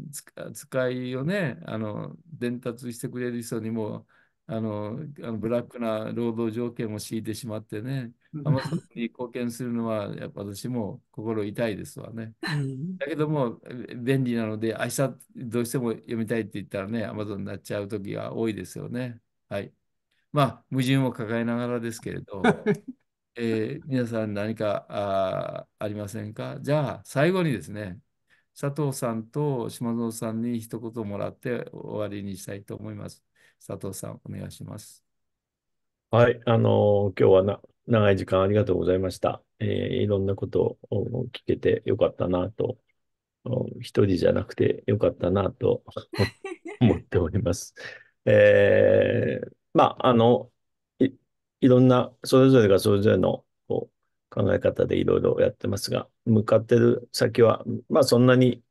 使いをね、あの伝達してくれる人にも、あのあのブラックな労働条件を敷いてしまってね、アマゾンに貢献するのは、やっぱ私も心痛いですわね。だけども、便利なので、明日どうしても読みたいって言ったらね、アマゾンになっちゃう時が多いですよね。はい。まあ、矛盾を抱えながらですけれど、えー、皆さん何かあありませんかじゃあ最後にですね佐藤さんと島蔵さんに一言もらって終わりにしたいと思います。佐藤さん、お願いします。はい、あの今日はな長い時間ありがとうございました。えー、いろんなことを聞けてよかったなと、一人じゃなくてよかったなと思っております。えーまあ、あの、い、いろんな、それぞれがそれぞれのこう考え方でいろいろやってますが、向かってる先は、まあ、そんなに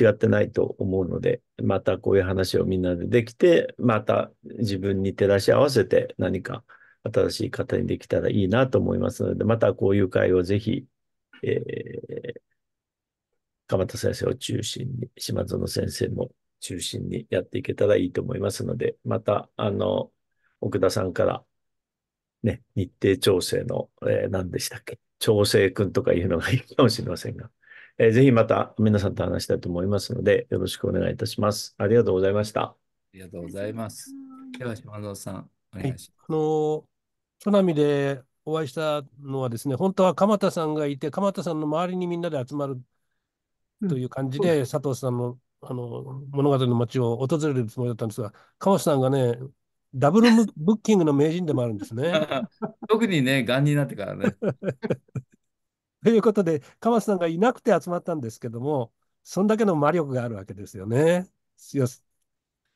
違ってないと思うので、またこういう話をみんなでできて、また自分に照らし合わせて何か新しい方にできたらいいなと思いますので、またこういう会をぜひ、えー、鎌田先生を中心に、島園先生も中心にやっていけたらいいと思いますので、また、あの、奥田さんから、ね、日程調整の、えー、何でしたっけ調整くんとかいうのがいいかもしれませんが、えー、ぜひまた皆さんと話したいと思いますので、よろしくお願いいたします。ありがとうございました。ありがとうございます。では、島田さん、お願いします。あの、都波でお会いしたのはですね、本当は鎌田さんがいて、鎌田さんの周りにみんなで集まるという感じで、うん、佐藤さんのあの、物語の街を訪れるつもりだったんですが、川瀬さんがね、ダブル ブッキングの名人でもあるんですね。特にね、がんになってからね。ということで、川瀬さんがいなくて集まったんですけども、そんだけの魔力があるわけですよね。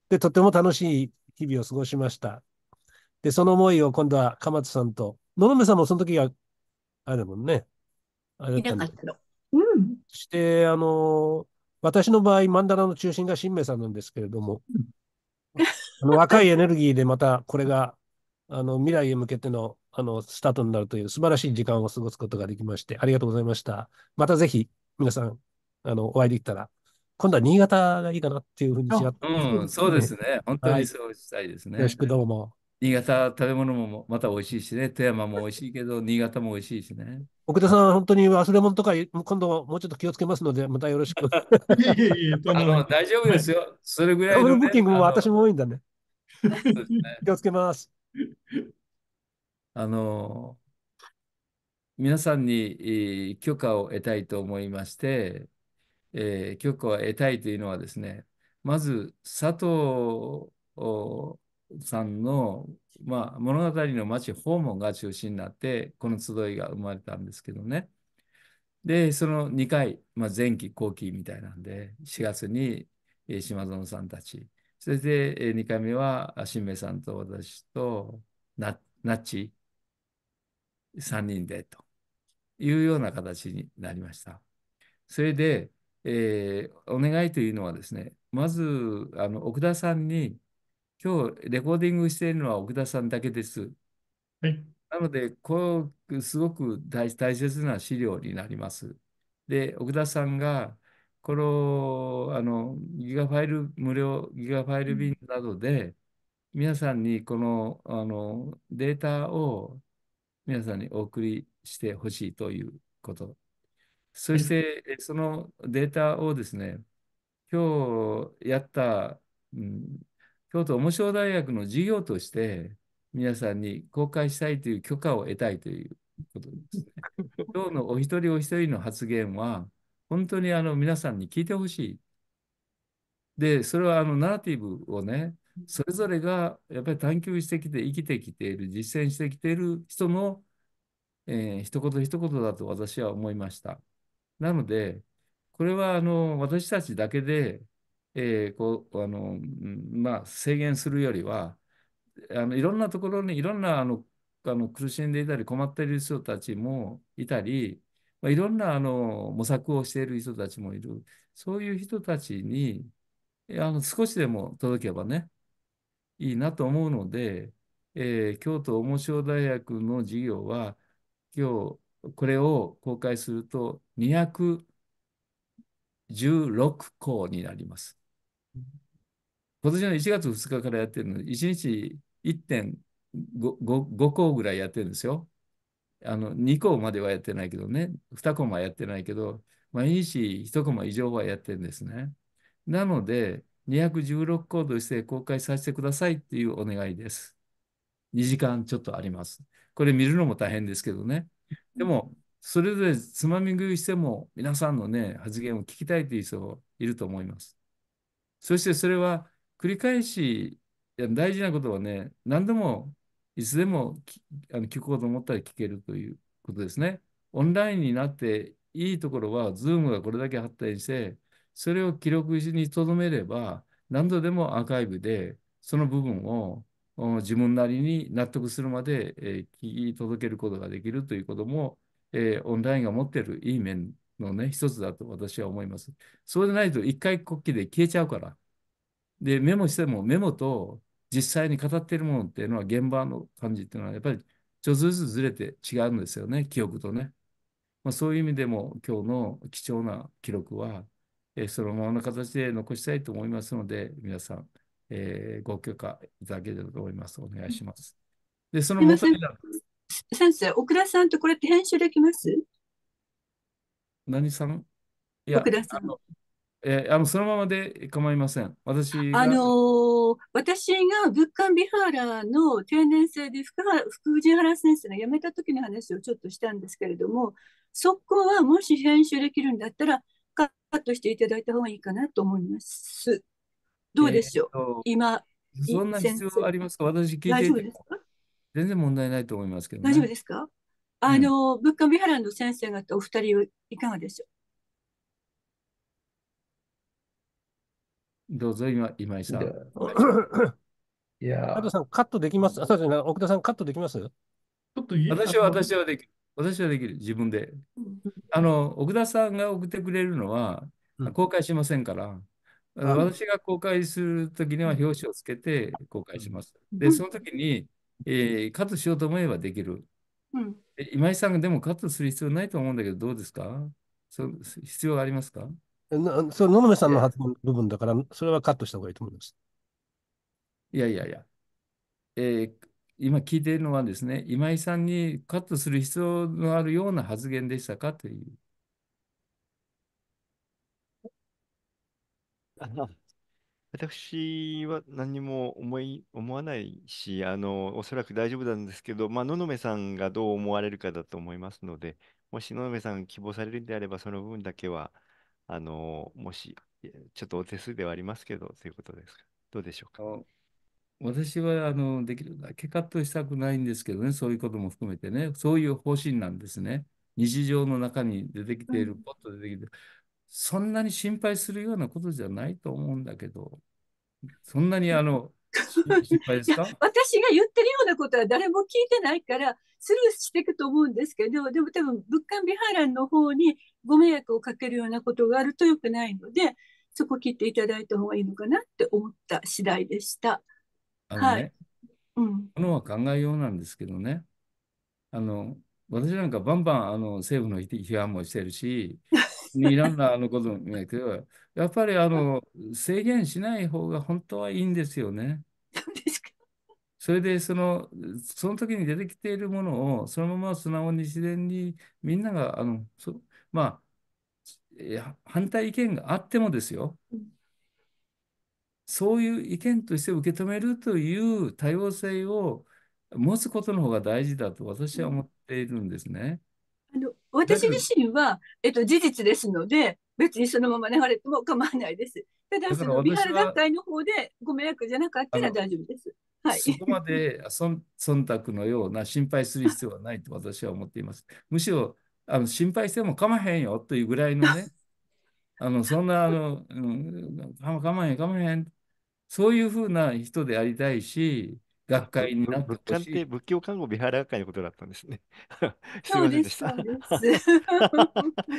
で、とても楽しい日々を過ごしました。で、その思いを今度は川瀬さんと、野々目さんもその時は、あれだもんね。あれだったんだけど。うん。して、あの、私の場合、マンダラの中心が新明さんなんですけれども、あの若いエネルギーでまたこれがあの未来へ向けてのあのスタートになるという素晴らしい時間を過ごすことができまして、ありがとうございました。またぜひ皆さんあのお会いできたら、今度は新潟がいいかなっていうふうに違って、ね、うん、そうですね。本当にそうしたいですね。はい、よろしくどうも。新潟食べ物もまた美味しいしね、富山も美味しいけど、新潟も美味しいしね。奥田さん、本当に忘れ物とか、今度もうちょっと気をつけますので、またよろしく。あの大丈夫ですよ。はい、それぐらいの、ね。ブッキングも私も多いんだね。ね気をつけます。あの、皆さんに許可を得たいと思いまして、えー、許可を得たいというのはですね、まず佐藤さんの、まあ、物語の町訪問が中心になってこの集いが生まれたんですけどね。でその2回、まあ、前期後期みたいなんで4月に、え島園さんたちそれで、え2回目は新名さんと私となナッチ3人でというような形になりました。それで、えー、お願いというのはですねまずあの奥田さんに今日レコーディングしているのは奥田さんだけです。はい。なので、こう、すごく大、大切な資料になります。で、奥田さんが、この、あの、ギガファイル、無料ギガファイル便などで、皆さんにこの、あの、データを皆さんにお送りしてほしいということ。そして、そのデータをですね、今日やった、うん京都しろ大学の授業として皆さんに公開したいという許可を得たいということですね。今日のお一人お一人の発言は本当にあの皆さんに聞いてほしい。で、それはあのナラティブをね、それぞれがやっぱり探求してきて生きてきている、実践してきている人の、えー、一言一言だと私は思いました。なので、これはあの私たちだけでえーこうあのまあ、制限するよりはあのいろんなところにいろんなあのあの苦しんでいたり困っている人たちもいたり、まあ、いろんなあの模索をしている人たちもいるそういう人たちにあの少しでも届けばねいいなと思うので、えー、京都面白大学の授業は今日これを公開すると216校になります。今年の1月2日からやってるの、1日1.5校ぐらいやってるんですよ。あの2校まではやってないけどね、2コマやってないけど、毎日1コマ以上はやってるんですね。なので、216コードして公開させてくださいっていうお願いです。2時間ちょっとあります。これ見るのも大変ですけどね。でも、それぞれつまみ食いしても皆さんのね、発言を聞きたいという人もいると思います。そしてそれは繰り返し大事なことはね、何度もいつでもあの聞こうと思ったら聞けるということですね。オンラインになっていいところは、ズームがこれだけ発展して、それを記録にとどめれば、何度でもアーカイブで、その部分を自分なりに納得するまで、え聞き届けることができるということも、えオンラインが持っているいい面のね、一つだと私は思います。そうでないと一回国旗で消えちゃうから。で、メモしてもメモと実際に語っているものっていうのは現場の感じっていうのはやっぱりちょっとずつずれて違うんですよね、記憶とね。まあ、そういう意味でも今日の貴重な記録は、えー、そのままの形で残したいと思いますので、皆さん、えー、ご許可いただければと思います。お願いします。で、その先生、奥田さんとこれって編集できます何さんいや、福田さん。えあの、そのままで構いません。私あが、のー私が物販ビハラの定年制で福原福藤原先生が辞めた時の話をちょっとしたんですけれども、そこはもし編集できるんだったら、カットしていただいた方がいいかなと思います。どうえでしょう、と、今、いそんな先必要生。ありますか私聞い大てい丈夫てですもか全然問題ないと思いますけど大丈夫ね。ですかあの、うん、ブハランの先生方お二人いかがでしょうどうぞ今、今井さん。いや。加藤さん、カットできます。あ、そうですね。奥田さん、カットできますちょっと私は、私はできる。私はできる。自分で。あの、奥田さんが送ってくれるのは、公開しませんから、うん、私が公開するときには表紙をつけて公開します。で、その時に、えー、カットしようと思えばできる。うん、今井さんがでもカットする必要ないと思うんだけど、どうですかそ必要ありますかなそれ野々さんの発言部分だから、それはカットした方がいいと思います。いやいやいや。えー、今聞いているのはですね、今井さんにカットする必要のあるような発言でしたかという。私は何も思い、思わないし、あの、おそらく大丈夫なんですけど、まあ、野々目さんがどう思われるかだと思いますので、もし野々目さん希望されるんであれば、その分だけは、あの、もし、ちょっとお手数ではありますけど、ということですか。どうでしょうか。私はあのできるだけカットしたくないんですけどね、そういうことも含めてね、そういう方針なんですね。日常の中に出てきている、ポッと出てきて、そんなに心配するようなことじゃないと思うんだけど、そんなにあの、心配ですか私が言ってるようなことは誰も聞いてないから、スルーしていくと思うんですけど、でも多分、物価美波蘭の方にご迷惑をかけるようなことがあるとよくないので、そこ切っていただいた方がいいのかなって思った次第でした。ね、はい。うん。のは考えようなんですけどね。あの、私なんかバンバンあの政府の批判もしてるし、にランナーのこともやけど、やっぱりあの制限しない方が本当はいいんですよね。それでそのその時に出てきているものをそのまま素直に自然にみんながあのそまあ反対意見があってもですよ、うん、そういう意見として受け止めるという多様性を持つことの方が大事だと私は思っているんですね。私自身は、えっと、事実ですので、別にそのまま流れても構わないです。ただ、その美原学会の方でご迷惑じゃなかったら大丈夫です。はい、そこまで忖度のような心配する必要はないと私は思っています。むしろあの心配しても構わへんよというぐらいのね、あのそんなあの、うん、構まへん構わへん、そういうふうな人でありたいし、学会になった仏観って仏教看護美肌学会のことだったんですね。すみませんでした。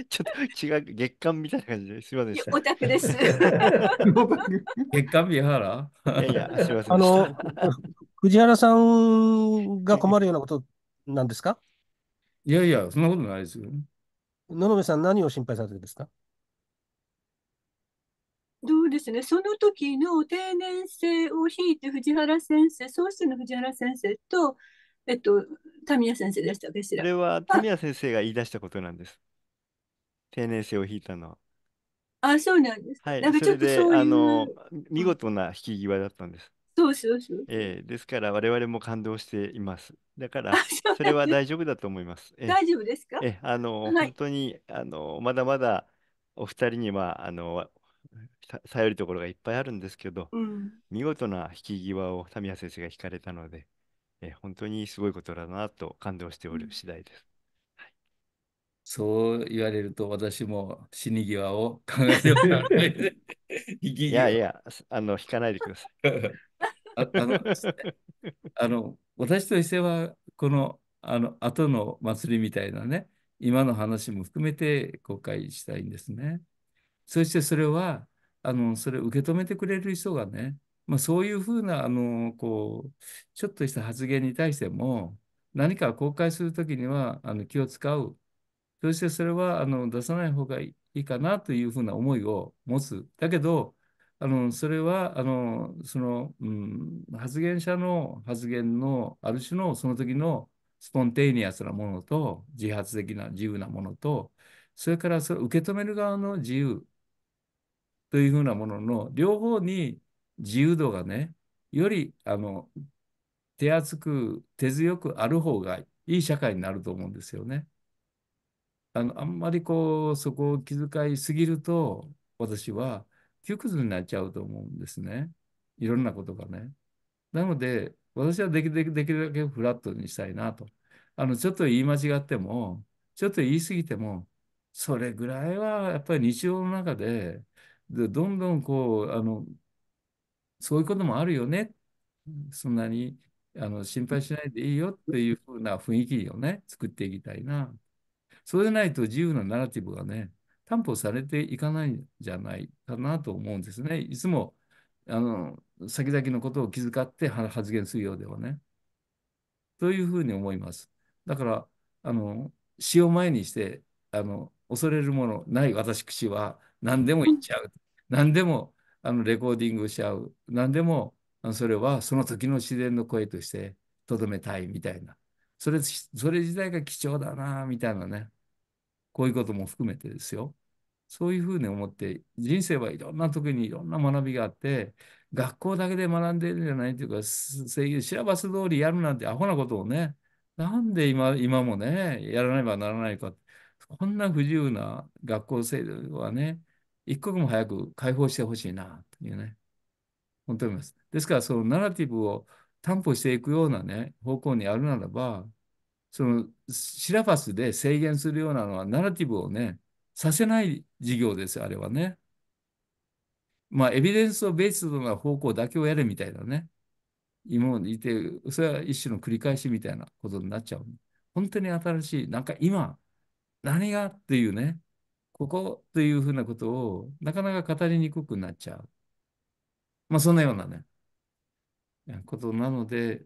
ちょっと違う、月刊みたいな感じですみませんでした。です。月刊美原いやいや、すみませんでした。あの、藤原さんが困るようなことなんですかいやいや、そんなことないですよ。野辺さん、何を心配されてるんですかどうですね。その時の定年制を引いて藤原先生、総室の藤原先生と、えっと、田宮先生でしたかしら。それは田宮先生が言い出したことなんです。定年制を引いたのは。あ、そうなんです。はい、なんかちょっとそういう。あの、見事な引き際だったんです。そうそうそう。ええですから我々も感動しています。だからそれは大丈夫だと思います。ええ、大丈夫ですかええ、あの、はい、本当にあのまだまだお二人にはあのさよりところがいっぱいあるんですけど、うん、見事な引き際を田宮先生が引かれたので、え本当にすごいことだなと感動しておる次第です。そう言われると私も死に際を考えておられ いやいや、あの、引かないでください。あ あの、あの私としては、この、あの、後の祭りみたいなね、今の話も含めて公開したいんですね。そしてそれは、あの、それを受け止めてくれる人がね、まあ、そういうふうな、あの、こう、ちょっとした発言に対しても、何か公開するときにはあの気を使う。そしてそれはあの出さない方がいいかなというふうな思いを持つ。だけど、あのそれはあのその、うん、発言者の発言のある種のその時のスポンテイニアスなものと自発的な自由なものとそれからそれ受け止める側の自由というふうなものの両方に自由度がね、よりあの手厚く手強くある方がいい社会になると思うんですよね。あのあんまりこうそこを気遣いすぎると私は窮屈になっちゃうと思うんですね。いろんなことがね。なので私はできるだけフラットにしたいなと。あのちょっと言い間違ってもちょっと言い過ぎてもそれぐらいはやっぱり日常の中ででどんどんこうあのそういうこともあるよねそんなにあの心配しないでいいよっていうふうな雰囲気をね作っていきたいなそうでないと自由なナラティブがね担保されていかないんじゃないかなと思うんですねいつもあの先々のことを気遣って発言するようではねというふうに思いますだからあの死を前にしてあの恐れるものない私は何でも言っちゃう。何でもあのレコーディングしちゃう。何でもそれはその時の自然の声としてとどめたいみたいな。それ、それ自体が貴重だな、みたいなね。こういうことも含めてですよ。そういうふうに思って、人生はいろんな時にいろんな学びがあって、学校だけで学んでるんじゃないというか、正義いシラバス通りやるなんてアホなことをね、なんで今今もね、やらねばならないか。こんな不自由な学校制度はね、一刻も早く解放してほしいな、というね、本当に思います。ですから、そのナラティブを担保していくようなね、方向にあるならば、そのシラバスで制限するようなのは、ナラティブをね、させない事業ですあれはね。まあ、エビデンスをベースドな方向だけをやれみたいなね。今まいて、それは一種の繰り返しみたいなことになっちゃう。本当に新しい、なんか今、何がっていうね、ここというふうなことを、なかなか語りにくくなっちゃう。まあ、そんなようなね、ことなので、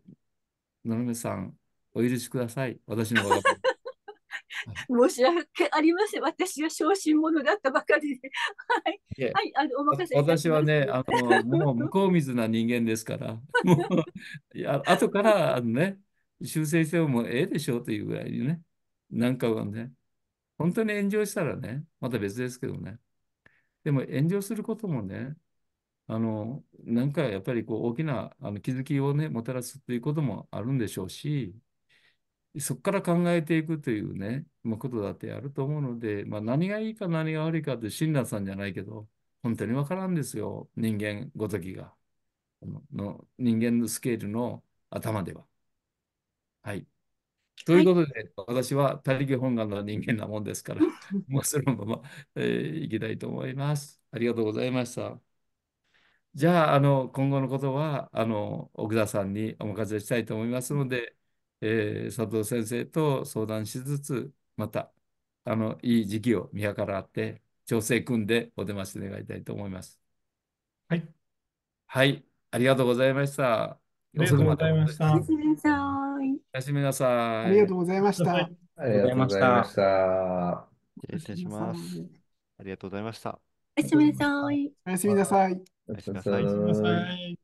野々目さん、お許しください。私のわが 申し訳ありません。私は小心者だったばかりで。はい。はい、あのお任せ私はね、あのもう向こう水な人間ですから、もういや後からあのね、修正してもええでしょうというぐらいにね、なんかはね、本当に炎上したらね、また別ですけどね。でも炎上することもね、あの、なんかやっぱりこう大きなあの気づきをね、もたらすということもあるんでしょうし、そこから考えていくというね、まあ、ことだってあると思うので、まあ、何がいいか何が悪いかって、親鸞さんじゃないけど、本当に分からんですよ、人間ごときが。の人間のスケールの頭では。はい。ということで、はい、私は他力本願の人間なもんですから、もうそのまま、えー、いきたいと思います。ありがとうございました。じゃあ、あの今後のことはあの奥田さんにお任せしたいと思いますので、えー、佐藤先生と相談しつつ、またあのいい時期を見計らって、調整組んでお出まし願いたいと思います。はい。はい、ありがとうございました。ありがとうございました。おやすみなさい。おやすみなさい。ありがとうございました。ありがとうございました。失礼します。ありがとうございました。おやすみなさい。おやすみなさい。おやすみなさい。